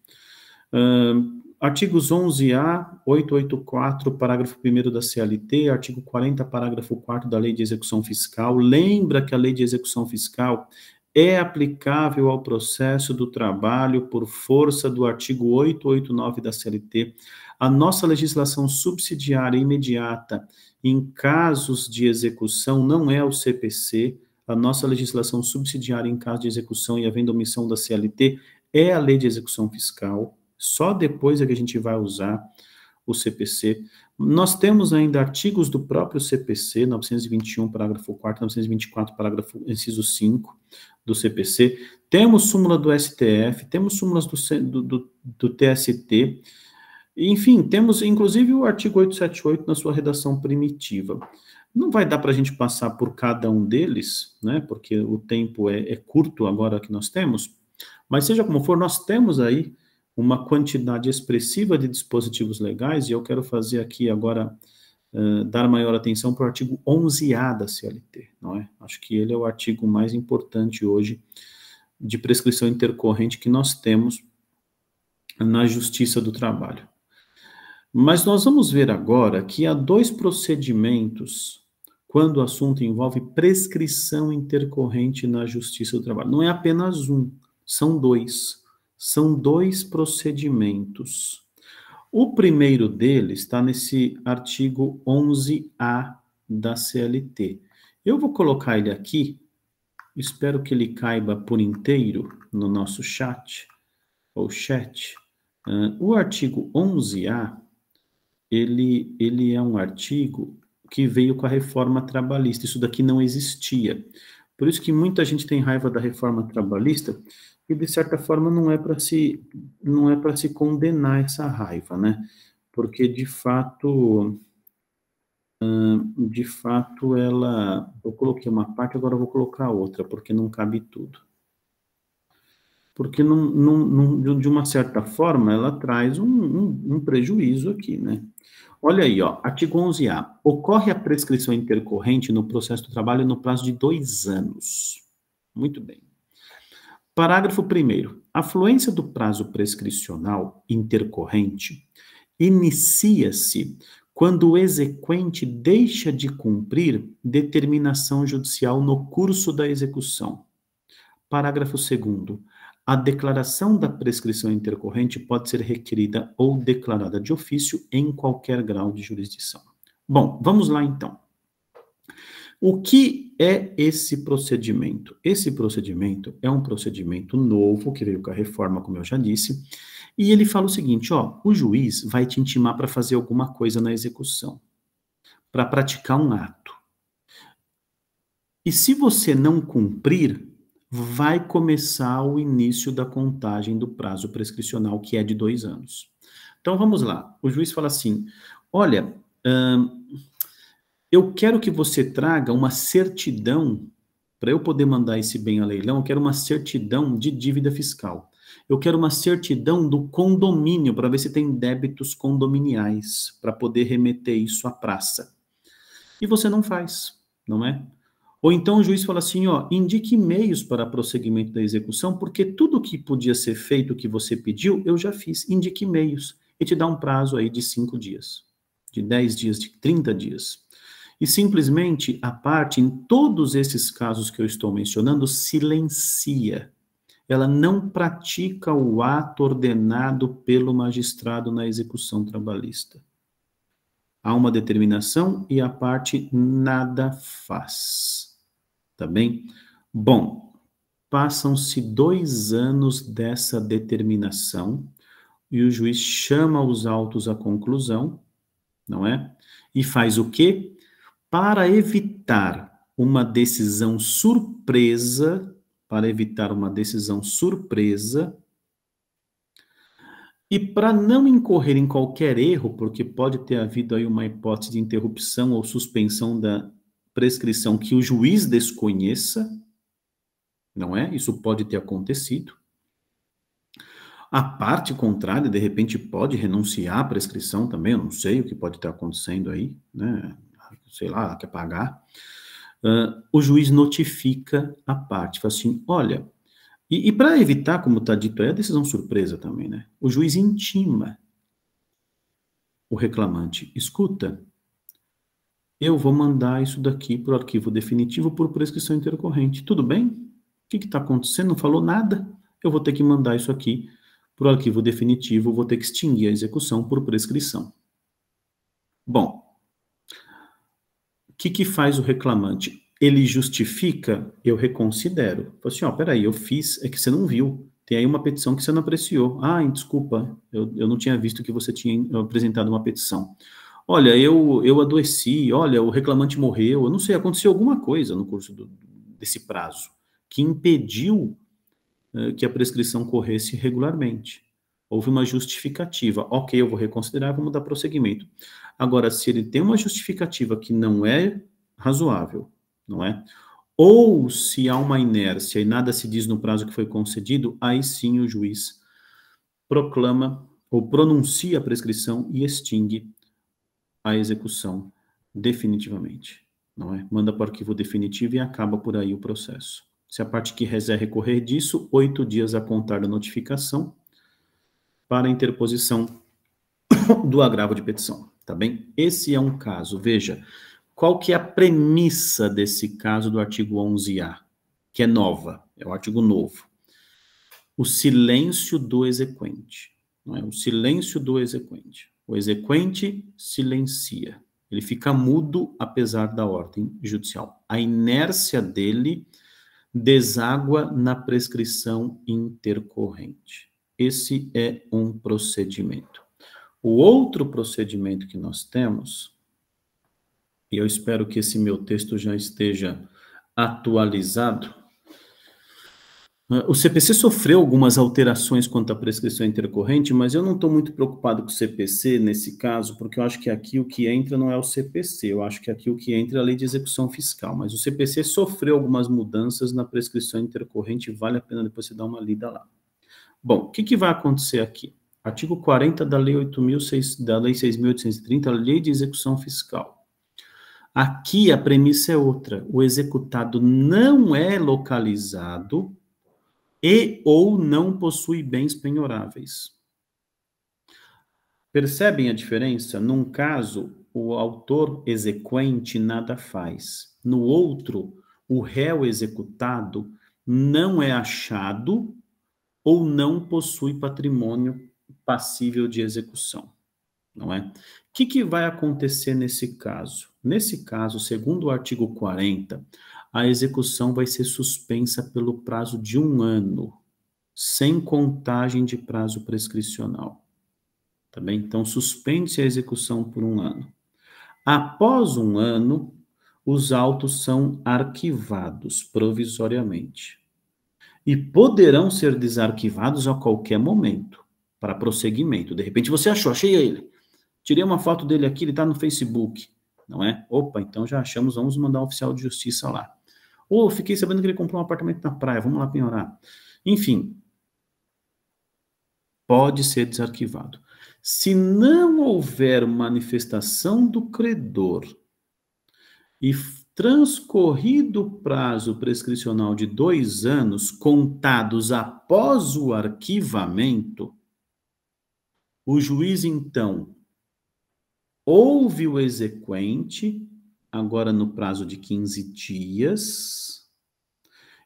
Uh, artigos 11A, 884, parágrafo 1 da CLT, artigo 40, parágrafo 4 da Lei de Execução Fiscal. Lembra que a Lei de Execução Fiscal é aplicável ao processo do trabalho por força do artigo 889 da CLT. A nossa legislação subsidiária imediata em casos de execução não é o CPC. A nossa legislação subsidiária em caso de execução e havendo omissão da CLT é a lei de execução fiscal. Só depois é que a gente vai usar o CPC. Nós temos ainda artigos do próprio CPC, 921, parágrafo 4, 924, parágrafo inciso 5 do CPC. Temos súmula do STF, temos súmulas do, do, do, do TST. Enfim, temos inclusive o artigo 878 na sua redação primitiva. Não vai dar para a gente passar por cada um deles, né? Porque o tempo é, é curto agora que nós temos. Mas seja como for, nós temos aí uma quantidade expressiva de dispositivos legais, e eu quero fazer aqui agora, uh, dar maior atenção para o artigo 11A da CLT, não é? Acho que ele é o artigo mais importante hoje de prescrição intercorrente que nós temos na Justiça do Trabalho. Mas nós vamos ver agora que há dois procedimentos quando o assunto envolve prescrição intercorrente na Justiça do Trabalho. Não é apenas um, são dois são dois procedimentos. O primeiro deles está nesse artigo 11A da CLT. Eu vou colocar ele aqui, espero que ele caiba por inteiro no nosso chat, ou chat. Uh, o artigo 11A, ele, ele é um artigo que veio com a reforma trabalhista, isso daqui não existia. Por isso que muita gente tem raiva da reforma trabalhista, e de certa forma não é para se não é para se condenar essa raiva, né? Porque de fato de fato ela eu coloquei uma parte agora vou colocar outra porque não cabe tudo porque não, não, não de uma certa forma ela traz um, um, um prejuízo aqui né olha aí ó artigo 11a ocorre a prescrição intercorrente no processo do trabalho no prazo de dois anos muito bem Parágrafo 1. A fluência do prazo prescricional intercorrente inicia-se quando o exequente deixa de cumprir determinação judicial no curso da execução. Parágrafo 2. A declaração da prescrição intercorrente pode ser requerida ou declarada de ofício em qualquer grau de jurisdição. Bom, vamos lá então. O que é esse procedimento? Esse procedimento é um procedimento novo que veio com a reforma, como eu já disse, e ele fala o seguinte: ó, o juiz vai te intimar para fazer alguma coisa na execução, para praticar um ato. E se você não cumprir, vai começar o início da contagem do prazo prescricional, que é de dois anos. Então vamos lá. O juiz fala assim: olha, hum, eu quero que você traga uma certidão, para eu poder mandar esse bem a leilão, eu quero uma certidão de dívida fiscal. Eu quero uma certidão do condomínio, para ver se tem débitos condominiais, para poder remeter isso à praça. E você não faz, não é? Ou então o juiz fala assim, ó, indique meios para prosseguimento da execução, porque tudo que podia ser feito, que você pediu, eu já fiz, indique meios. E te dá um prazo aí de cinco dias, de dez dias, de trinta dias. E simplesmente a parte, em todos esses casos que eu estou mencionando, silencia. Ela não pratica o ato ordenado pelo magistrado na execução trabalhista. Há uma determinação e a parte nada faz. Tá bem? Bom, passam-se dois anos dessa determinação e o juiz chama os autos à conclusão, não é? E faz o quê? para evitar uma decisão surpresa, para evitar uma decisão surpresa, e para não incorrer em qualquer erro, porque pode ter havido aí uma hipótese de interrupção ou suspensão da prescrição que o juiz desconheça, não é? Isso pode ter acontecido. A parte contrária, de repente, pode renunciar à prescrição também, eu não sei o que pode estar acontecendo aí, né? sei lá, quer pagar, uh, o juiz notifica a parte, fala assim, olha, e, e para evitar, como está dito aí, a é decisão surpresa também, né? O juiz intima o reclamante, escuta, eu vou mandar isso daqui para o arquivo definitivo por prescrição intercorrente, tudo bem? O que está acontecendo? Não falou nada? Eu vou ter que mandar isso aqui para o arquivo definitivo, vou ter que extinguir a execução por prescrição. Bom, que, que faz o reclamante? Ele justifica, eu reconsidero. Fala assim, ó, peraí, eu fiz, é que você não viu. Tem aí uma petição que você não apreciou. Ah, desculpa, eu, eu não tinha visto que você tinha apresentado uma petição. Olha, eu, eu adoeci, olha, o reclamante morreu, eu não sei, aconteceu alguma coisa no curso do, desse prazo que impediu eh, que a prescrição corresse regularmente. Houve uma justificativa. Ok, eu vou reconsiderar, vamos dar prosseguimento. Agora, se ele tem uma justificativa que não é razoável, não é? Ou se há uma inércia e nada se diz no prazo que foi concedido, aí sim o juiz proclama ou pronuncia a prescrição e extingue a execução definitivamente, não é? Manda para o arquivo definitivo e acaba por aí o processo. Se a parte que reserva é recorrer disso, oito dias a contar da notificação para interposição do agravo de petição tá bem? Esse é um caso, veja, qual que é a premissa desse caso do artigo 11A, que é nova, é o artigo novo. O silêncio do exequente, não é? O silêncio do exequente. O exequente silencia, ele fica mudo apesar da ordem judicial. A inércia dele deságua na prescrição intercorrente. Esse é um procedimento. O outro procedimento que nós temos, e eu espero que esse meu texto já esteja atualizado, o CPC sofreu algumas alterações quanto à prescrição intercorrente, mas eu não estou muito preocupado com o CPC nesse caso, porque eu acho que aqui o que entra não é o CPC, eu acho que aqui o que entra é a lei de execução fiscal. Mas o CPC sofreu algumas mudanças na prescrição intercorrente, vale a pena depois você dar uma lida lá. Bom, o que, que vai acontecer aqui? Artigo 40 da Lei 8.6, da Lei 6.830, Lei de Execução Fiscal. Aqui a premissa é outra. O executado não é localizado e ou não possui bens penhoráveis. Percebem a diferença? Num caso, o autor exequente nada faz. No outro, o réu executado não é achado ou não possui patrimônio passível de execução, não é? O que, que vai acontecer nesse caso? Nesse caso, segundo o artigo 40, a execução vai ser suspensa pelo prazo de um ano, sem contagem de prazo prescricional. Tá bem? Então, suspende-se a execução por um ano. Após um ano, os autos são arquivados provisoriamente e poderão ser desarquivados a qualquer momento para prosseguimento. De repente você achou, achei ele. Tirei uma foto dele aqui, ele está no Facebook, não é? Opa, então já achamos, vamos mandar um oficial de justiça lá. Ou oh, fiquei sabendo que ele comprou um apartamento na praia, vamos lá penhorar. Enfim, pode ser desarquivado. Se não houver manifestação do credor e transcorrido o prazo prescricional de dois anos contados após o arquivamento, o juiz, então, ouve o exequente, agora no prazo de 15 dias,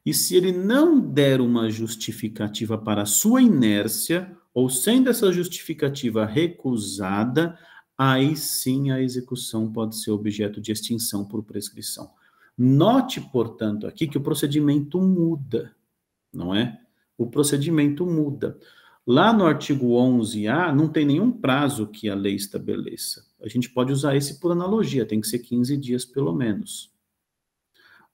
e se ele não der uma justificativa para a sua inércia, ou sendo essa justificativa recusada, aí sim a execução pode ser objeto de extinção por prescrição. Note, portanto, aqui que o procedimento muda, não é? O procedimento muda. Lá no artigo 11A, não tem nenhum prazo que a lei estabeleça. A gente pode usar esse por analogia, tem que ser 15 dias pelo menos.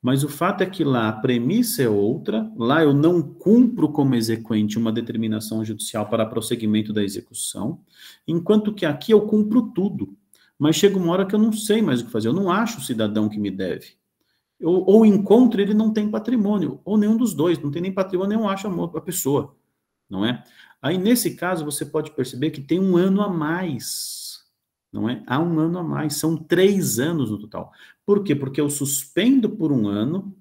Mas o fato é que lá a premissa é outra, lá eu não cumpro como exequente uma determinação judicial para prosseguimento da execução, enquanto que aqui eu cumpro tudo. Mas chega uma hora que eu não sei mais o que fazer, eu não acho o cidadão que me deve. Eu, ou encontro ele não tem patrimônio, ou nenhum dos dois, não tem nem patrimônio, nem acho a pessoa, não é? Aí, nesse caso, você pode perceber que tem um ano a mais, não é? Há um ano a mais, são três anos no total. Por quê? Porque eu suspendo por um ano,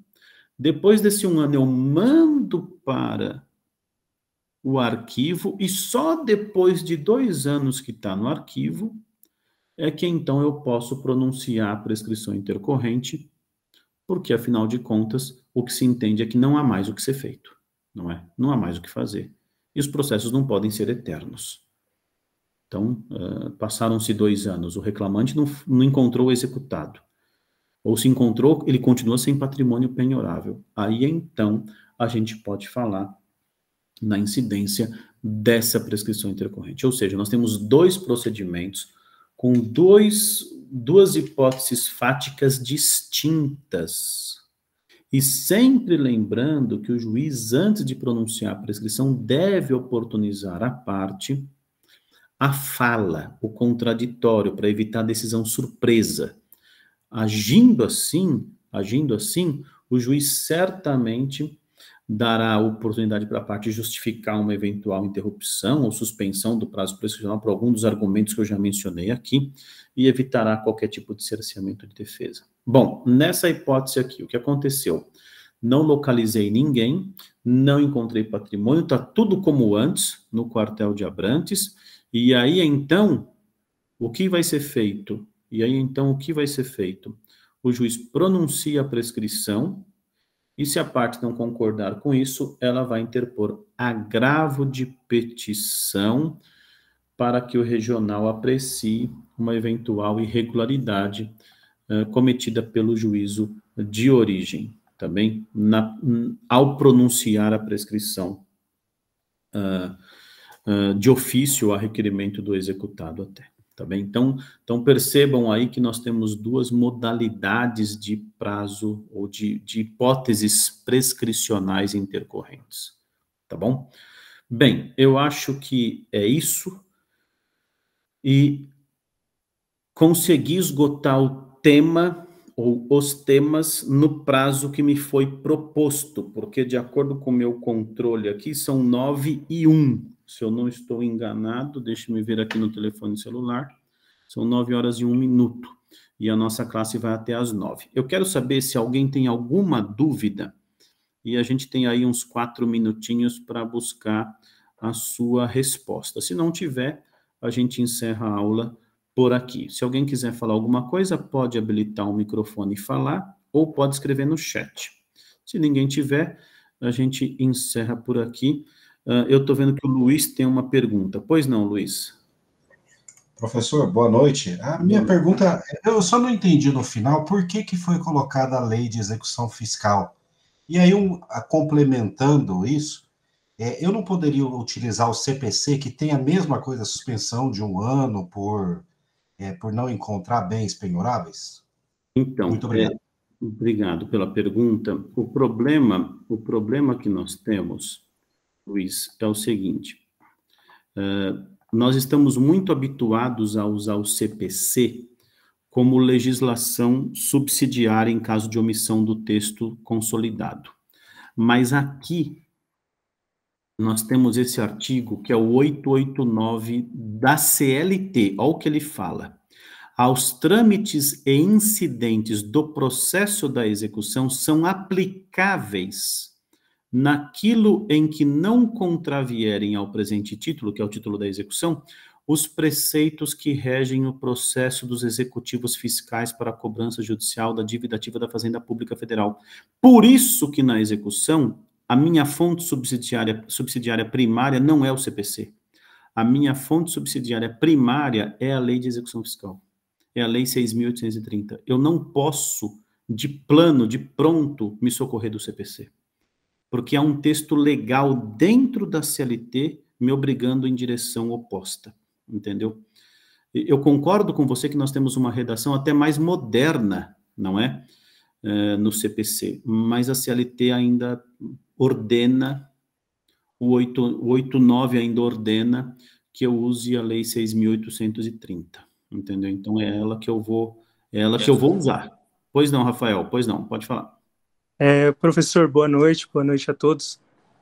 depois desse um ano eu mando para o arquivo, e só depois de dois anos que está no arquivo, é que então eu posso pronunciar a prescrição intercorrente, porque afinal de contas, o que se entende é que não há mais o que ser feito, não é? Não há mais o que fazer e os processos não podem ser eternos. Então, uh, passaram-se dois anos, o reclamante não, não encontrou o executado, ou se encontrou, ele continua sem patrimônio penhorável. Aí então, a gente pode falar na incidência dessa prescrição intercorrente. Ou seja, nós temos dois procedimentos com dois, duas hipóteses fáticas distintas e sempre lembrando que o juiz, antes de pronunciar a prescrição, deve oportunizar a parte a fala, o contraditório, para evitar decisão surpresa. Agindo assim, agindo assim, o juiz certamente dará oportunidade para a parte justificar uma eventual interrupção ou suspensão do prazo prescricional por algum dos argumentos que eu já mencionei aqui e evitará qualquer tipo de cerceamento de defesa. Bom, nessa hipótese aqui, o que aconteceu? Não localizei ninguém, não encontrei patrimônio, está tudo como antes no quartel de Abrantes. E aí então, o que vai ser feito? E aí então, o que vai ser feito? O juiz pronuncia a prescrição e se a parte não concordar com isso, ela vai interpor agravo de petição para que o regional aprecie uma eventual irregularidade uh, cometida pelo juízo de origem, também tá ao pronunciar a prescrição uh, uh, de ofício a requerimento do executado até. Tá bem? Então, então percebam aí que nós temos duas modalidades de prazo ou de, de hipóteses prescricionais intercorrentes. Tá bom? Bem, eu acho que é isso. E consegui esgotar o tema ou os temas no prazo que me foi proposto, porque de acordo com o meu controle aqui são nove e um se eu não estou enganado, deixe-me ver aqui no telefone celular, são 9 horas e 1 minuto, e a nossa classe vai até as 9. Eu quero saber se alguém tem alguma dúvida, e a gente tem aí uns 4 minutinhos para buscar a sua resposta. Se não tiver, a gente encerra a aula por aqui. Se alguém quiser falar alguma coisa, pode habilitar o microfone e falar, ou pode escrever no chat. Se ninguém tiver, a gente encerra por aqui. Ah, eu estou vendo que o Luiz tem uma pergunta. Pois não, Luiz? Professor, boa noite. A minha pergunta, eu só não entendi no final por que, que foi colocada a lei de execução fiscal. E aí, um, a, complementando isso, é, eu não poderia utilizar o CPC, que tem a mesma coisa, suspensão de um ano por, é, por não encontrar bens penhoráveis? Então, muito obrigado. É, obrigado pela pergunta. O problema, o problema que nós temos Luiz, é o seguinte: uh, nós estamos muito habituados a usar o CPC como legislação subsidiária em caso de omissão do texto consolidado. Mas aqui nós temos esse artigo que é o 889 da CLT, olha o que ele fala. Aos trâmites e incidentes do processo da execução são aplicáveis naquilo em que não contravierem ao presente título, que é o título da execução, os preceitos que regem o processo dos executivos fiscais para a cobrança judicial da dívida ativa da Fazenda Pública Federal. Por isso que na execução, a minha fonte subsidiária, subsidiária primária não é o CPC. A minha fonte subsidiária primária é a Lei de Execução Fiscal. É a Lei 6.830. Eu não posso, de plano, de pronto, me socorrer do CPC porque há um texto legal dentro da CLT me obrigando em direção oposta, entendeu? Eu concordo com você que nós temos uma redação até mais moderna, não é? é no CPC, mas a CLT ainda ordena, o 89 ainda ordena que eu use a Lei 6.830, entendeu? Então é ela que eu vou, é ela que eu vou usar. Pois não, Rafael, pois não, pode falar. É, professor, boa noite, boa noite a todos.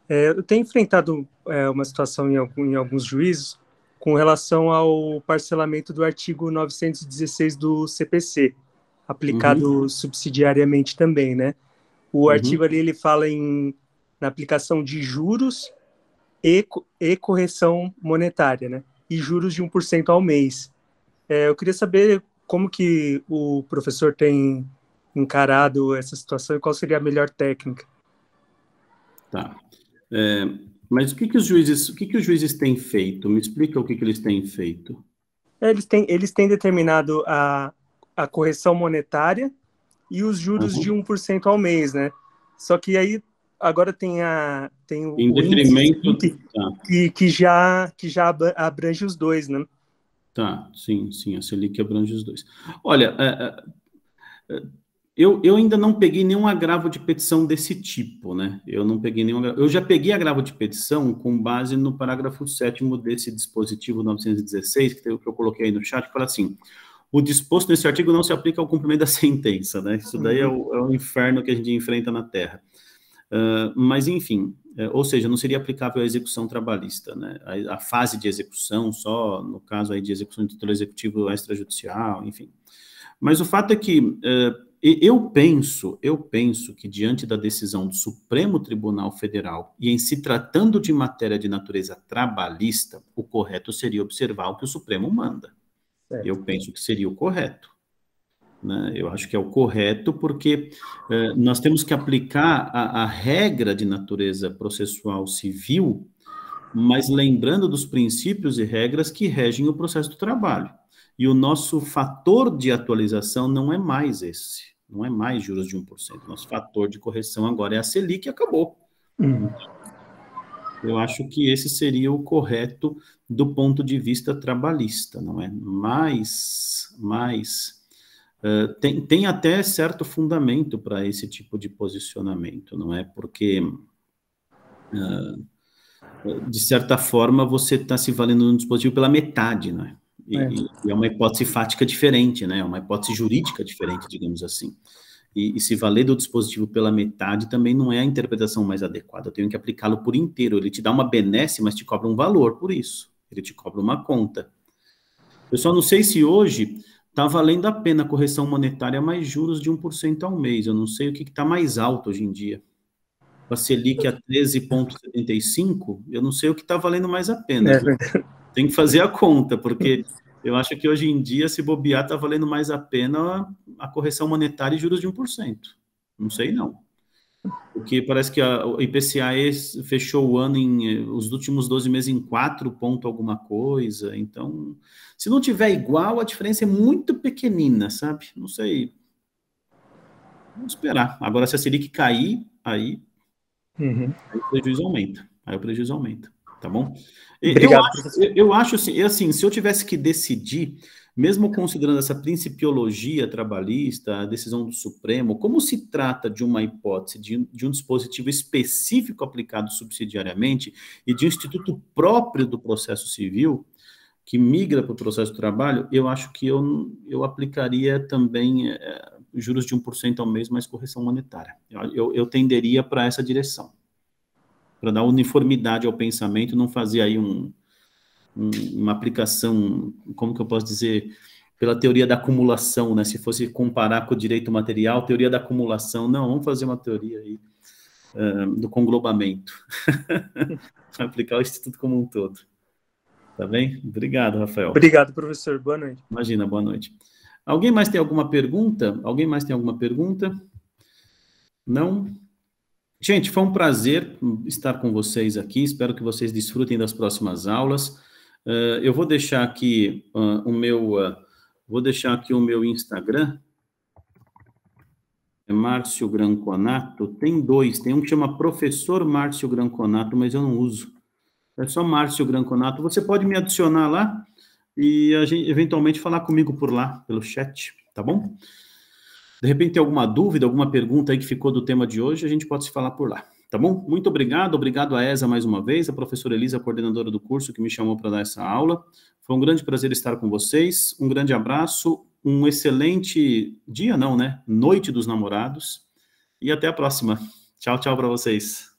É, eu tenho enfrentado é, uma situação em, algum, em, alguns juízos com relação ao parcelamento do artigo 916 do CPC, aplicado uhum. subsidiariamente também, né? O uhum. artigo ali ele fala em na aplicação de juros e, e correção monetária, né? E juros de 1% ao mês. É, eu queria saber como que o professor tem encarado essa situação e qual seria a melhor técnica. Tá. É, mas o que, que os juízes, o que, que os juízes têm feito? Me explica o que, que eles têm feito. É, eles têm, eles têm determinado a, a correção monetária e os juros uhum. de 1% ao mês, né? Só que aí agora tem a tem o em detrimento que, tá. que, que, já que já abrange os dois, né? Tá, sim, sim, a Selic abrange os dois. Olha, é, é, é eu, eu ainda não peguei nenhum agravo de petição desse tipo, né? Eu não peguei nenhum. Eu já peguei agravo de petição com base no parágrafo 7 desse dispositivo 916, que eu coloquei aí no chat, que fala assim: o disposto nesse artigo não se aplica ao cumprimento da sentença, né? Isso daí é o, é o inferno que a gente enfrenta na Terra. Uh, mas, enfim, é, ou seja, não seria aplicável à execução trabalhista, né? A, a, fase de execução só, no caso aí de execução de título executivo extrajudicial, enfim. Mas o fato é que, uh, eu penso, eu penso que diante da decisão do Supremo Tribunal Federal e em se tratando de matéria de natureza trabalhista, o correto seria observar o que o Supremo manda. Certo. Eu penso que seria o correto. Né? Eu acho que é o correto porque eh, nós temos que aplicar a, a regra de natureza processual civil, mas lembrando dos princípios e regras que regem o processo do trabalho. E o nosso fator de atualização não é mais esse. Não é mais juros de 1%. Nosso fator de correção agora é a Selic e acabou. Uhum. Eu acho que esse seria o correto do ponto de vista trabalhista, não é? Mas, mas uh, tem, tem até certo fundamento para esse tipo de posicionamento, não é? Porque, uh, de certa forma, você está se valendo um dispositivo pela metade, não é? E é. e é. uma hipótese fática diferente, né? É uma hipótese jurídica diferente, digamos assim. E, e, se valer do dispositivo pela metade também não é a interpretação mais adequada. Eu tenho que aplicá-lo por inteiro. Ele te dá uma benesse, mas te cobra um valor por isso. Ele te cobra uma conta. Eu só não sei se hoje está valendo a pena a correção monetária mais juros de 1% ao mês. Eu não sei o que está mais alto hoje em dia. Com a Selic a 13,75, eu não sei o que está valendo mais a pena. É, tem que fazer a conta, porque eu acho que hoje em dia, se bobear, está valendo mais a pena a correção monetária e juros de 1%. Não sei, não. Porque parece que a, o IPCA fechou o ano em os últimos 12 meses em 4 ponto alguma coisa. Então, se não tiver igual, a diferença é muito pequenina, sabe? Não sei. Vamos esperar. Agora, se a Selic cair, aí, uhum. aí o prejuízo aumenta. Aí o prejuízo aumenta. Tá bom? Obrigado, eu, acho, eu, acho assim, assim, se eu tivesse que decidir, mesmo considerando essa principiologia trabalhista, a decisão do Supremo, como se trata de uma hipótese de, de um dispositivo específico aplicado subsidiariamente e de um instituto próprio do processo civil, que migra para o processo do trabalho, eu acho que eu, eu aplicaria também é, juros de 1% ao mês mais correção monetária. Eu, eu, eu tenderia para essa direção para dar uniformidade ao pensamento, não fazer aí um, um, uma aplicação, como que eu posso dizer, pela teoria da acumulação, né? Se fosse comparar com o direito material, teoria da acumulação, não, vamos fazer uma teoria aí uh, do conglobamento, aplicar o instituto como um todo. Tá bem? Obrigado, Rafael. Obrigado, professor. Boa noite. Imagina, boa noite. Alguém mais tem alguma pergunta? Alguém mais tem alguma pergunta? Não? Gente, foi um prazer estar com vocês aqui. Espero que vocês desfrutem das próximas aulas. Uh, eu vou deixar aqui uh, o meu, uh, vou deixar aqui o meu Instagram. É Márcio Granconato. Tem dois. Tem um que chama Professor Márcio Granconato, mas eu não uso. É só Márcio Granconato. Você pode me adicionar lá e gente, eventualmente falar comigo por lá, pelo chat, tá bom? De repente tem alguma dúvida, alguma pergunta aí que ficou do tema de hoje, a gente pode se falar por lá. Tá bom? Muito obrigado, obrigado a ESA mais uma vez, a professora Elisa, coordenadora do curso, que me chamou para dar essa aula. Foi um grande prazer estar com vocês. Um grande abraço, um excelente dia, não, né? Noite dos namorados. E até a próxima. Tchau, tchau para vocês.